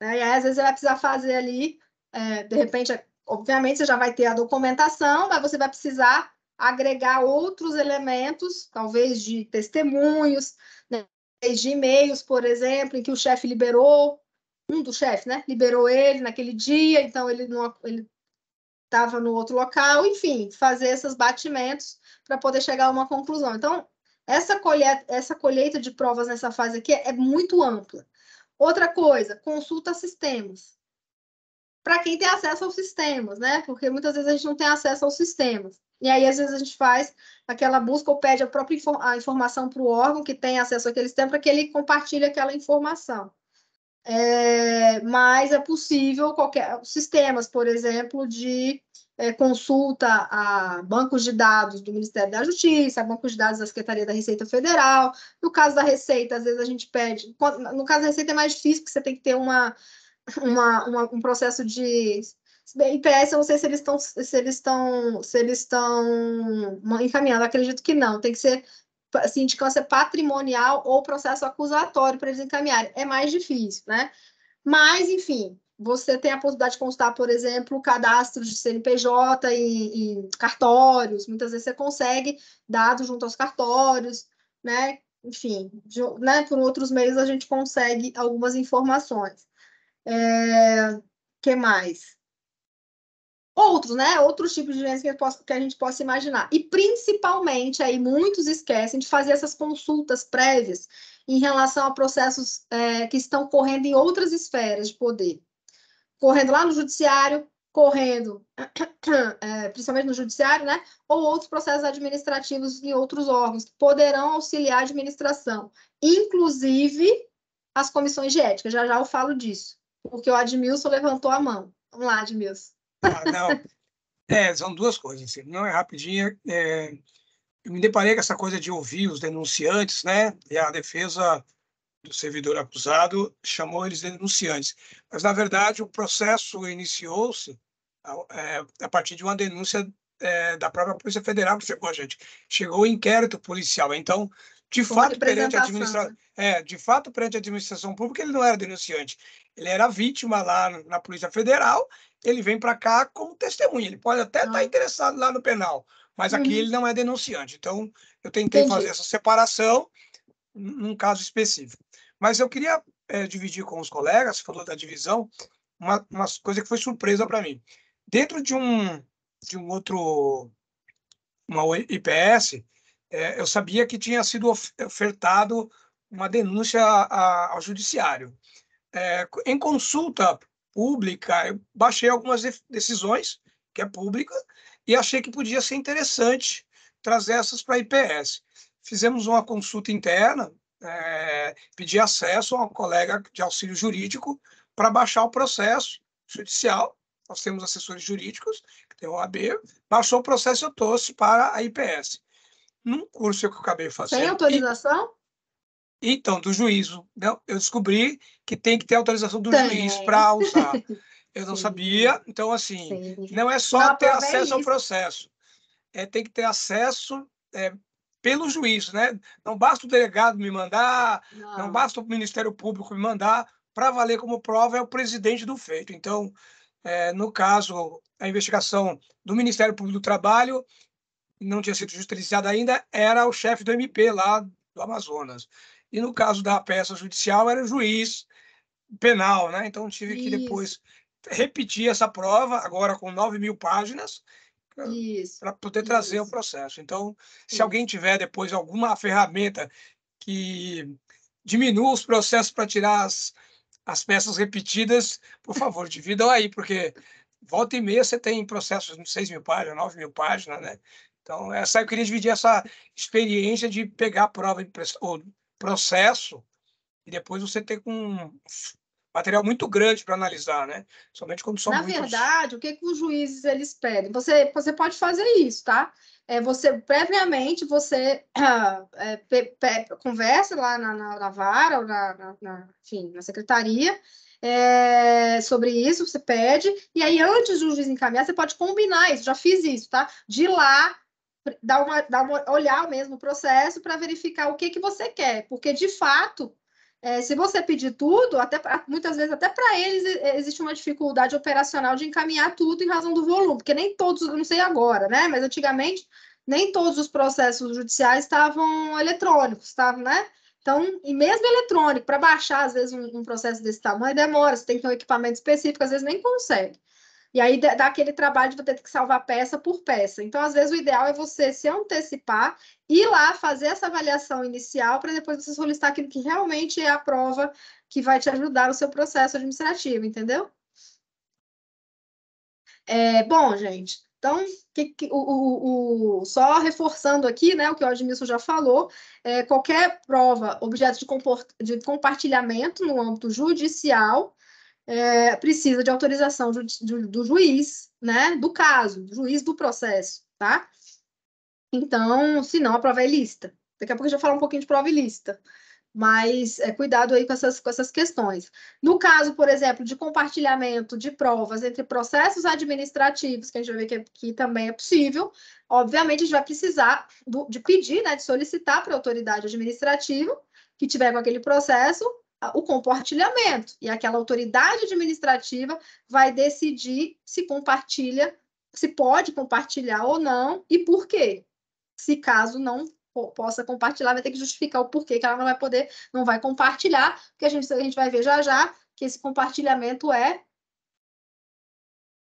S2: Né? E aí, às vezes, você vai precisar fazer ali, é, de repente, obviamente, você já vai ter a documentação, mas você vai precisar agregar outros elementos, talvez de testemunhos, né? de e-mails, por exemplo, em que o chefe liberou um dos chefes, né? Liberou ele naquele dia, então ele não ele estava no outro local, enfim, fazer esses batimentos para poder chegar a uma conclusão. Então, essa colheita, essa colheita de provas nessa fase aqui é, muito ampla. Outra coisa, consulta sistemas. Para quem tem acesso aos sistemas, né? Porque muitas vezes a gente não tem acesso aos sistemas. E aí, às vezes, a gente faz aquela busca ou pede a própria a informação para o órgão que tem acesso àquele sistema para que ele compartilhe aquela informação é, mas é possível qualquer sistemas, por exemplo, de é, consulta a bancos de dados do Ministério da Justiça, a bancos de dados da Secretaria da Receita Federal. No caso da Receita, às vezes a gente pede. No caso da Receita é mais difícil, porque você tem que ter uma, uma, uma um processo de IPS, eu não sei se eles estão se eles estão se eles estão encaminhando, acredito que não. Tem que ser sindicância assim, patrimonial ou processo acusatório para eles encaminharem. É mais difícil, né? Mas, enfim, você tem a possibilidade de consultar, por exemplo, cadastros de CNPJ em, cartórios. Muitas vezes você consegue dados junto aos cartórios, né? Enfim, de, né? por outros meios a gente consegue algumas informações. É, que mais? outros, né? Outros tipos de doenças que, posso, que a gente possa imaginar. E principalmente aí muitos esquecem de fazer essas consultas prévias em relação a processos é, que estão correndo em outras esferas de poder, correndo lá no judiciário, correndo, é, principalmente no judiciário, né? Ou outros processos administrativos em outros órgãos que poderão auxiliar a administração, inclusive as comissões de ética. Já já eu falo disso, porque o Admilson levantou a mão. Vamos lá, Admilson não.
S6: É, são duas coisas. Assim. Não é rapidinho. É... Eu me deparei com essa coisa de ouvir os denunciantes, né? E a defesa do servidor acusado chamou eles denunciantes. Mas, na verdade, o processo iniciou-se a, é, a, partir de uma denúncia é, da própria Polícia Federal que chegou a gente. Chegou o inquérito policial. Então, de fato, perante a administração, né? é, de fato, perante a administração pública, ele não era denunciante. Ele era vítima lá na Polícia Federal, ele vem para cá como testemunha. Ele pode até estar tá ah. tá interessado lá no penal, mas aqui uhum. ele não é denunciante. Então, eu tentei Entendi. fazer essa separação num caso específico. Mas eu queria é, dividir com os colegas, falou da divisão, uma, uma coisa que foi surpresa para mim. Dentro de um, de um outro, uma IPS, é, eh, eu sabia que tinha sido ofertado uma denúncia a, ao judiciário. É, em consulta pública, eu baixei algumas decisões, que é pública, e achei que podia ser interessante trazer essas para a IPS. Fizemos uma consulta interna, é, pedi acesso a uma colega de auxílio jurídico para baixar o processo judicial. Nós temos assessores jurídicos, que tem o AB, baixou o processo e eu trouxe para a IPS. Num curso que eu acabei fazendo. Sem
S3: autorização?
S6: Então, do juízo. Não, né, eu descobri que tem que ter autorização do Também. juiz para usar. Eu não Sim. sabia. Então, assim, Sim. não é só não, ter é acesso ao processo. É, tem que ter acesso é, pelo juiz, né? Não basta o delegado me mandar, não, não basta o Ministério Público me mandar. Para valer como prova é o presidente do feito. Então, é, no caso, a investigação do Ministério Público do Trabalho não tinha sido justiciada ainda, era o chefe do MP lá do Amazonas e no caso da peça judicial era juiz penal, né? Então tive Isso. que depois repetir essa prova, agora com 9 mil páginas, para poder Isso. trazer o processo. Então, se Isso. alguém tiver depois alguma ferramenta que diminua os processos para tirar as, as peças repetidas, por favor, dividam aí, porque volta e meia você tem processos de 6 mil páginas, 9 mil páginas, né? Então, essa, eu queria dividir essa experiência de pegar a prova ou processo e depois você ter com um material muito grande para analisar, né? Somente quando são Na muitos... verdade,
S2: o que, que os juízes eles pedem? Você, você pode fazer isso, tá? É, você previamente você é, pe, pe, conversa lá na, na, na vara ou na, na, enfim, na secretaria é, sobre isso, você pede, e aí antes do juiz encaminhar, você pode combinar isso, já fiz isso, tá? De lá dar uma, dar uma olhar mesmo o processo para verificar o que, que você quer, porque de fato é, se você pedir tudo, até muitas vezes até para eles existe uma dificuldade operacional de encaminhar tudo em razão do volume, porque nem todos, não sei agora, né? Mas antigamente nem todos os processos judiciais estavam eletrônicos, estavam, né? Então, e mesmo eletrônico, para baixar, às vezes, um, um, processo desse tamanho, demora, você tem que ter um equipamento específico, às vezes nem consegue. E aí dá aquele trabalho de você ter que salvar peça por peça. Então, às vezes, o ideal é você se antecipar, ir lá fazer essa avaliação inicial para depois você solicitar aquilo que realmente é a prova que vai te ajudar no seu processo administrativo, entendeu? É, bom, gente, então, que, que, o, o, só reforçando aqui né, o que o Admilson já falou, é, qualquer prova objeto de, de compartilhamento no âmbito judicial é, precisa de autorização do, do juiz, né? Do caso, do juiz do processo, tá? Então, se não, a prova é ilícita. Daqui a pouco gente já falo um pouquinho de prova ilícita. Mas é, cuidado aí com essas, com essas questões. No caso, por exemplo, de compartilhamento de provas entre processos administrativos, que a gente vai ver que, que também é possível, obviamente a gente vai precisar do, de pedir, né, de solicitar para a autoridade administrativa que tiver com aquele processo o compartilhamento. E aquela autoridade administrativa vai decidir se compartilha, se pode compartilhar ou não e por quê. Se caso não possa compartilhar, vai ter que justificar o porquê que ela não vai poder, não vai compartilhar, porque a gente, a gente vai ver já já que esse compartilhamento é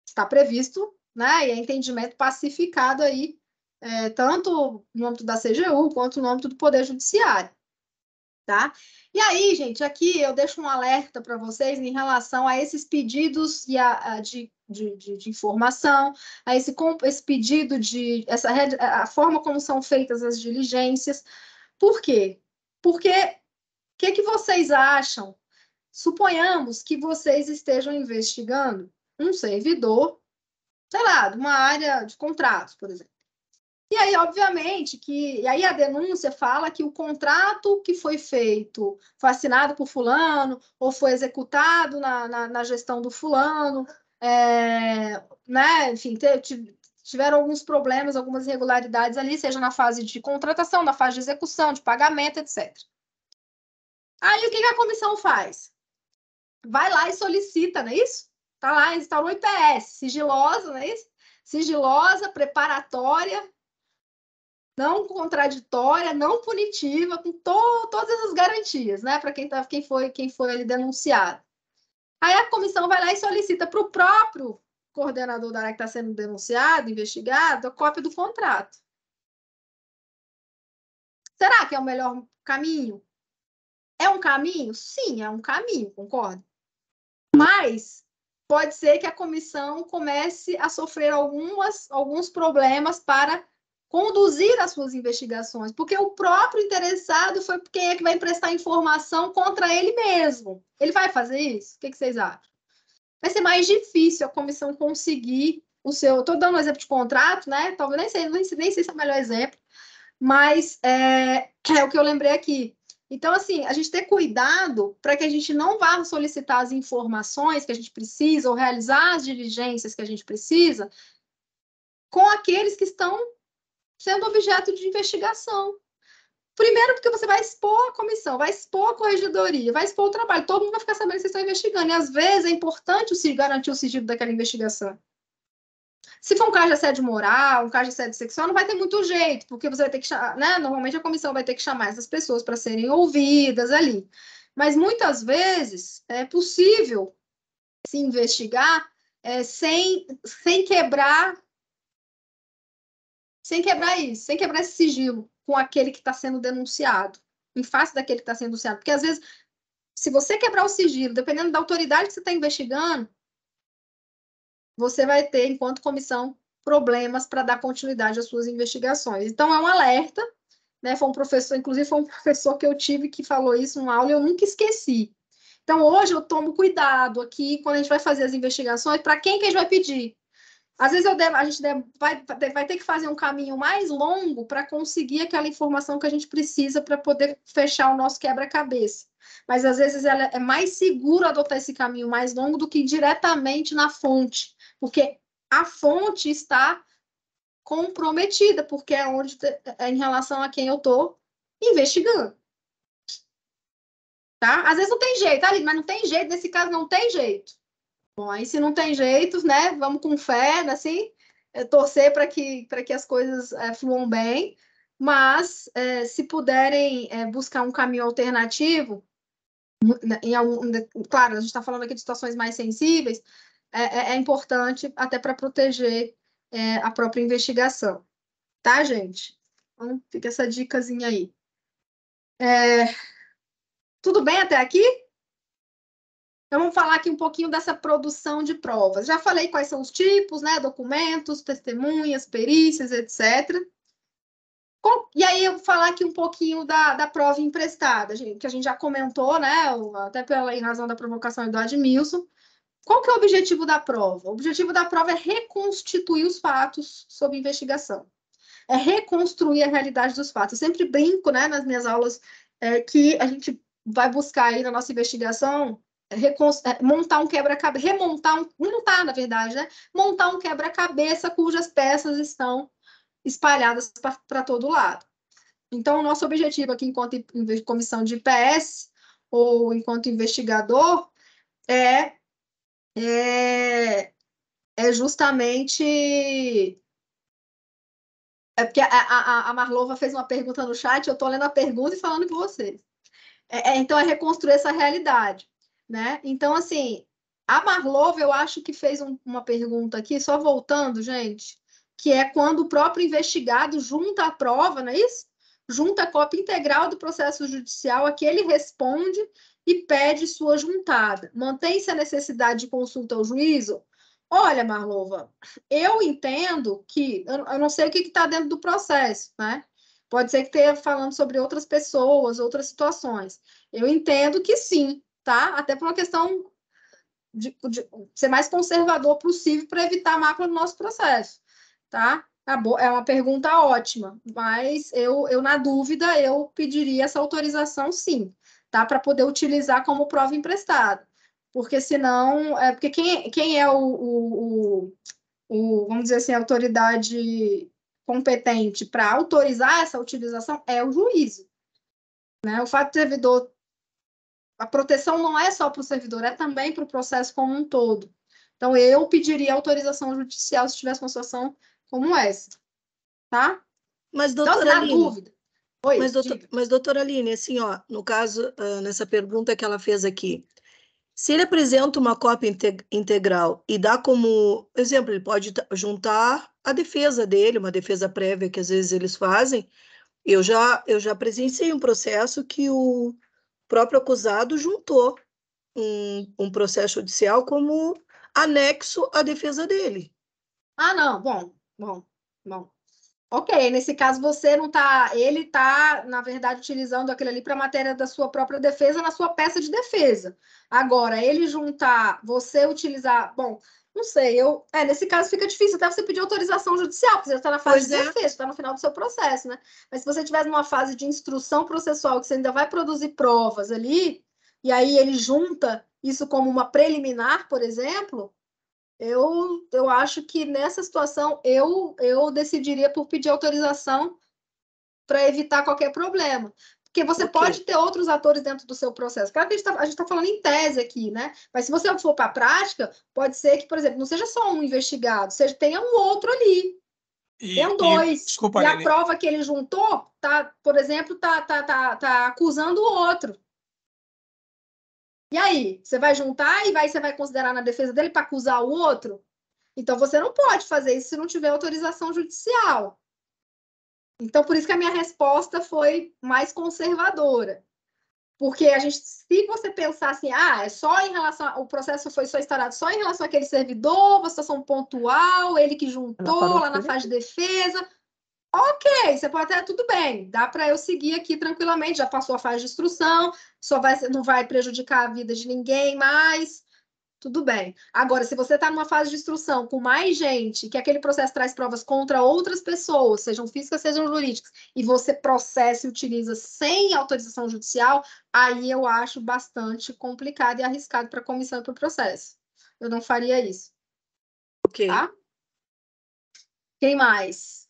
S2: está previsto, né? E é entendimento pacificado aí, é, tanto no âmbito da CGU quanto no âmbito do Poder Judiciário tá? E aí, gente, aqui eu deixo um alerta para vocês em relação a esses pedidos e a, a de, de, de, de, informação, a esse, esse pedido de essa a forma como são feitas as diligências. Por quê? Porque o que, que vocês acham? Suponhamos que vocês estejam investigando um servidor, sei lá, de uma área de contratos, por exemplo. E aí, obviamente, que e aí a denúncia fala que o contrato que foi feito foi assinado por fulano ou foi executado na, na, na gestão do fulano, é, né? Enfim, tiveram alguns problemas, algumas irregularidades ali, seja na fase de contratação, na fase de execução, de pagamento, etc. Aí o que, que a comissão faz? Vai lá e solicita, não é isso? Tá lá, instaurou IPS, sigilosa, não é isso? Sigilosa, preparatória, não contraditória, não punitiva, com to todas as garantias, né, para quem, tá, quem foi quem foi ali denunciado. Aí a comissão vai lá e solicita para o próprio coordenador da área que está sendo denunciado, investigado, a
S3: cópia do contrato. Será que é o melhor caminho? É um caminho? Sim, é um caminho, concordo. Mas
S2: pode ser que a comissão comece a sofrer algumas, alguns problemas para conduzir as suas investigações, porque o próprio interessado foi quem é que vai emprestar informação contra ele mesmo. Ele vai fazer isso? O que, que vocês acham? Vai ser mais difícil a comissão conseguir o seu. Estou dando um exemplo de contrato, né? Talvez nem sei, nem, nem sei se é o melhor exemplo, mas é, é o que eu lembrei aqui. Então, assim, a gente ter cuidado para que a gente não vá solicitar as informações que a gente precisa ou realizar as diligências que a gente precisa com aqueles que estão sendo objeto de investigação. Primeiro, porque você vai expor a comissão, vai expor a corregedoria, vai expor o trabalho, todo mundo vai ficar sabendo que vocês estão investigando. E às vezes é importante o garantir o sigilo daquela investigação. Se for um caso de assédio moral, um caso de assédio sexual, não vai ter muito jeito, porque você vai ter que chamar, né? Normalmente a comissão vai ter que chamar essas pessoas para serem ouvidas ali. Mas muitas vezes é possível se investigar é, sem, sem quebrar sem quebrar isso, sem quebrar esse sigilo com aquele que está sendo denunciado, em face daquele que está sendo denunciado. Porque, às vezes, se você quebrar o sigilo, dependendo da autoridade que você está investigando, você vai ter, enquanto comissão, problemas para dar continuidade às suas investigações. Então, é um alerta, né? Foi um professor, inclusive, foi um professor que eu tive que falou isso numa aula e eu nunca esqueci. Então, hoje eu tomo cuidado aqui quando a gente vai fazer as investigações, para quem que a gente vai pedir? Às vezes eu devo, a gente deve, vai, vai ter que fazer um caminho mais longo para conseguir aquela informação que a gente precisa para poder fechar o nosso quebra-cabeça. Mas às vezes ela é mais seguro adotar esse caminho mais longo do que diretamente na fonte, porque a fonte está comprometida, porque é onde é em relação a quem eu estou investigando. Tá? Às vezes não tem jeito, ali, mas não tem jeito, nesse caso não tem jeito. Bom, aí se não tem jeito, né? Vamos com fé, né, assim, é, torcer para que, que as coisas é, fluam bem. Mas é, se puderem é, buscar um caminho alternativo, né, em algum, né, claro, a gente está falando aqui de situações mais sensíveis, é, é, é importante até para proteger a própria investigação. Tá, gente? Então, fica essa dicasinha aí. Tudo bem até aqui? Então, vamos falar aqui um pouquinho dessa produção de provas. Já falei quais são os tipos, né? Documentos, testemunhas, perícias, etc. E aí eu vou falar aqui um pouquinho da, da prova emprestada, que a gente já comentou, né? Até pela em razão da provocação do Admilson. Qual que é o objetivo da prova? O objetivo da prova é reconstituir os fatos sob investigação. É reconstruir a realidade dos fatos. Eu sempre brinco, né, nas minhas aulas, é, que a gente vai buscar aí na nossa investigação é, montar um quebra-cabeça, remontar, um, montar, tá, na verdade, né? Montar um quebra-cabeça cujas peças estão espalhadas para todo lado. Então, o nosso objetivo aqui, enquanto comissão de IPS, ou enquanto investigador, é, é, é justamente é porque a, a, a, Marlova fez uma pergunta no chat, eu estou lendo a pergunta e falando com vocês. É, é, então, é reconstruir essa realidade. Né? Então, assim, a Marlova, eu acho que fez um, uma pergunta aqui, só voltando, gente, que é quando o próprio investigado junta a prova, não é isso? Junta a cópia integral do processo judicial a que ele responde e pede sua juntada. Mantém-se a necessidade de consulta ao juízo? Olha, Marlova, eu entendo que, eu, não sei o que está dentro do processo, né? Pode ser que esteja falando sobre outras pessoas, outras situações. Eu entendo que sim, tá? Até por uma questão de, de ser mais conservador possível para evitar mácula no nosso processo, tá? É, é uma pergunta ótima, mas eu, eu na dúvida, eu pediria essa autorização sim, tá? Para poder utilizar como prova emprestada. Porque senão, é, porque quem, quem é o, o, o, o vamos dizer assim, a autoridade competente para autorizar essa utilização é o juízo. Né? O fato do servidor a proteção não é só para o servidor, é também para o processo como um todo. Então, eu pediria autorização judicial se tivesse uma situação como essa, tá? Mas, então, doutora então, Aline, dúvida. Oi, mas, doutor, mas, doutora Aline, assim,
S3: ó,
S5: no caso, uh, nessa pergunta que ela fez aqui, se ele apresenta uma cópia integ integral e dá como exemplo, ele pode juntar a defesa dele, uma defesa prévia que às vezes eles fazem. Eu já, eu já presenciei um processo que o, o próprio acusado juntou um, um processo judicial como
S2: anexo à defesa dele. Ah, não, bom, bom, bom. Ok, nesse caso você não tá. Ele tá, na verdade, utilizando aquilo ali para matéria da sua própria defesa na sua peça de defesa. Agora, ele juntar, você utilizar. Bom, não sei, eu. É, nesse caso fica difícil até você pedir autorização judicial, porque você está na fase pois de é. defesa, está no final do seu processo, né? Mas se você estiver numa fase de instrução processual, que você ainda vai produzir provas ali, e aí ele junta isso como uma preliminar, por exemplo, eu, eu acho que nessa situação eu, eu decidiria por pedir autorização para evitar qualquer problema. Porque você okay. pode ter outros atores dentro do seu processo. Claro que a gente está tá falando em tese aqui, né? Mas se você for para a prática, pode ser que, por exemplo, não seja só um investigado, seja tenha um outro ali. E, tem um dois. E, desculpa, e a prova que ele juntou, tá, por exemplo, tá, tá, tá, tá acusando o outro. E aí, você vai juntar e vai, você vai considerar na defesa dele para acusar o outro? Então você não pode fazer isso se não tiver autorização judicial. Então, por isso que a minha resposta foi mais conservadora. Porque a gente, se você pensar assim, ah, é só em relação, a, o processo foi só instaurado só em relação àquele servidor, é uma situação pontual, ele que juntou lá na fase de defesa. Ok, você pode até, tudo bem, dá para eu seguir aqui tranquilamente, já passou a fase de instrução, só vai, não vai prejudicar a vida de ninguém mais tudo bem. Agora, se você está numa fase de instrução com mais gente, que aquele processo traz provas contra outras pessoas, sejam físicas, sejam jurídicas, e você processa e utiliza sem autorização judicial, aí eu acho bastante complicado e arriscado para a comissão e para o processo.
S3: Eu não faria isso. Ok. Tá? Quem mais?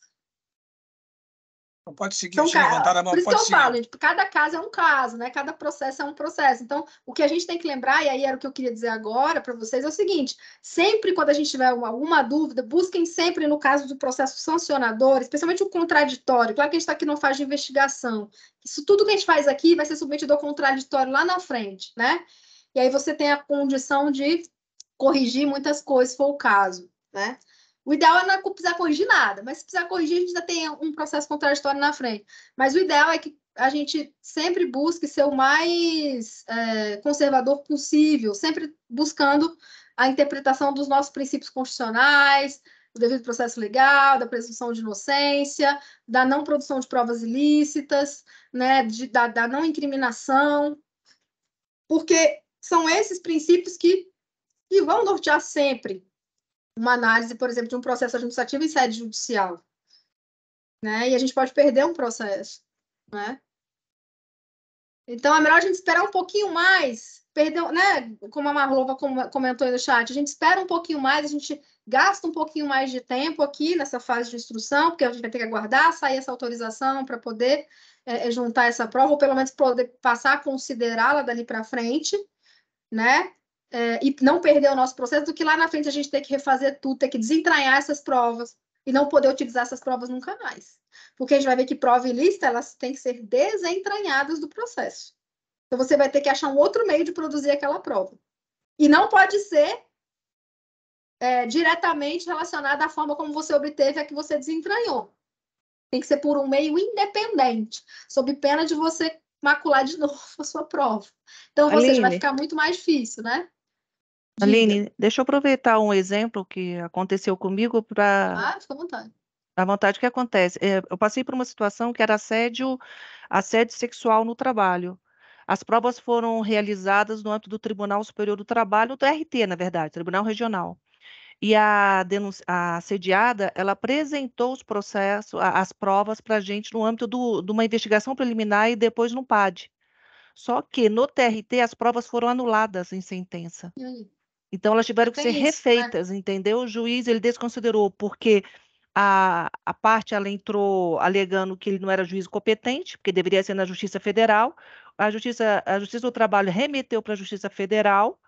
S3: Não pode seguir, então, cara, levantar a mão, por isso que eu seguir. falo, cada caso é um caso,
S2: né? Cada processo é um processo. Então, o que a gente tem que lembrar, e aí era o que eu queria dizer agora para vocês, é o seguinte: sempre quando a gente tiver alguma dúvida, busquem sempre no caso do processo sancionador, especialmente o contraditório. Claro que a gente está aqui não faz de investigação. Isso tudo que a gente faz aqui vai ser submetido ao contraditório lá na frente, né? E aí você tem a condição de corrigir muitas coisas, se for o caso, né? O ideal é não é precisar corrigir nada, mas se precisar corrigir, a gente ainda tem um processo contraditório na frente. Mas o ideal é que a gente sempre busque ser o mais é, conservador possível, sempre buscando a interpretação dos nossos princípios constitucionais, do devido processo legal, da presunção de inocência, da não produção de provas ilícitas, né, de, da, da não incriminação, porque são esses princípios que, que vão
S3: nortear sempre uma análise, por exemplo, de um processo administrativo em sede judicial. Né? E a gente pode perder um processo. Né?
S2: Então, é melhor a gente esperar um pouquinho mais. Perdeu, né? Como a Marlova comentou aí no chat, a gente espera um pouquinho mais, a gente gasta um pouquinho mais de tempo aqui nessa fase de instrução, porque a gente vai ter que aguardar sair essa autorização para poder é, é, juntar essa prova, ou pelo menos poder passar a considerá-la dali para frente, né? é, e não perder o nosso processo, do que lá na frente a gente ter que refazer tudo, ter que desentranhar essas provas e não poder utilizar essas provas nunca mais. Porque a gente vai ver que prova e lista, elas têm que ser desentranhadas do processo. Então, você vai ter que achar um outro meio de produzir aquela prova. E não pode ser é, diretamente relacionada à forma como você obteve a que você desentranhou. Tem que ser por um meio independente, sob pena de você macular de novo a sua prova. Então, você vai ficar muito mais difícil, né?
S7: Diga. Aline, deixa eu aproveitar um exemplo que aconteceu comigo para. Ah, fica à vontade. À vontade, o que acontece? É, eu passei por uma situação que era assédio, assédio sexual no trabalho. As provas foram realizadas no âmbito do Tribunal Superior do Trabalho, do RT, na verdade, Tribunal Regional. E a, denunci... a assediada, ela apresentou os processos, as provas para a gente no âmbito do, de uma investigação preliminar e depois no PAD. Só que no TRT as provas foram anuladas em sentença. E aí? Então elas tiveram que ser isso, né? refeitas, né? entendeu? O juiz ele desconsiderou porque a, a parte ela entrou alegando que ele não era juiz competente, porque deveria ser na Justiça Federal. A Justiça, a Justiça do Trabalho remeteu para a Justiça Federal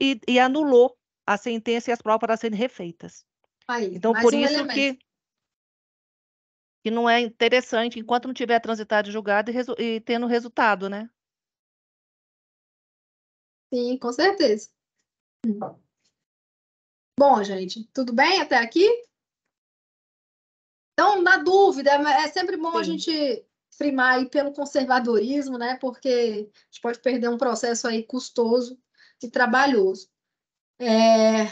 S7: e, e, anulou a sentença e as provas para serem refeitas.
S3: Aí, então, por um isso elemento. que,
S7: que não é interessante, enquanto não tiver transitado e julgado e, resu e tendo resultado, né? Sim, com certeza.
S3: Bom, gente, tudo bem até aqui? Então, na dúvida, é, é sempre bom Sim. a gente primar aí pelo conservadorismo, né? Porque
S2: a gente pode perder um processo aí custoso e trabalhoso. É...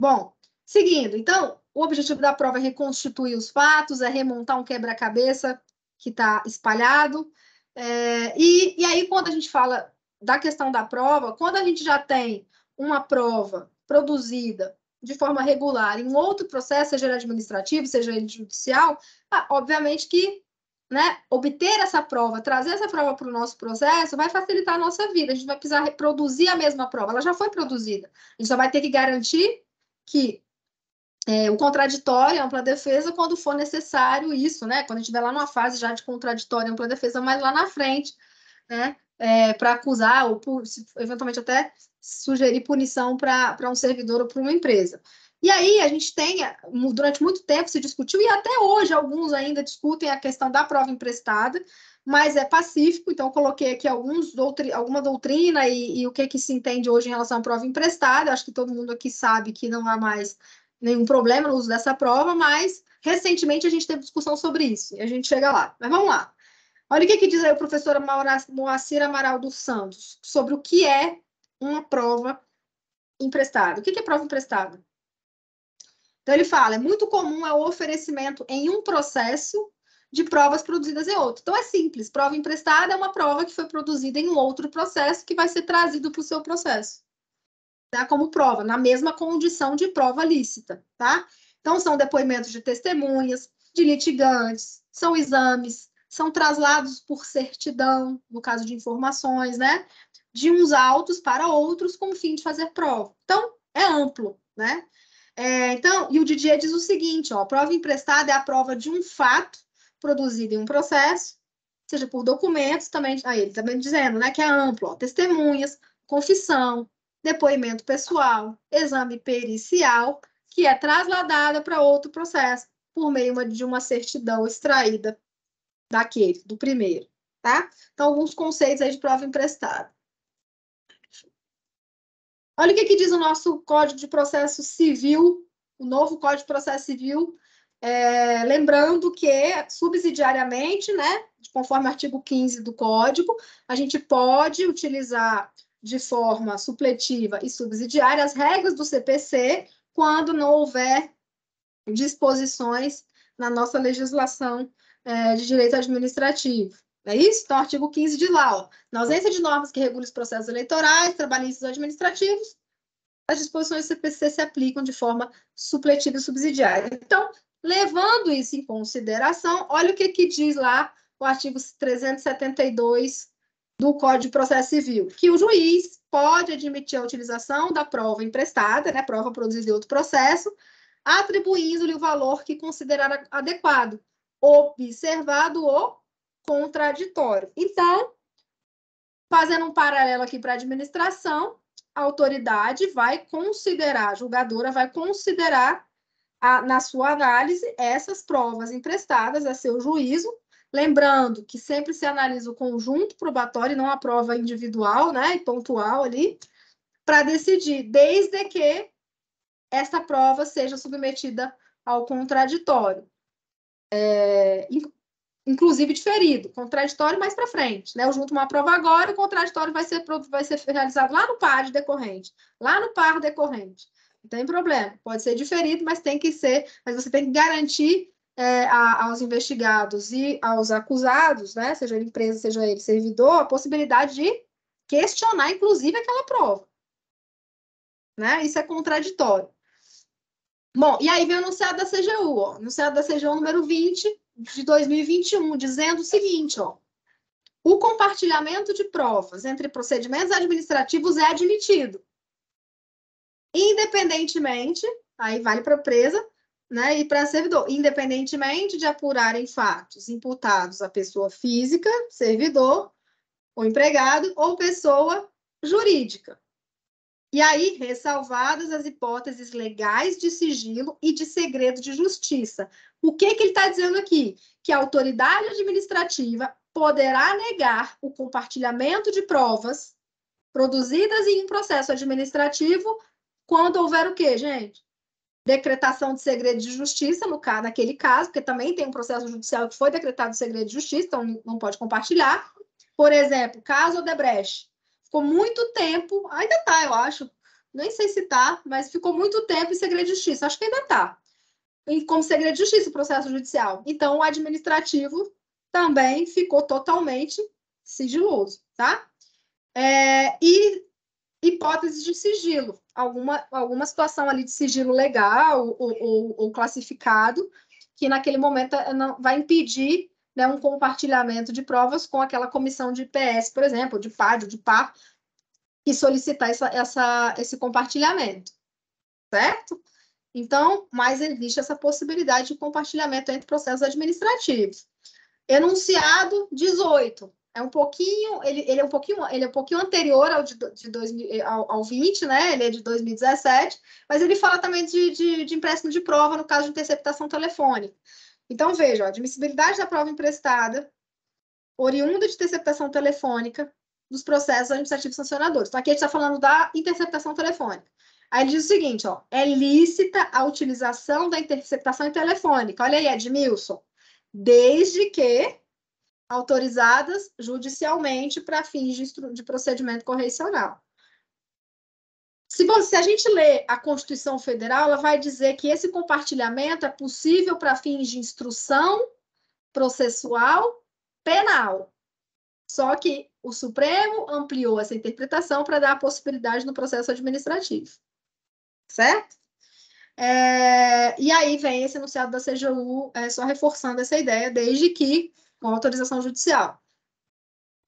S2: Bom, seguindo, então, o objetivo da prova é reconstituir os fatos, é remontar um quebra-cabeça que está espalhado. É... E, e aí, quando a gente fala da questão da prova, quando a gente já tem uma prova produzida de forma regular em um outro processo, seja ele administrativo, seja ele judicial, ah, obviamente que né, obter essa prova, trazer essa prova para o nosso processo, vai facilitar a nossa vida. A gente vai precisar reproduzir a mesma prova, ela já foi produzida. A gente só vai ter que garantir que é, o contraditório, ampla defesa, quando for necessário isso, né? Quando a gente estiver lá numa fase já de contraditório, ampla defesa, mas lá na frente, né? É, para acusar ou por, se, eventualmente até sugerir punição para um servidor ou para uma empresa. E aí a gente tem, durante muito tempo se discutiu, e até hoje alguns ainda discutem a questão da prova emprestada, mas é pacífico, então coloquei aqui alguns doutri, alguma doutrina e, e o que, que se entende hoje em relação à prova emprestada. Acho que todo mundo aqui sabe que não há mais nenhum problema no uso dessa prova, mas recentemente a gente teve discussão sobre isso, e a gente chega lá. Mas vamos lá. Olha o que, que diz aí o professor Moacir Amaral dos Santos sobre o que é uma prova emprestada. O que é prova emprestada? Então, ele fala, é muito comum é o oferecimento em um processo de provas produzidas em outro. Então, é simples, prova emprestada é uma prova que foi produzida em um outro processo que vai ser trazido para o seu processo, tá? como prova, na mesma condição de prova lícita. Tá? Então, são depoimentos de testemunhas, de litigantes, são exames, são traslados por certidão, no caso de informações, né? de uns autos para outros com o fim de fazer prova. Então, é amplo, né? É, então, e o Didier diz o seguinte, ó, a prova emprestada é a prova de um fato produzido em um processo, seja por documentos, também, aí ele também dizendo, né, que é amplo, ó, testemunhas, confissão, depoimento pessoal, exame pericial, que é trasladada para outro processo por meio de uma certidão extraída daquele, do primeiro, tá? Então, alguns conceitos aí de prova emprestada. Olha o que, é que diz o nosso Código de Processo Civil, o novo Código de Processo Civil, é, lembrando que, subsidiariamente, né, conforme o artigo 15 do Código, a gente pode utilizar de forma supletiva e subsidiária as regras do CPC quando não houver disposições na nossa legislação é, de direito administrativo. É isso? Então, artigo 15 de lá, ó. Na ausência de normas que regulem os processos eleitorais, trabalhistas ou administrativos, as disposições do CPC se aplicam de forma supletiva e subsidiária. Então, levando isso em consideração, olha o que, que diz lá o artigo 372 do Código de Processo Civil, que o juiz pode admitir a utilização da prova emprestada, né, prova produzida em outro processo, atribuindo-lhe o valor que considerar adequado, observado o contraditório. Então, fazendo um paralelo aqui para a administração, a autoridade vai considerar, a julgadora vai considerar a, na sua análise essas provas emprestadas a seu juízo, lembrando que sempre se analisa o conjunto probatório, não a prova individual, né, e pontual ali, para decidir, desde que essa prova seja submetida ao contraditório. É, inclusive diferido, contraditório mais para frente, né? Eu junto uma prova agora, o contraditório vai ser, vai ser realizado lá no par de decorrente, lá no par decorrente. Não tem problema, pode ser diferido, mas tem que ser, mas você tem que garantir é, a, aos investigados e aos acusados, né? Seja ele empresa, seja ele servidor, a possibilidade de questionar, inclusive, aquela prova. Né? Isso é contraditório. Bom, e aí vem o anunciado da CGU, ó, enunciado da CGU número 20, de 2021, dizendo o seguinte, ó. O compartilhamento de provas entre procedimentos administrativos é admitido, independentemente, aí vale para presa, né, e para servidor, independentemente de apurarem fatos imputados à pessoa física, servidor ou empregado, ou pessoa jurídica e aí ressalvadas as hipóteses legais de sigilo e de segredo de justiça. O que, que ele está dizendo aqui? Que a autoridade administrativa poderá negar o compartilhamento de provas produzidas em um processo administrativo quando houver o quê, gente? Decretação de segredo de justiça, no caso, naquele caso, porque também tem um processo judicial que foi decretado segredo de justiça, então não pode compartilhar. Por exemplo, caso Odebrecht, ficou muito tempo, ainda tá, eu acho, nem sei se tá, mas ficou muito tempo em segredo de justiça, acho que ainda tá, em, como segredo de justiça o processo judicial. Então, o administrativo também ficou totalmente sigiloso, tá? É, e hipótese de sigilo, alguma, alguma situação ali de sigilo legal ou, ou, ou classificado, que naquele momento vai impedir né, um compartilhamento de provas com aquela comissão de IPS, por exemplo, de PAD, de PAR, que solicitar essa, essa, esse compartilhamento, certo? Então, mas existe essa possibilidade de compartilhamento entre processos administrativos. Enunciado 18. É um pouquinho, ele, ele é um pouquinho, ele é um pouquinho anterior ao de, de dois, eh, ao, ao 20, né? Ele é de 2017, mas ele fala também de, de, de empréstimo de prova no caso de interceptação telefônica. Então, veja, a admissibilidade da prova emprestada, oriunda de interceptação telefônica dos processos administrativos sancionadores. Então, aqui a gente está falando da interceptação telefônica. Aí ele diz o seguinte, ó, é lícita a utilização da interceptação telefônica. Olha aí, Edmilson. Desde que autorizadas judicialmente para fins de, de procedimento correcional. Se, se a gente lê a Constituição Federal, ela vai dizer que esse compartilhamento é possível para fins de instrução processual penal. Só que o Supremo ampliou essa interpretação para dar a possibilidade no processo administrativo. Certo? É, e aí vem esse enunciado da CGU é, só reforçando essa ideia, desde que com autorização judicial.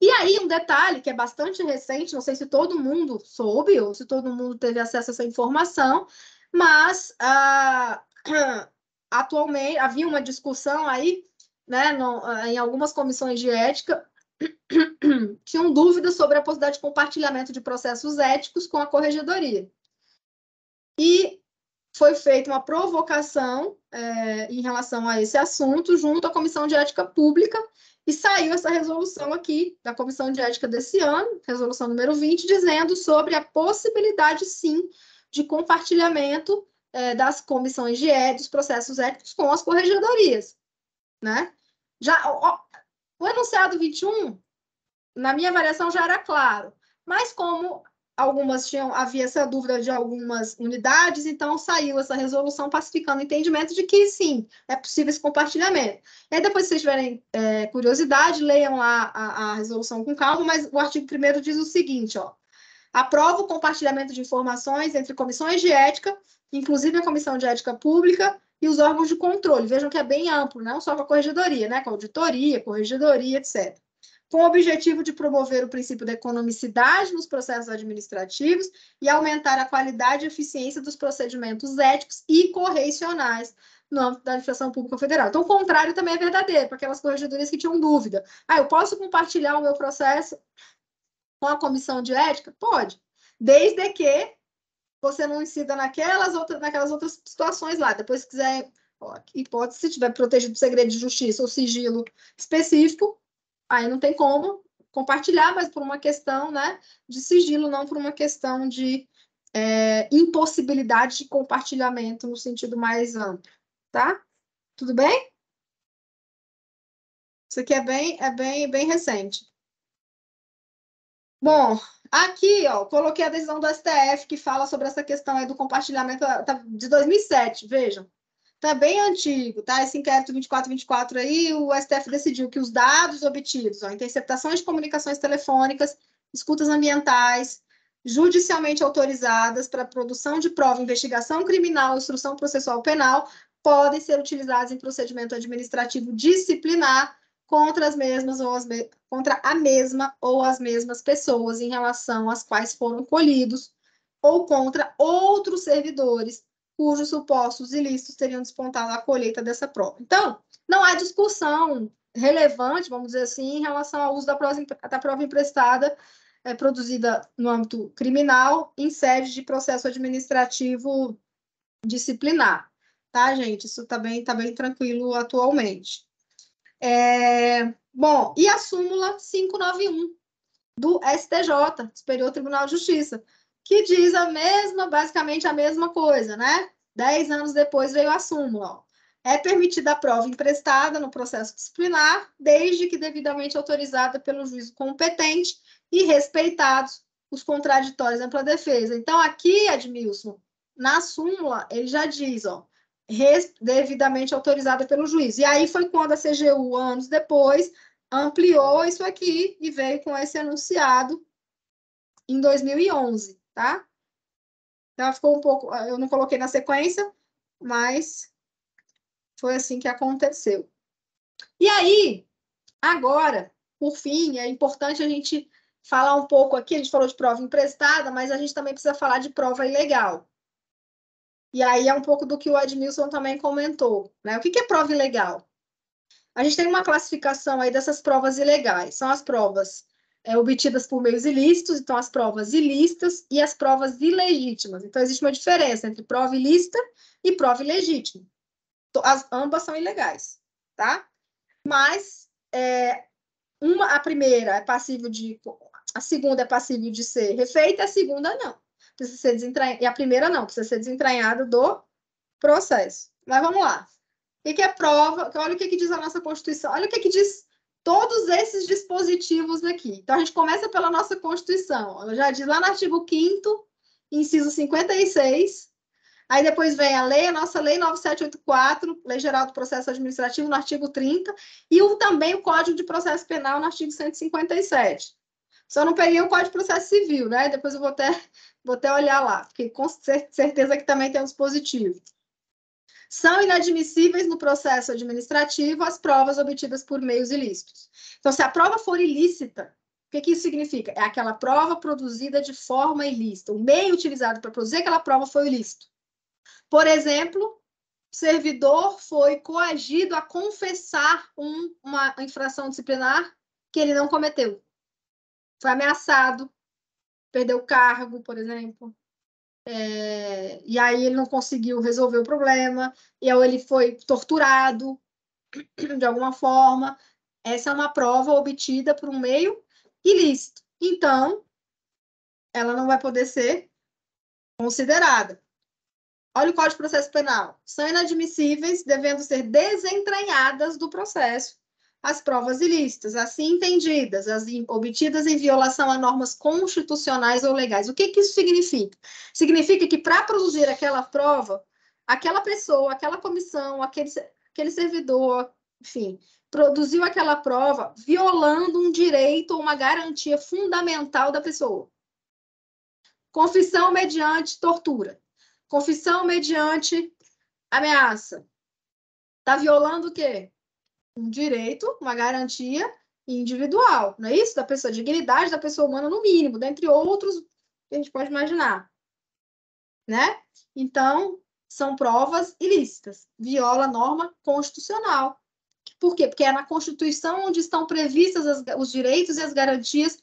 S2: E aí, um detalhe que é bastante recente, não sei se todo mundo soube ou se todo mundo teve acesso a essa informação, mas uh, atualmente havia uma discussão aí, né, no, ah, em algumas comissões de ética, tinham dúvidas sobre a possibilidade de compartilhamento de processos éticos com a corregedoria. E foi feita uma provocação é, em relação a esse assunto junto à Comissão de Ética Pública, e saiu essa resolução aqui da Comissão de Ética desse ano, resolução número 20, dizendo sobre a possibilidade, sim, de compartilhamento é, das comissões de ética, dos processos éticos com as corregedorias. Né? Já, ó, o enunciado 21, na minha avaliação, já era claro, mas como algumas tinham havia essa dúvida de algumas unidades, então saiu essa resolução pacificando o entendimento de que sim, é possível esse compartilhamento. E aí, depois, se vocês tiverem é, curiosidade, leiam lá a, a, resolução com calma, mas o artigo 1 diz o seguinte: ó, aprova o compartilhamento de informações entre comissões de ética, inclusive a Comissão de Ética Pública. E os órgãos de controle, vejam que é bem amplo, não só com a corregedoria, né? com a auditoria, corregedoria, etc com o objetivo de promover o princípio da economicidade nos processos administrativos e aumentar a qualidade e eficiência dos procedimentos éticos e correcionais no âmbito da administração pública federal. Então, o contrário também é verdadeiro, para aquelas corregedorias que tinham dúvida. Ah, eu posso compartilhar o meu processo com a comissão de ética? Pode, desde que você não incida naquelas, naquelas outras situações lá. Depois, se quiser, ó, hipótese, se tiver protegido do segredo de justiça ou sigilo específico, aí não tem como compartilhar, mas por uma questão né, de sigilo, não por uma questão de é, impossibilidade
S3: de compartilhamento no sentido mais amplo, tá? Tudo bem? Isso aqui é bem, é bem, bem recente. Bom, aqui, ó, coloquei a decisão do STF que fala sobre essa questão aí do compartilhamento
S2: tá, tá de 2007, vejam. Tá bem antigo, tá? Esse inquérito 2424 aí, o STF decidiu que os dados obtidos, ó, interceptações de comunicações telefônicas, escutas ambientais, judicialmente autorizadas para produção de prova, investigação criminal, instrução processual penal, podem ser utilizados em procedimento administrativo disciplinar contra as mesmas ou as me... contra a mesma ou as mesmas pessoas em relação às quais foram colhidos ou contra outros servidores cujos supostos ilícitos teriam despontado a colheita dessa prova. Então, não há discussão relevante, vamos dizer assim, em relação ao uso da prova, da prova emprestada é, produzida no âmbito criminal em sede de processo administrativo disciplinar. Tá, gente? Isso está bem, tá bem tranquilo atualmente. É, bom, e a súmula 591 do STJ, Superior Tribunal de Justiça, que diz a mesma, basicamente a mesma coisa, né? Dez anos depois veio a súmula. Ó. É permitida a prova emprestada no processo disciplinar, desde que devidamente autorizada pelo juízo competente e respeitados os contraditórios da defesa. Então, aqui, Edmilson, na súmula, ele já diz, ó, devidamente autorizada pelo juiz. E aí foi quando a CGU, anos depois, ampliou isso aqui e veio com esse enunciado em 2011 tá? Então, ficou um pouco, ah, eu não coloquei na sequência, mas foi assim que aconteceu. E aí, agora, por fim, é importante a gente falar um pouco aqui, a gente falou de prova emprestada, mas a gente também precisa falar de prova ilegal. E aí é um pouco do que o Edmilson também comentou, né? O que é prova ilegal? A gente tem uma classificação aí dessas provas ilegais. São as provas é, obtidas por meios ilícitos, então as provas ilícitas e as provas ilegítimas. Então, existe uma diferença entre prova ilícita e prova ilegítima. Então, as, ambas são ilegais, tá? Mas é, uma, a primeira é passível de. A segunda é passível de ser refeita, a segunda não. Precisa ser desentranhada. E a primeira não, precisa ser desentranhada do processo. Mas vamos lá. O que, é prova? Olha o que, que diz a nossa Constituição. Olha o que, que diz todos esses dispositivos aqui. Então, a gente começa pela nossa Constituição. Ela já diz lá no artigo 5 inciso 56. Aí depois vem a lei, a nossa lei 9784, Lei Geral do Processo Administrativo, no artigo 30, e o, também o Código de Processo Penal, no artigo 157. Só não peguei o Código de Processo Civil, né? Depois eu vou até, vou até olhar lá, porque com certeza que também tem um dispositivo são inadmissíveis no processo administrativo as provas obtidas por meios ilícitos. Então, se a prova for ilícita, o que, que isso significa? É aquela prova produzida de forma ilícita. O meio utilizado para produzir aquela prova foi ilícito. Por exemplo, servidor foi coagido a confessar um, uma infração disciplinar que ele não cometeu. Foi ameaçado, perdeu cargo, por exemplo. É, e aí ele não conseguiu resolver o problema, e aí ele foi torturado de alguma forma. Essa é uma prova obtida por um meio ilícito. Então, ela não vai poder ser considerada. Olha o Código de Processo Penal. São inadmissíveis, devendo ser desentranhadas do processo as provas ilícitas, assim entendidas, as obtidas em violação a normas constitucionais ou legais. O que, que isso significa? Significa que para produzir aquela prova, aquela pessoa, aquela comissão, aquele, aquele servidor, enfim, produziu aquela prova violando um direito ou uma garantia fundamental da pessoa. Confissão mediante tortura. Confissão mediante ameaça. Está violando o quê? um direito, uma garantia individual, não é isso? Da pessoa, dignidade da pessoa humana, no mínimo, dentre outros que a gente pode imaginar, né? Então, são provas ilícitas, viola a norma constitucional. Por quê? Porque é na Constituição onde estão previstas as, os direitos e as garantias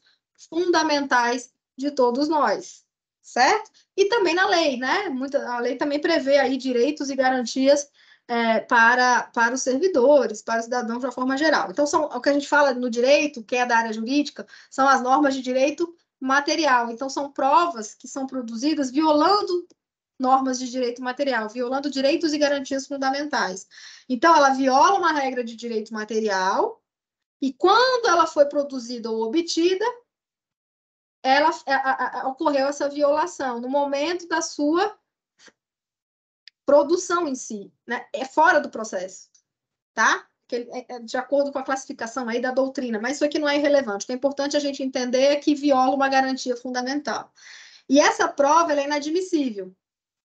S2: fundamentais de todos nós, certo? E também na lei, né? Muita, a lei também prevê aí direitos e garantias é, para, para os servidores, para os cidadãos de uma forma geral. Então, são, o que a gente fala no direito, que é da área jurídica, são as normas de direito material. Então, são provas que são produzidas violando normas de direito material, violando direitos e garantias fundamentais. Então, ela viola uma regra de direito material, e quando ela foi produzida ou obtida, ela a, a, a, ocorreu essa violação no momento da sua produção em si, né? É fora do processo, tá? É, é de acordo com a classificação aí da doutrina, mas isso aqui não é irrelevante. O que é importante a gente entender é que viola uma garantia fundamental. E essa prova é inadmissível,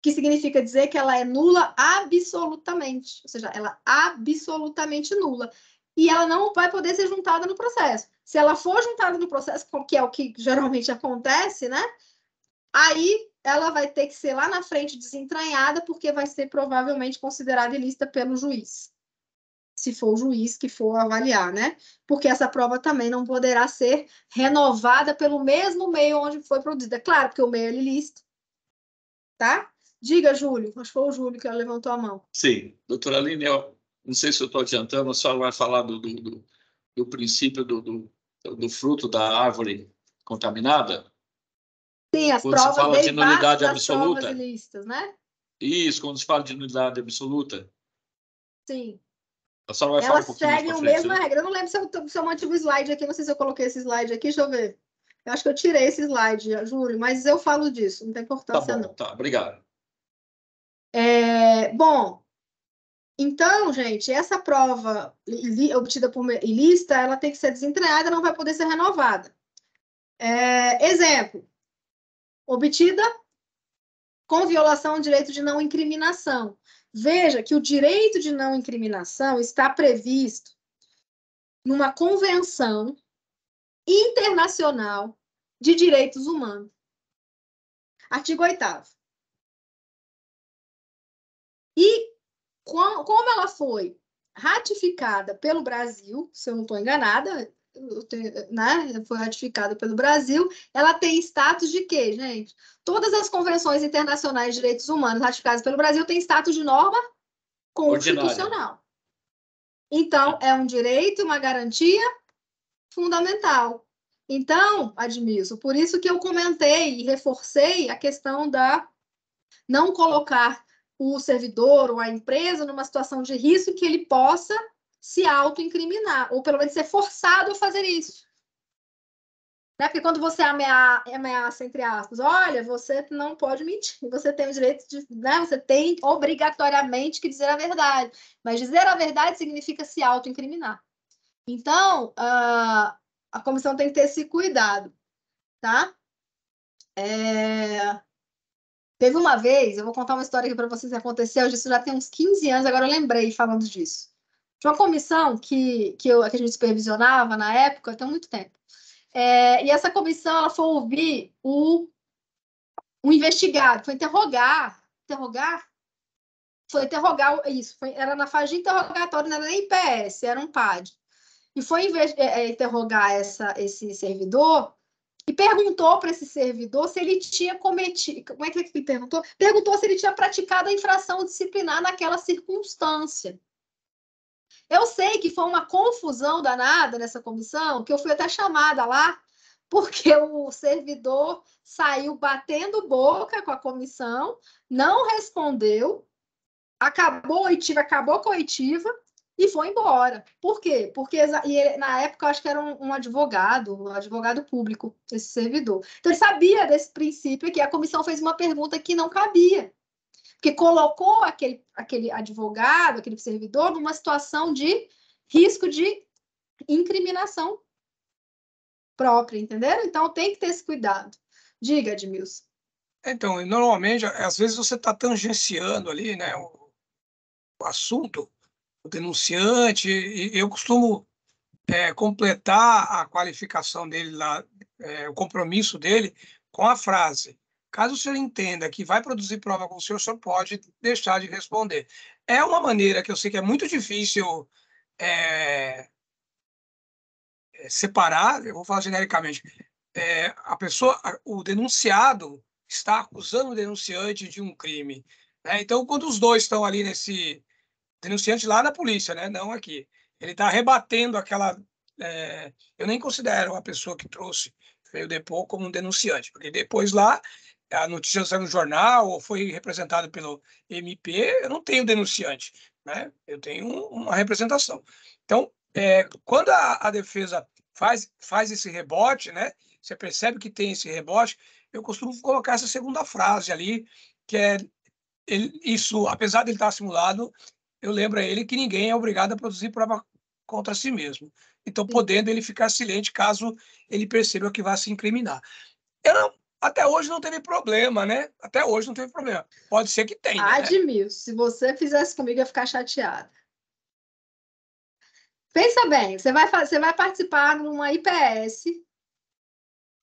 S2: que significa dizer que ela é nula absolutamente, ou seja, ela é absolutamente nula. E ela não vai poder ser juntada no processo. Se ela for juntada no processo, que é o que geralmente acontece, né? Aí ela vai ter que ser lá na frente desentranhada, porque vai ser provavelmente considerada ilícita pelo juiz, se for o juiz que for avaliar, né? Porque essa prova também não poderá ser renovada pelo mesmo meio onde foi produzida. É claro, porque o meio é ilícito, tá? Diga, Júlio, acho que foi o Júlio que levantou a mão.
S9: Sim, doutora Aline, eu não sei se eu estou adiantando, a senhora vai falar do, do, do princípio do, do, do fruto da árvore contaminada?
S2: Sim, as quando provas se fala de nulidade absoluta. né?
S9: Isso, quando se fala de nulidade absoluta. Sim. A senhora vai Elas falar um seguem né? a mesma né? regra.
S2: Eu não lembro se eu, se eu mantive o slide aqui, não sei se eu coloquei esse slide aqui, deixa eu ver. Eu acho que eu tirei esse slide, Júlio, mas eu falo disso, não tem tá importância tá bom,
S9: não. Tá, obrigado.
S2: É, bom, então, gente, essa prova obtida por ilícita, ela tem que ser desentranhada, não vai poder ser renovada. É, exemplo, obtida com violação ao direito de não incriminação. Veja que o direito de não incriminação está previsto
S3: numa convenção internacional de direitos humanos. Artigo 8 E como ela foi ratificada pelo
S2: Brasil, se eu não estou enganada, né, foi ratificada pelo Brasil, ela tem status de quê, gente? Todas as convenções internacionais de direitos humanos ratificadas pelo Brasil têm status de norma constitucional. Então, é um direito e uma garantia fundamental. Então, admiso, por isso que eu comentei e reforcei a questão da não colocar o servidor ou a empresa numa situação de risco que ele possa se autoincriminar, ou pelo menos ser forçado a fazer isso. Né? Porque quando você ameaça, entre aspas, olha, você não pode mentir, você tem o direito de, né? Você tem obrigatoriamente que dizer a verdade. Mas dizer a verdade significa se autoincriminar. Então, ah, a comissão tem que ter esse cuidado, tá? É... Teve uma vez, eu vou contar uma história aqui para vocês que aconteceu, isso já tem uns 15 anos, agora eu lembrei falando disso de uma comissão que, que, eu, que a gente supervisionava na época, tem muito tempo. É, e essa comissão ela foi ouvir o, o investigado, foi interrogar, interrogar, foi interrogar isso, foi, era na fase de interrogatório, não era nem PS, era um PAD. E foi é, é, interrogar essa, esse servidor e perguntou para esse servidor se ele tinha cometido, como é que ele perguntou? Perguntou se ele tinha praticado a infração disciplinar naquela circunstância. Eu sei que foi uma confusão danada nessa comissão, que eu fui até chamada lá, porque o servidor saiu batendo boca com a comissão, não respondeu, acabou a oitiva, acabou a coitiva e foi embora. Por quê? Porque ele, na época eu acho que era um, um, advogado, um advogado público, esse servidor. Então ele sabia desse princípio que a comissão fez uma pergunta que não cabia porque colocou aquele, aquele advogado, aquele servidor, numa situação de risco de incriminação própria, entenderam? Então tem que ter esse cuidado. Diga, Edmilson.
S6: Então, normalmente, às vezes você está tangenciando ali, né, o, o, assunto, o denunciante, e eu costumo é, completar a qualificação dele lá, é, o compromisso dele, com a frase: Caso o senhor entenda que vai produzir prova com o senhor, o senhor pode deixar de responder. É uma maneira que eu sei que é muito difícil é, é separar, eu vou falar genericamente, é, a pessoa, o denunciado está acusando o denunciante de um crime. Né? Então, quando os dois estão ali nesse denunciante lá na polícia, né? não aqui, ele está rebatendo aquela. É, eu nem considero a pessoa que trouxe veio depor como um denunciante, porque depois lá a notícia saiu no jornal ou foi representada pelo MP, eu não tenho denunciante, né? eu tenho uma representação. Então, é, quando a, a, defesa faz, faz esse rebote, né? você percebe que tem esse rebote, eu costumo colocar essa segunda frase ali, que é ele, isso, apesar de ele estar simulado, eu lembro a ele que ninguém é obrigado a produzir prova contra si mesmo. Então, podendo ele ficar silente caso ele perceba que vai se incriminar. Eu não, até hoje não teve problema, né? Até hoje não teve problema. Pode ser que tenha. Né?
S2: Admiro. Né? Se você fizesse comigo, eu ia ficar chateada. Pensa bem, você vai, você vai participar numa IPS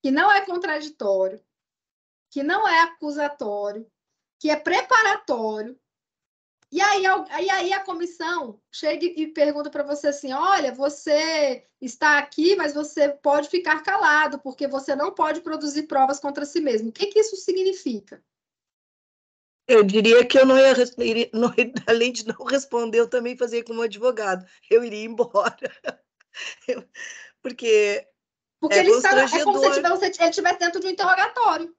S2: que não é contraditório, que não é acusatório, que é preparatório, e aí, aí a comissão chega e pergunta para você assim: olha, você está aqui, mas você pode ficar calado, porque você não pode produzir provas contra si mesmo. O que, que isso significa?
S1: Eu diria que eu não
S5: ia, não, além de não responder, eu também fazia como advogado. Eu iria embora. porque.
S3: Porque é ele está. É como se ele
S2: estivesse dentro de um interrogatório.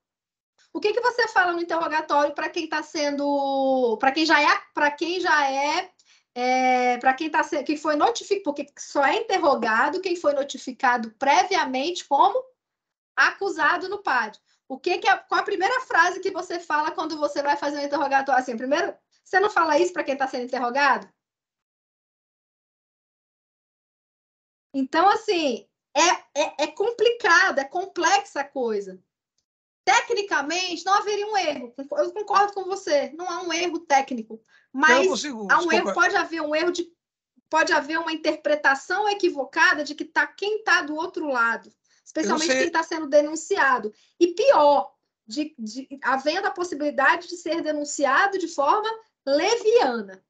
S2: O que, que você fala no interrogatório para quem está sendo, para quem já é, para quem já é, é para quem tá sendo, quem foi notificado, porque só é interrogado quem foi notificado previamente como acusado no PAD. O que, que é, qual a primeira frase que você fala quando você vai fazer um interrogatório assim? Primeiro,
S3: você não fala isso para quem está sendo interrogado? Então, assim, é, é, é complicado, é complexa a coisa
S2: tecnicamente não haveria um erro. Eu concordo com você, não há um erro técnico, mas então, consigo, há um erro, pode haver um erro de pode haver uma interpretação equivocada de que tá quem está do outro lado, especialmente quem está sendo denunciado. E pior, de, de, havendo a possibilidade de ser denunciado de forma
S3: leviana.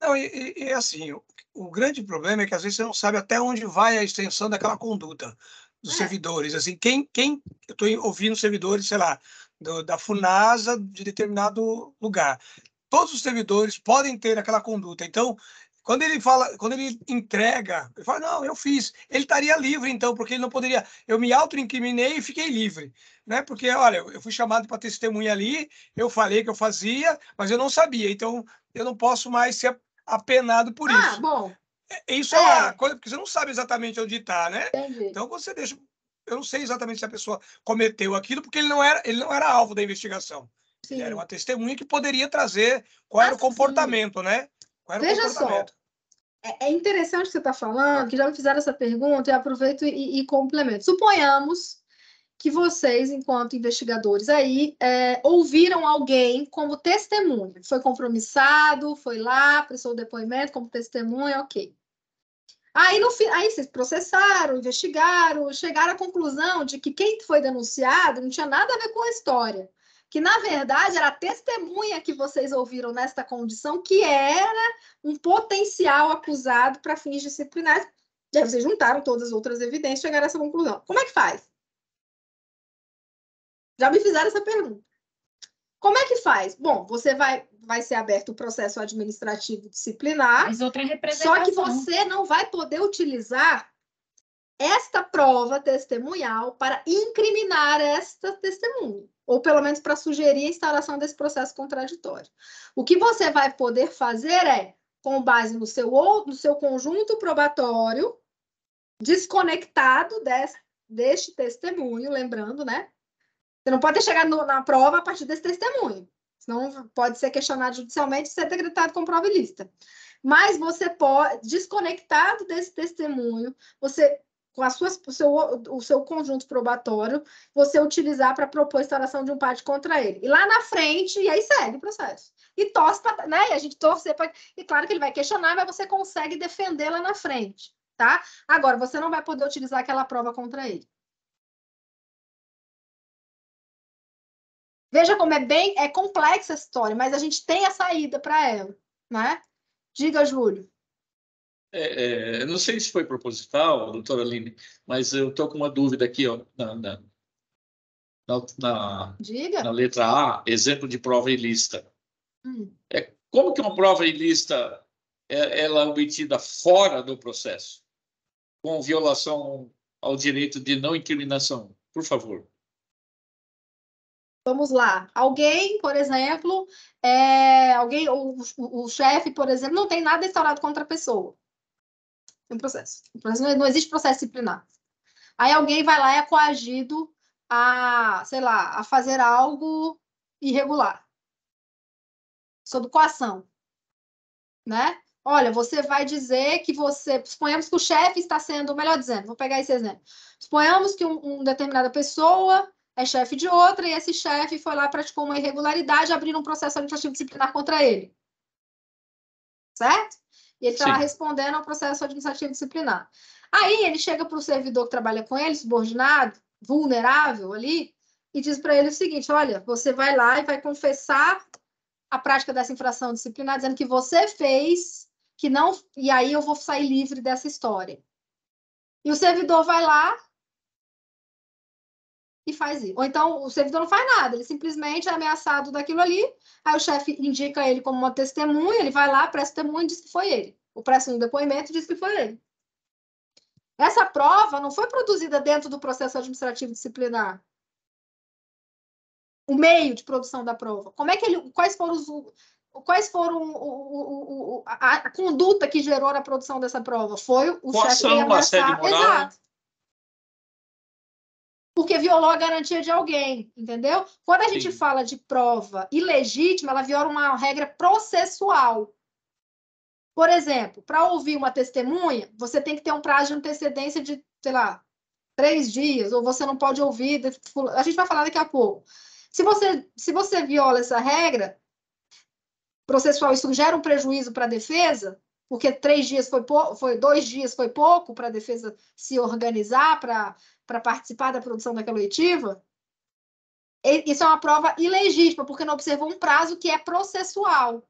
S6: Não, e, e assim, o, o grande problema é que às vezes você não sabe até onde vai a extensão daquela conduta dos é. servidores. Assim, quem, quem eu estou ouvindo servidores, sei lá, do, da Funasa de determinado lugar. Todos os servidores podem ter aquela conduta. Então, quando ele fala, quando ele entrega, ele fala, não, eu fiz. Ele estaria livre, então, porque ele não poderia. Eu me auto-incriminei e fiquei livre. Né? Porque, olha, eu fui chamado para testemunha ali, eu falei que eu fazia, mas eu não sabia. Então, eu não posso mais ser apenado por ah, isso. Ah, bom. É, isso é, é uma coisa, porque você não sabe exatamente onde está, né? Entendi. Então você deixa. Eu não sei exatamente se a pessoa cometeu aquilo, porque ele não era, ele não era alvo da investigação. Sim. Ele era uma testemunha que poderia trazer qual era o ah, comportamento, né?
S2: Qual era Veja o comportamento. Só. É, é interessante o que você está falando, que já me fizeram essa pergunta, e aproveito e, e complemento. Suponhamos que vocês, enquanto investigadores aí, é, ouviram alguém como testemunha. Foi compromissado, foi lá, prestou o depoimento como testemunha, ok. Aí, no, aí vocês processaram, investigaram, chegaram à conclusão de que quem foi denunciado não tinha nada a ver com a história. Que, na verdade, era a testemunha que vocês ouviram nesta condição, que era um potencial acusado para fins disciplinares.
S3: E aí vocês juntaram todas as outras evidências e chegaram a essa conclusão. Como é que faz? Já me fizeram essa pergunta. Como é que faz? Bom, você vai, vai ser
S2: aberto o processo administrativo disciplinar. Mas outra representação. Só que você não vai poder utilizar esta prova testemunhal para incriminar esta testemunha, ou pelo menos para sugerir a instalação desse processo contraditório. O que você vai poder fazer é, com base no seu, no seu conjunto probatório, desconectado desse, deste testemunho, lembrando, né? Você não pode chegar no, na prova a partir desse testemunho. Senão pode ser questionado judicialmente e ser decretado com prova ilícita. Mas você pode, desconectado desse testemunho, você com suas, o, seu, o, seu, conjunto probatório, você utilizar para propor a instauração de um PAD contra ele. E lá na frente, e aí segue o processo. E torce para. Né? E a gente torce para. E claro que ele vai questionar, mas você consegue defender lá na frente.
S3: tá? Agora, você não vai poder utilizar aquela prova contra ele. Veja como é bem é complexa essa história, mas a gente tem a saída para ela, né? Diga, Júlio.
S9: É, é, não sei se foi proposital, doutora Aline, mas eu estou com uma dúvida aqui ó, na, na, na, na, letra A, exemplo de prova ilícita. Hum. É, como que uma prova ilícita é, ela é obtida fora do processo, com violação ao direito de não incriminação? Por favor.
S3: Vamos lá. Alguém, por exemplo, é, alguém,
S2: o, o, o chefe, por exemplo, não tem nada instaurado contra a pessoa. Tem um processo. Não existe processo disciplinar. Aí alguém vai lá e é coagido a, sei lá, a fazer algo irregular. Sob coação. Né? Olha, você vai dizer que você. Suponhamos que o chefe está sendo, melhor dizendo, vou pegar esse exemplo. Suponhamos que uma um determinada pessoa é chefe de outra, e esse chefe foi lá praticou uma irregularidade, abrindo um processo administrativo disciplinar contra ele. Certo? E ele está lá respondendo ao processo administrativo disciplinar. Aí ele chega para o servidor que trabalha com ele, subordinado, vulnerável ali, e diz para ele o seguinte: olha, você vai lá e vai confessar a prática dessa infração
S3: disciplinar, dizendo que você fez, que não, e aí eu vou sair livre dessa história. E o servidor vai lá, e faz isso. Ou então o servidor não faz nada, ele simplesmente é ameaçado daquilo ali, aí o chefe indica ele como
S2: uma testemunha, ele vai lá, presta testemunha e diz que foi ele. O presta um depoimento e diz que foi ele.
S3: Essa prova não foi produzida dentro do processo administrativo disciplinar. O meio de produção da prova. Como é que ele, quais foram os, quais
S2: foram o, o, o, a, a, conduta que gerou a produção dessa prova? Foi o chefe ameaçar. Né? Exato porque violou a garantia de alguém, entendeu? Quando a gente Sim. fala de prova ilegítima, ela viola uma regra processual. Por exemplo, para ouvir uma testemunha, você tem que ter um prazo de antecedência de, sei lá, três dias, ou você não pode ouvir. A gente vai falar daqui a pouco. Se você, se você viola essa regra processual, isso gera um prejuízo para a defesa, porque três dias foi pouco, foi dois dias foi pouco para a defesa se organizar para participar da produção da coletiva. Isso é uma prova ilegítima, porque não observou um prazo que é processual.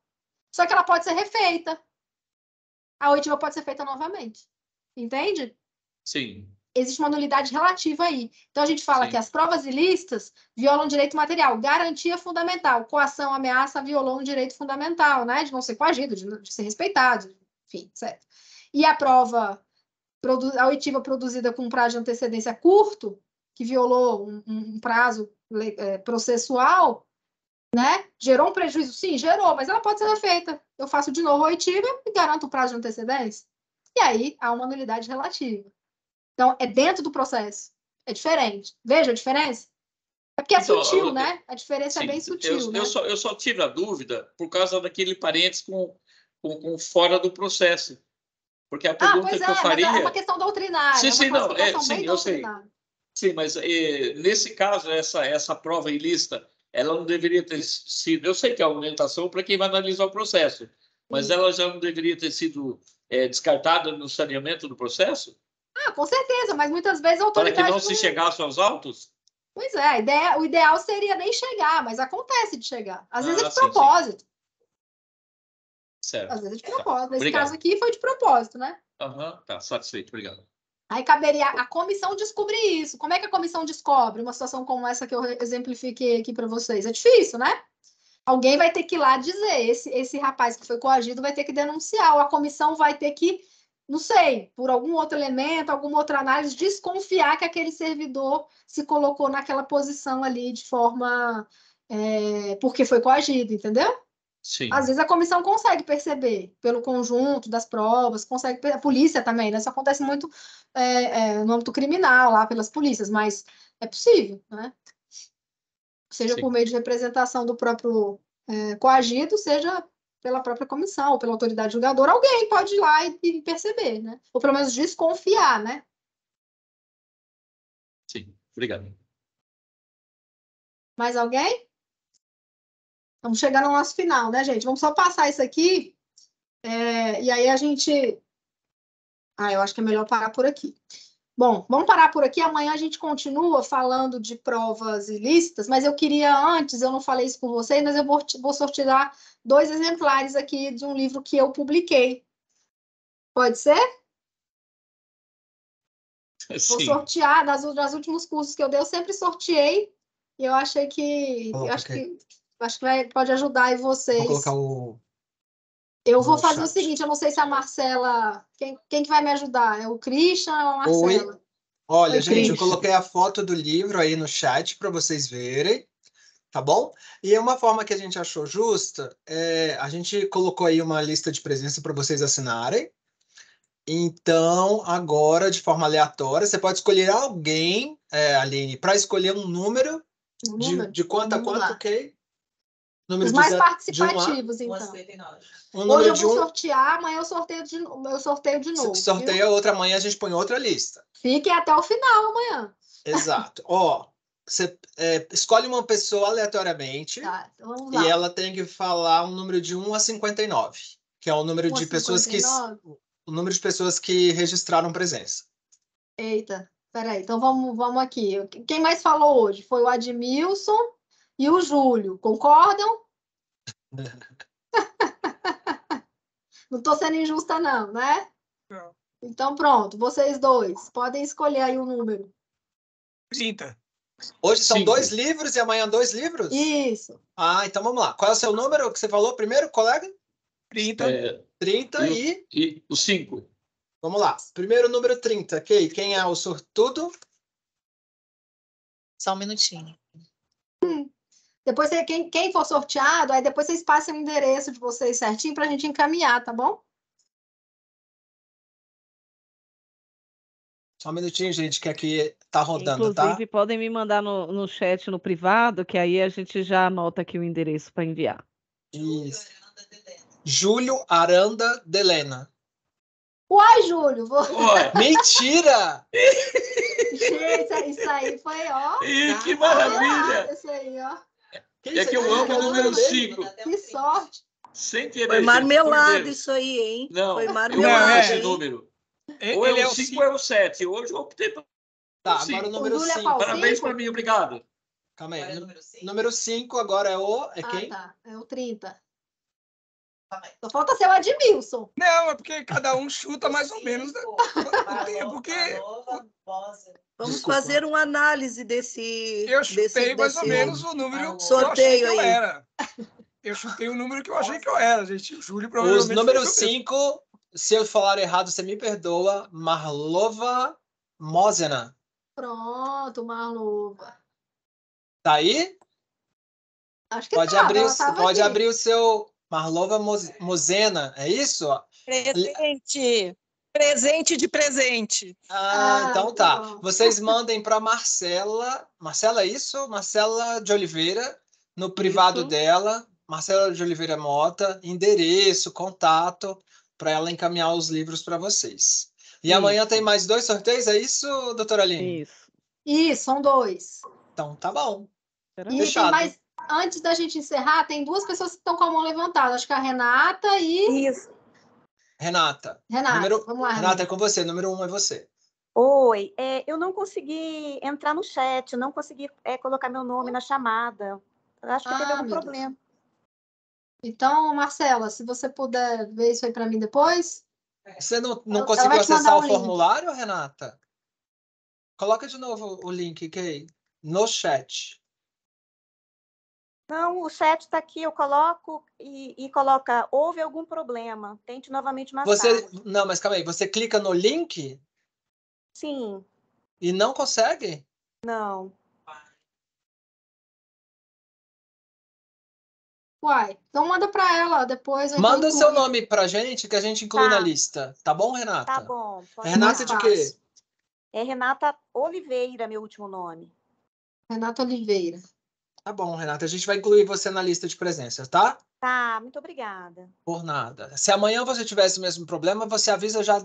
S2: Só que ela pode ser refeita. A oitiva pode ser feita novamente. Entende? Sim. Existe uma nulidade relativa aí. Então a gente fala Sim. que as provas ilícitas violam direito material, garantia fundamental, coação, ameaça violou um direito fundamental, né? De não ser coagido, de, de ser respeitado, enfim, certo? E a prova, a oitiva produzida com prazo de antecedência curto, que violou um, um prazo é, processual, né? Gerou um prejuízo? Sim, gerou, mas ela pode ser feita. Eu faço de novo a oitiva e garanto o prazo de antecedência. E aí há uma nulidade relativa. Então, é dentro do processo. É diferente. Veja a diferença?
S9: É porque é então, sutil, eu, né?
S2: A diferença é sim, é bem sutil. Eu, né? eu, só,
S9: eu só tive a dúvida por causa daquele parênteses com com, com fora do processo. Porque a ah, pergunta ah, pois é, que eu faria. É, mas é uma é
S2: questão doutrinária. Sim, é sim, não. É, sim, eu sei.
S9: Sim, mas e, eh, nesse caso, essa, essa prova em lista, ela não deveria ter sido. Eu sei que é uma orientação para quem vai analisar o processo, mas sim. ela já não deveria ter sido é, descartada no saneamento do processo?
S2: Ah, com certeza, mas muitas vezes a autoridade. Para que não se
S9: chegasse aos autos?
S2: Pois é, ideia, o ideal seria nem chegar, mas acontece de chegar. Às ah, vezes é de sim, propósito. Sim.
S9: Certo. Às vezes é de tá. propósito. Tá. Nesse obrigado. caso
S2: aqui foi de propósito, né?
S9: Aham, uhum. tá, satisfeito,
S1: obrigado.
S2: Aí caberia a comissão descobrir isso. Como é que a comissão descobre uma situação como essa que eu exemplifiquei aqui para vocês? É difícil, né? Alguém vai ter que ir lá dizer, esse, esse rapaz que foi coagido vai ter que denunciar, ou a comissão vai ter que, não sei, por algum outro elemento, alguma outra análise, desconfiar que aquele servidor se colocou naquela posição ali de forma. É, porque foi coagido, entendeu? Sim. Às vezes a comissão consegue perceber pelo conjunto das provas, consegue a polícia também, né? Isso acontece muito é, é, no âmbito criminal lá pelas polícias, mas é possível, né? Seja Sim. por meio de representação do próprio é, coagido, seja
S3: pela própria comissão ou pela autoridade julgadora, alguém pode ir lá e, e perceber, né? Ou pelo menos desconfiar, né?
S1: Sim, obrigado.
S3: Mais alguém? Estamos chegando ao nosso final, né, gente? Vamos só passar isso aqui. É, e aí a gente. Ah, eu acho que é melhor
S2: parar por aqui. Bom, vamos parar por aqui. Amanhã a gente continua falando de provas ilícitas, mas eu queria antes, eu não falei isso com vocês, mas eu vou, vou sortear dois exemplares
S3: aqui de um livro que eu publiquei. Pode ser? Sim. Vou sortear, das, das últimos cursos que eu dei, eu sempre sorteei,
S2: e eu achei que. Oh, eu acho que Acho que vai, pode ajudar aí vocês. Vou colocar o. Eu vou fazer chat. o seguinte, eu não sei se a Marcela. Quem, quem que vai me ajudar? É o Christian ou a Marcela? Oi.
S4: Olha, Oi, gente, Christian. eu coloquei a foto do livro aí no chat para vocês verem, tá bom? E é uma forma que a gente achou justa, é, a gente colocou aí uma lista de presença para vocês assinarem. Então, agora, de forma aleatória, você pode escolher alguém, é, Aline, para escolher um número,
S2: um número? de, de quanto a quanto,
S4: ok? Número Os mais participativos, um a, então. Um Hoje eu vou um...
S2: sortear, amanhã eu sorteio de, eu sorteio de novo. Sorteia viu?
S4: outra, amanhã a gente põe outra lista.
S2: Fiquem até o final amanhã.
S4: Exato. Ó, você é, escolhe uma pessoa aleatoriamente
S2: tá, então e
S4: ela tem que falar um número de 1 a 59, que é o número de 59? pessoas que o número de pessoas que registraram presença.
S2: Eita, peraí, então vamos, vamos aqui. Quem mais falou hoje? Foi o Admilson e o Júlio. Concordam? não estou sendo injusta, não, né? Não. Então, pronto, vocês dois podem escolher aí um número.
S4: 30. Hoje são dois livros e amanhã dois livros? Isso. Ah, então vamos lá. Qual é o seu número que você falou primeiro, colega? 30. É, 30 e.
S9: E, o 5.
S4: Vamos lá. Primeiro número 30. Kay, quem é o sortudo? Só um minutinho.
S3: Depois, quem, quem for sorteado, aí depois vocês passem o endereço de vocês certinho para a gente encaminhar, tá bom?
S7: Só
S1: um minutinho, gente, que aqui tá rodando, Inclusive, tá? Inclusive,
S7: podem me mandar no, no chat, no privado, que aí a gente já anota aqui o endereço para enviar. Isso. Júlio Aranda Delena.
S3: Uai, Júlio! Vou... Uai.
S4: Mentira!
S3: gente, isso aí foi, ó.
S4: Ih, que tá maravilha!
S2: Isso aí, ó. Quem é
S9: que
S5: eu amo o número 5.
S2: Que sorte.
S9: Sem querer. Foi marmelada
S5: isso aí, hein? Não, Foi marmelada. Eu amo esse
S9: número. Ele, ou ele é o 5 ou é o 7. Hoje eu optei para.
S5: Tá, cinco. agora o número 5. Parabéns para
S2: mim,
S9: obrigado.
S4: Calma aí. Agora é número 5 agora é o. É quem? tá.
S2: É o 30.
S5: Só falta ser o Admilson. Não, é porque cada um chuta mais ou menos. Né?
S10: Porque. Nova, nova,
S5: Vamos Desculpa. fazer uma análise desse. Eu chutei desse, mais desse ou menos o número sorteio que eu achei aí. que eu era. Eu chutei o número que eu achei que eu era,
S6: gente. O Júlio provavelmente. Os número
S4: 5, se eu falar errado, você me perdoa. Marlova Mosena.
S3: Pronto, Marlova. Tá aí? Acho que pode tá, abrir, né? pode aqui. abrir o
S4: seu Marlova Mosena, é isso?
S5: Presente. Presente de presente.
S10: Ah, ah então tá.
S4: Bom. Vocês mandem para Marcela. Marcela, é isso? Marcela de Oliveira, no privado isso. dela, Marcela de Oliveira Mota, endereço, contato, para ela encaminhar os livros para vocês. E isso. amanhã tem mais dois sorteios, é isso, doutora Aline? Isso. Isso, são dois. Então tá bom. Fechado. E Fechado. Mas
S2: mais, antes da gente encerrar, tem duas pessoas que estão com a mão levantada. Acho que é a Renata e. Isso.
S4: Renata. Renata, número... vamos lá. Renata, é com você. Número um é você.
S2: Oi, é, eu não consegui entrar no chat, não consegui é, colocar meu nome na chamada. Acho que ah, teve algum problema. Deus. Então, Marcela, se você puder ver isso aí para mim depois.
S4: É, você não, não conseguiu acessar um o link. formulário, Renata? Coloca de novo o link, Kay, no chat.
S5: Não, o chat está aqui, eu coloco e, e, coloca, houve algum problema, tente novamente mais você,
S4: tarde. Não, mas calma aí, você clica no link?
S1: Sim. E não consegue? Não.
S3: Uai, então manda para ela depois. Manda seu
S4: nome para gente que a gente inclui tá. na lista. Tá bom, Renata?
S3: Tá bom. Renata de
S4: quê?
S5: É Renata Oliveira, meu último nome.
S2: Renata Oliveira.
S4: Tá bom, Renata. A gente vai incluir você na lista de presença tá?
S8: Tá, muito obrigada.
S4: Por nada. Se amanhã você tiver esse mesmo problema, você avisa já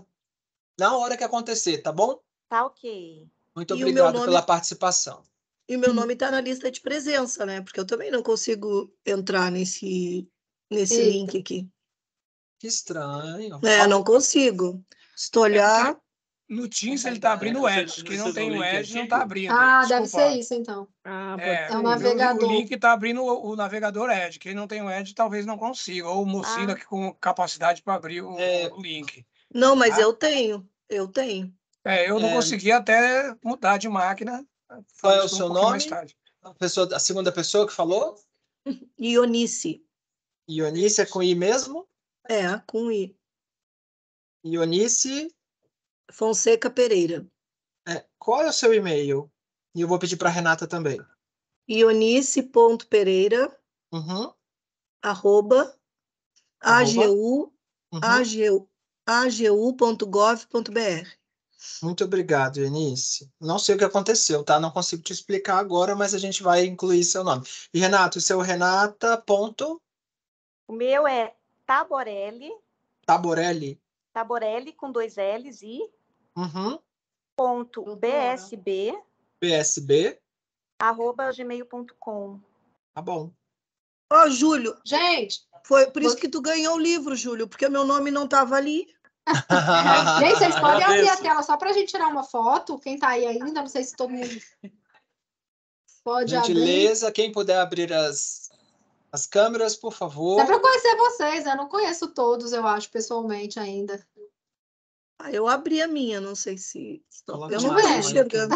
S4: na hora que acontecer, tá bom?
S5: Tá ok. Muito obrigada nome... pela
S4: participação.
S5: E o meu nome está na lista de presença, né? Porque eu também não consigo entrar nesse, nesse link aqui.
S6: Que estranho.
S5: É, não consigo. Se tu olhar, no
S6: Teams ele está tá abrindo o é, Edge. Quem não tem o Edge não está abrindo. Ah,
S2: Desculpa. deve ser isso então. Ah, é, é, o navegador. Tá o link
S6: está abrindo o, navegador Edge. Quem não tem o Edge talvez não consiga. Ou o Mocinho ah. que com capacidade para abrir o, é. o, link. Não, mas ah. eu
S5: tenho. Eu tenho. É, eu não é. consegui até mudar de máquina. Qual é o seu nome?
S6: A,
S4: pessoa, a segunda pessoa que falou? Ionice. Ionice é com I mesmo? É, com I. Ionice Fonseca Pereira. É, qual é o seu e-mail? E eu vou pedir para Renata também.
S5: Ionice.pereira uhum. arroba, arroba. agu.gov.br. Uhum. Agu
S4: Muito obrigado, Ionice. Não sei o que aconteceu, tá? Não consigo te explicar agora, mas a gente vai incluir seu nome. E Renato, o seu Renata. Ponto...
S8: O meu é Taborelli.
S4: Taborelli?
S8: Taborelli com dois L's e
S4: Uhum.
S2: Ponto bsb. bsb. Arroba
S5: gmail.com. Tá bom. Ó, oh, Júlio. Gente. Foi por isso que tu ganhou o livro, Júlio, porque meu nome não estava ali. gente, vocês podem abrir a
S2: tela só para a gente tirar uma foto. Quem está aí ainda, não sei se todo mundo pode Gentileza,
S4: abrir. quem puder abrir as, as câmeras, por favor. É para
S2: conhecer vocês, eu não conheço todos, eu acho, pessoalmente ainda. Ah, eu abri a minha, não sei se.
S5: Então eu não estou me enxergando.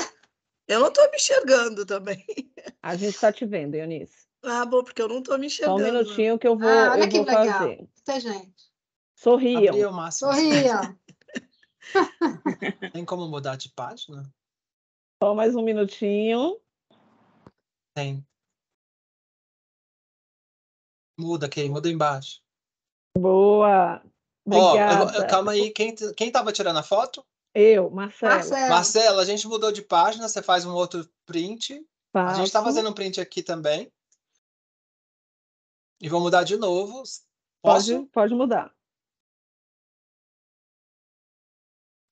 S5: Eu não estou me enxergando também.
S7: A gente está te vendo, Eunice.
S5: Ah, bom, porque eu não estou me enxergando. Só um né? minutinho
S7: que eu vou, ah, olha eu que vou legal.
S5: fazer. gente.
S7: Sorriam. Abriu,
S5: Márcio. Sorriam.
S4: Tem
S1: como mudar de página?
S7: Só mais um minutinho.
S1: Tem. Muda, quem muda embaixo.
S10: Boa! Obrigada. Oh, calma aí,
S4: quem, quem tava tirando a foto? Eu, Marcela. Marcela. Marcela, a gente mudou de página, você faz um outro print. Passo. A gente está fazendo um print
S1: aqui também. E vou mudar de novo. Pode,
S7: pode mudar.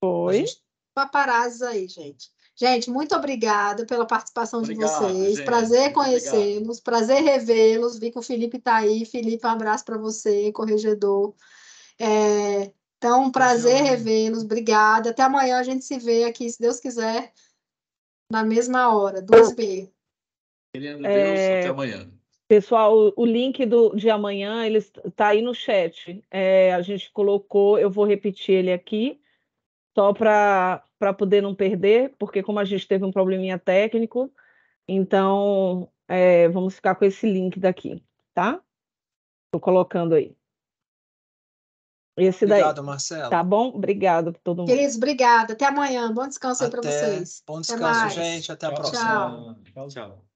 S3: oi Gente... Paparazzi aí, gente. Gente, muito obrigada pela participação Obrigado, de vocês. Gente. Prazer
S2: conhecê-los, prazer revê-los. Vi que o Felipe está aí. Felipe, um abraço para você, corregedor. É, então, um prazer revê-los. Obrigada. Até amanhã a gente se vê aqui, se Deus quiser, na mesma hora, 2B. Querendo é, Deus, é... até amanhã.
S7: Pessoal, o link do, de amanhã ele está tá aí no chat. É, a gente colocou, eu vou repetir ele aqui, só para poder não perder, porque como a gente teve um probleminha técnico, então é, vamos ficar com esse link daqui, tá? Estou colocando aí. Esse daí. Obrigado, Marcelo. Tá bom? Obrigado por todo mundo. Queridos,
S3: obrigada. Até amanhã. Bom descanso Até... aí para vocês. Bom descanso, gente. Até a próxima.
S1: Tchau. Tchau.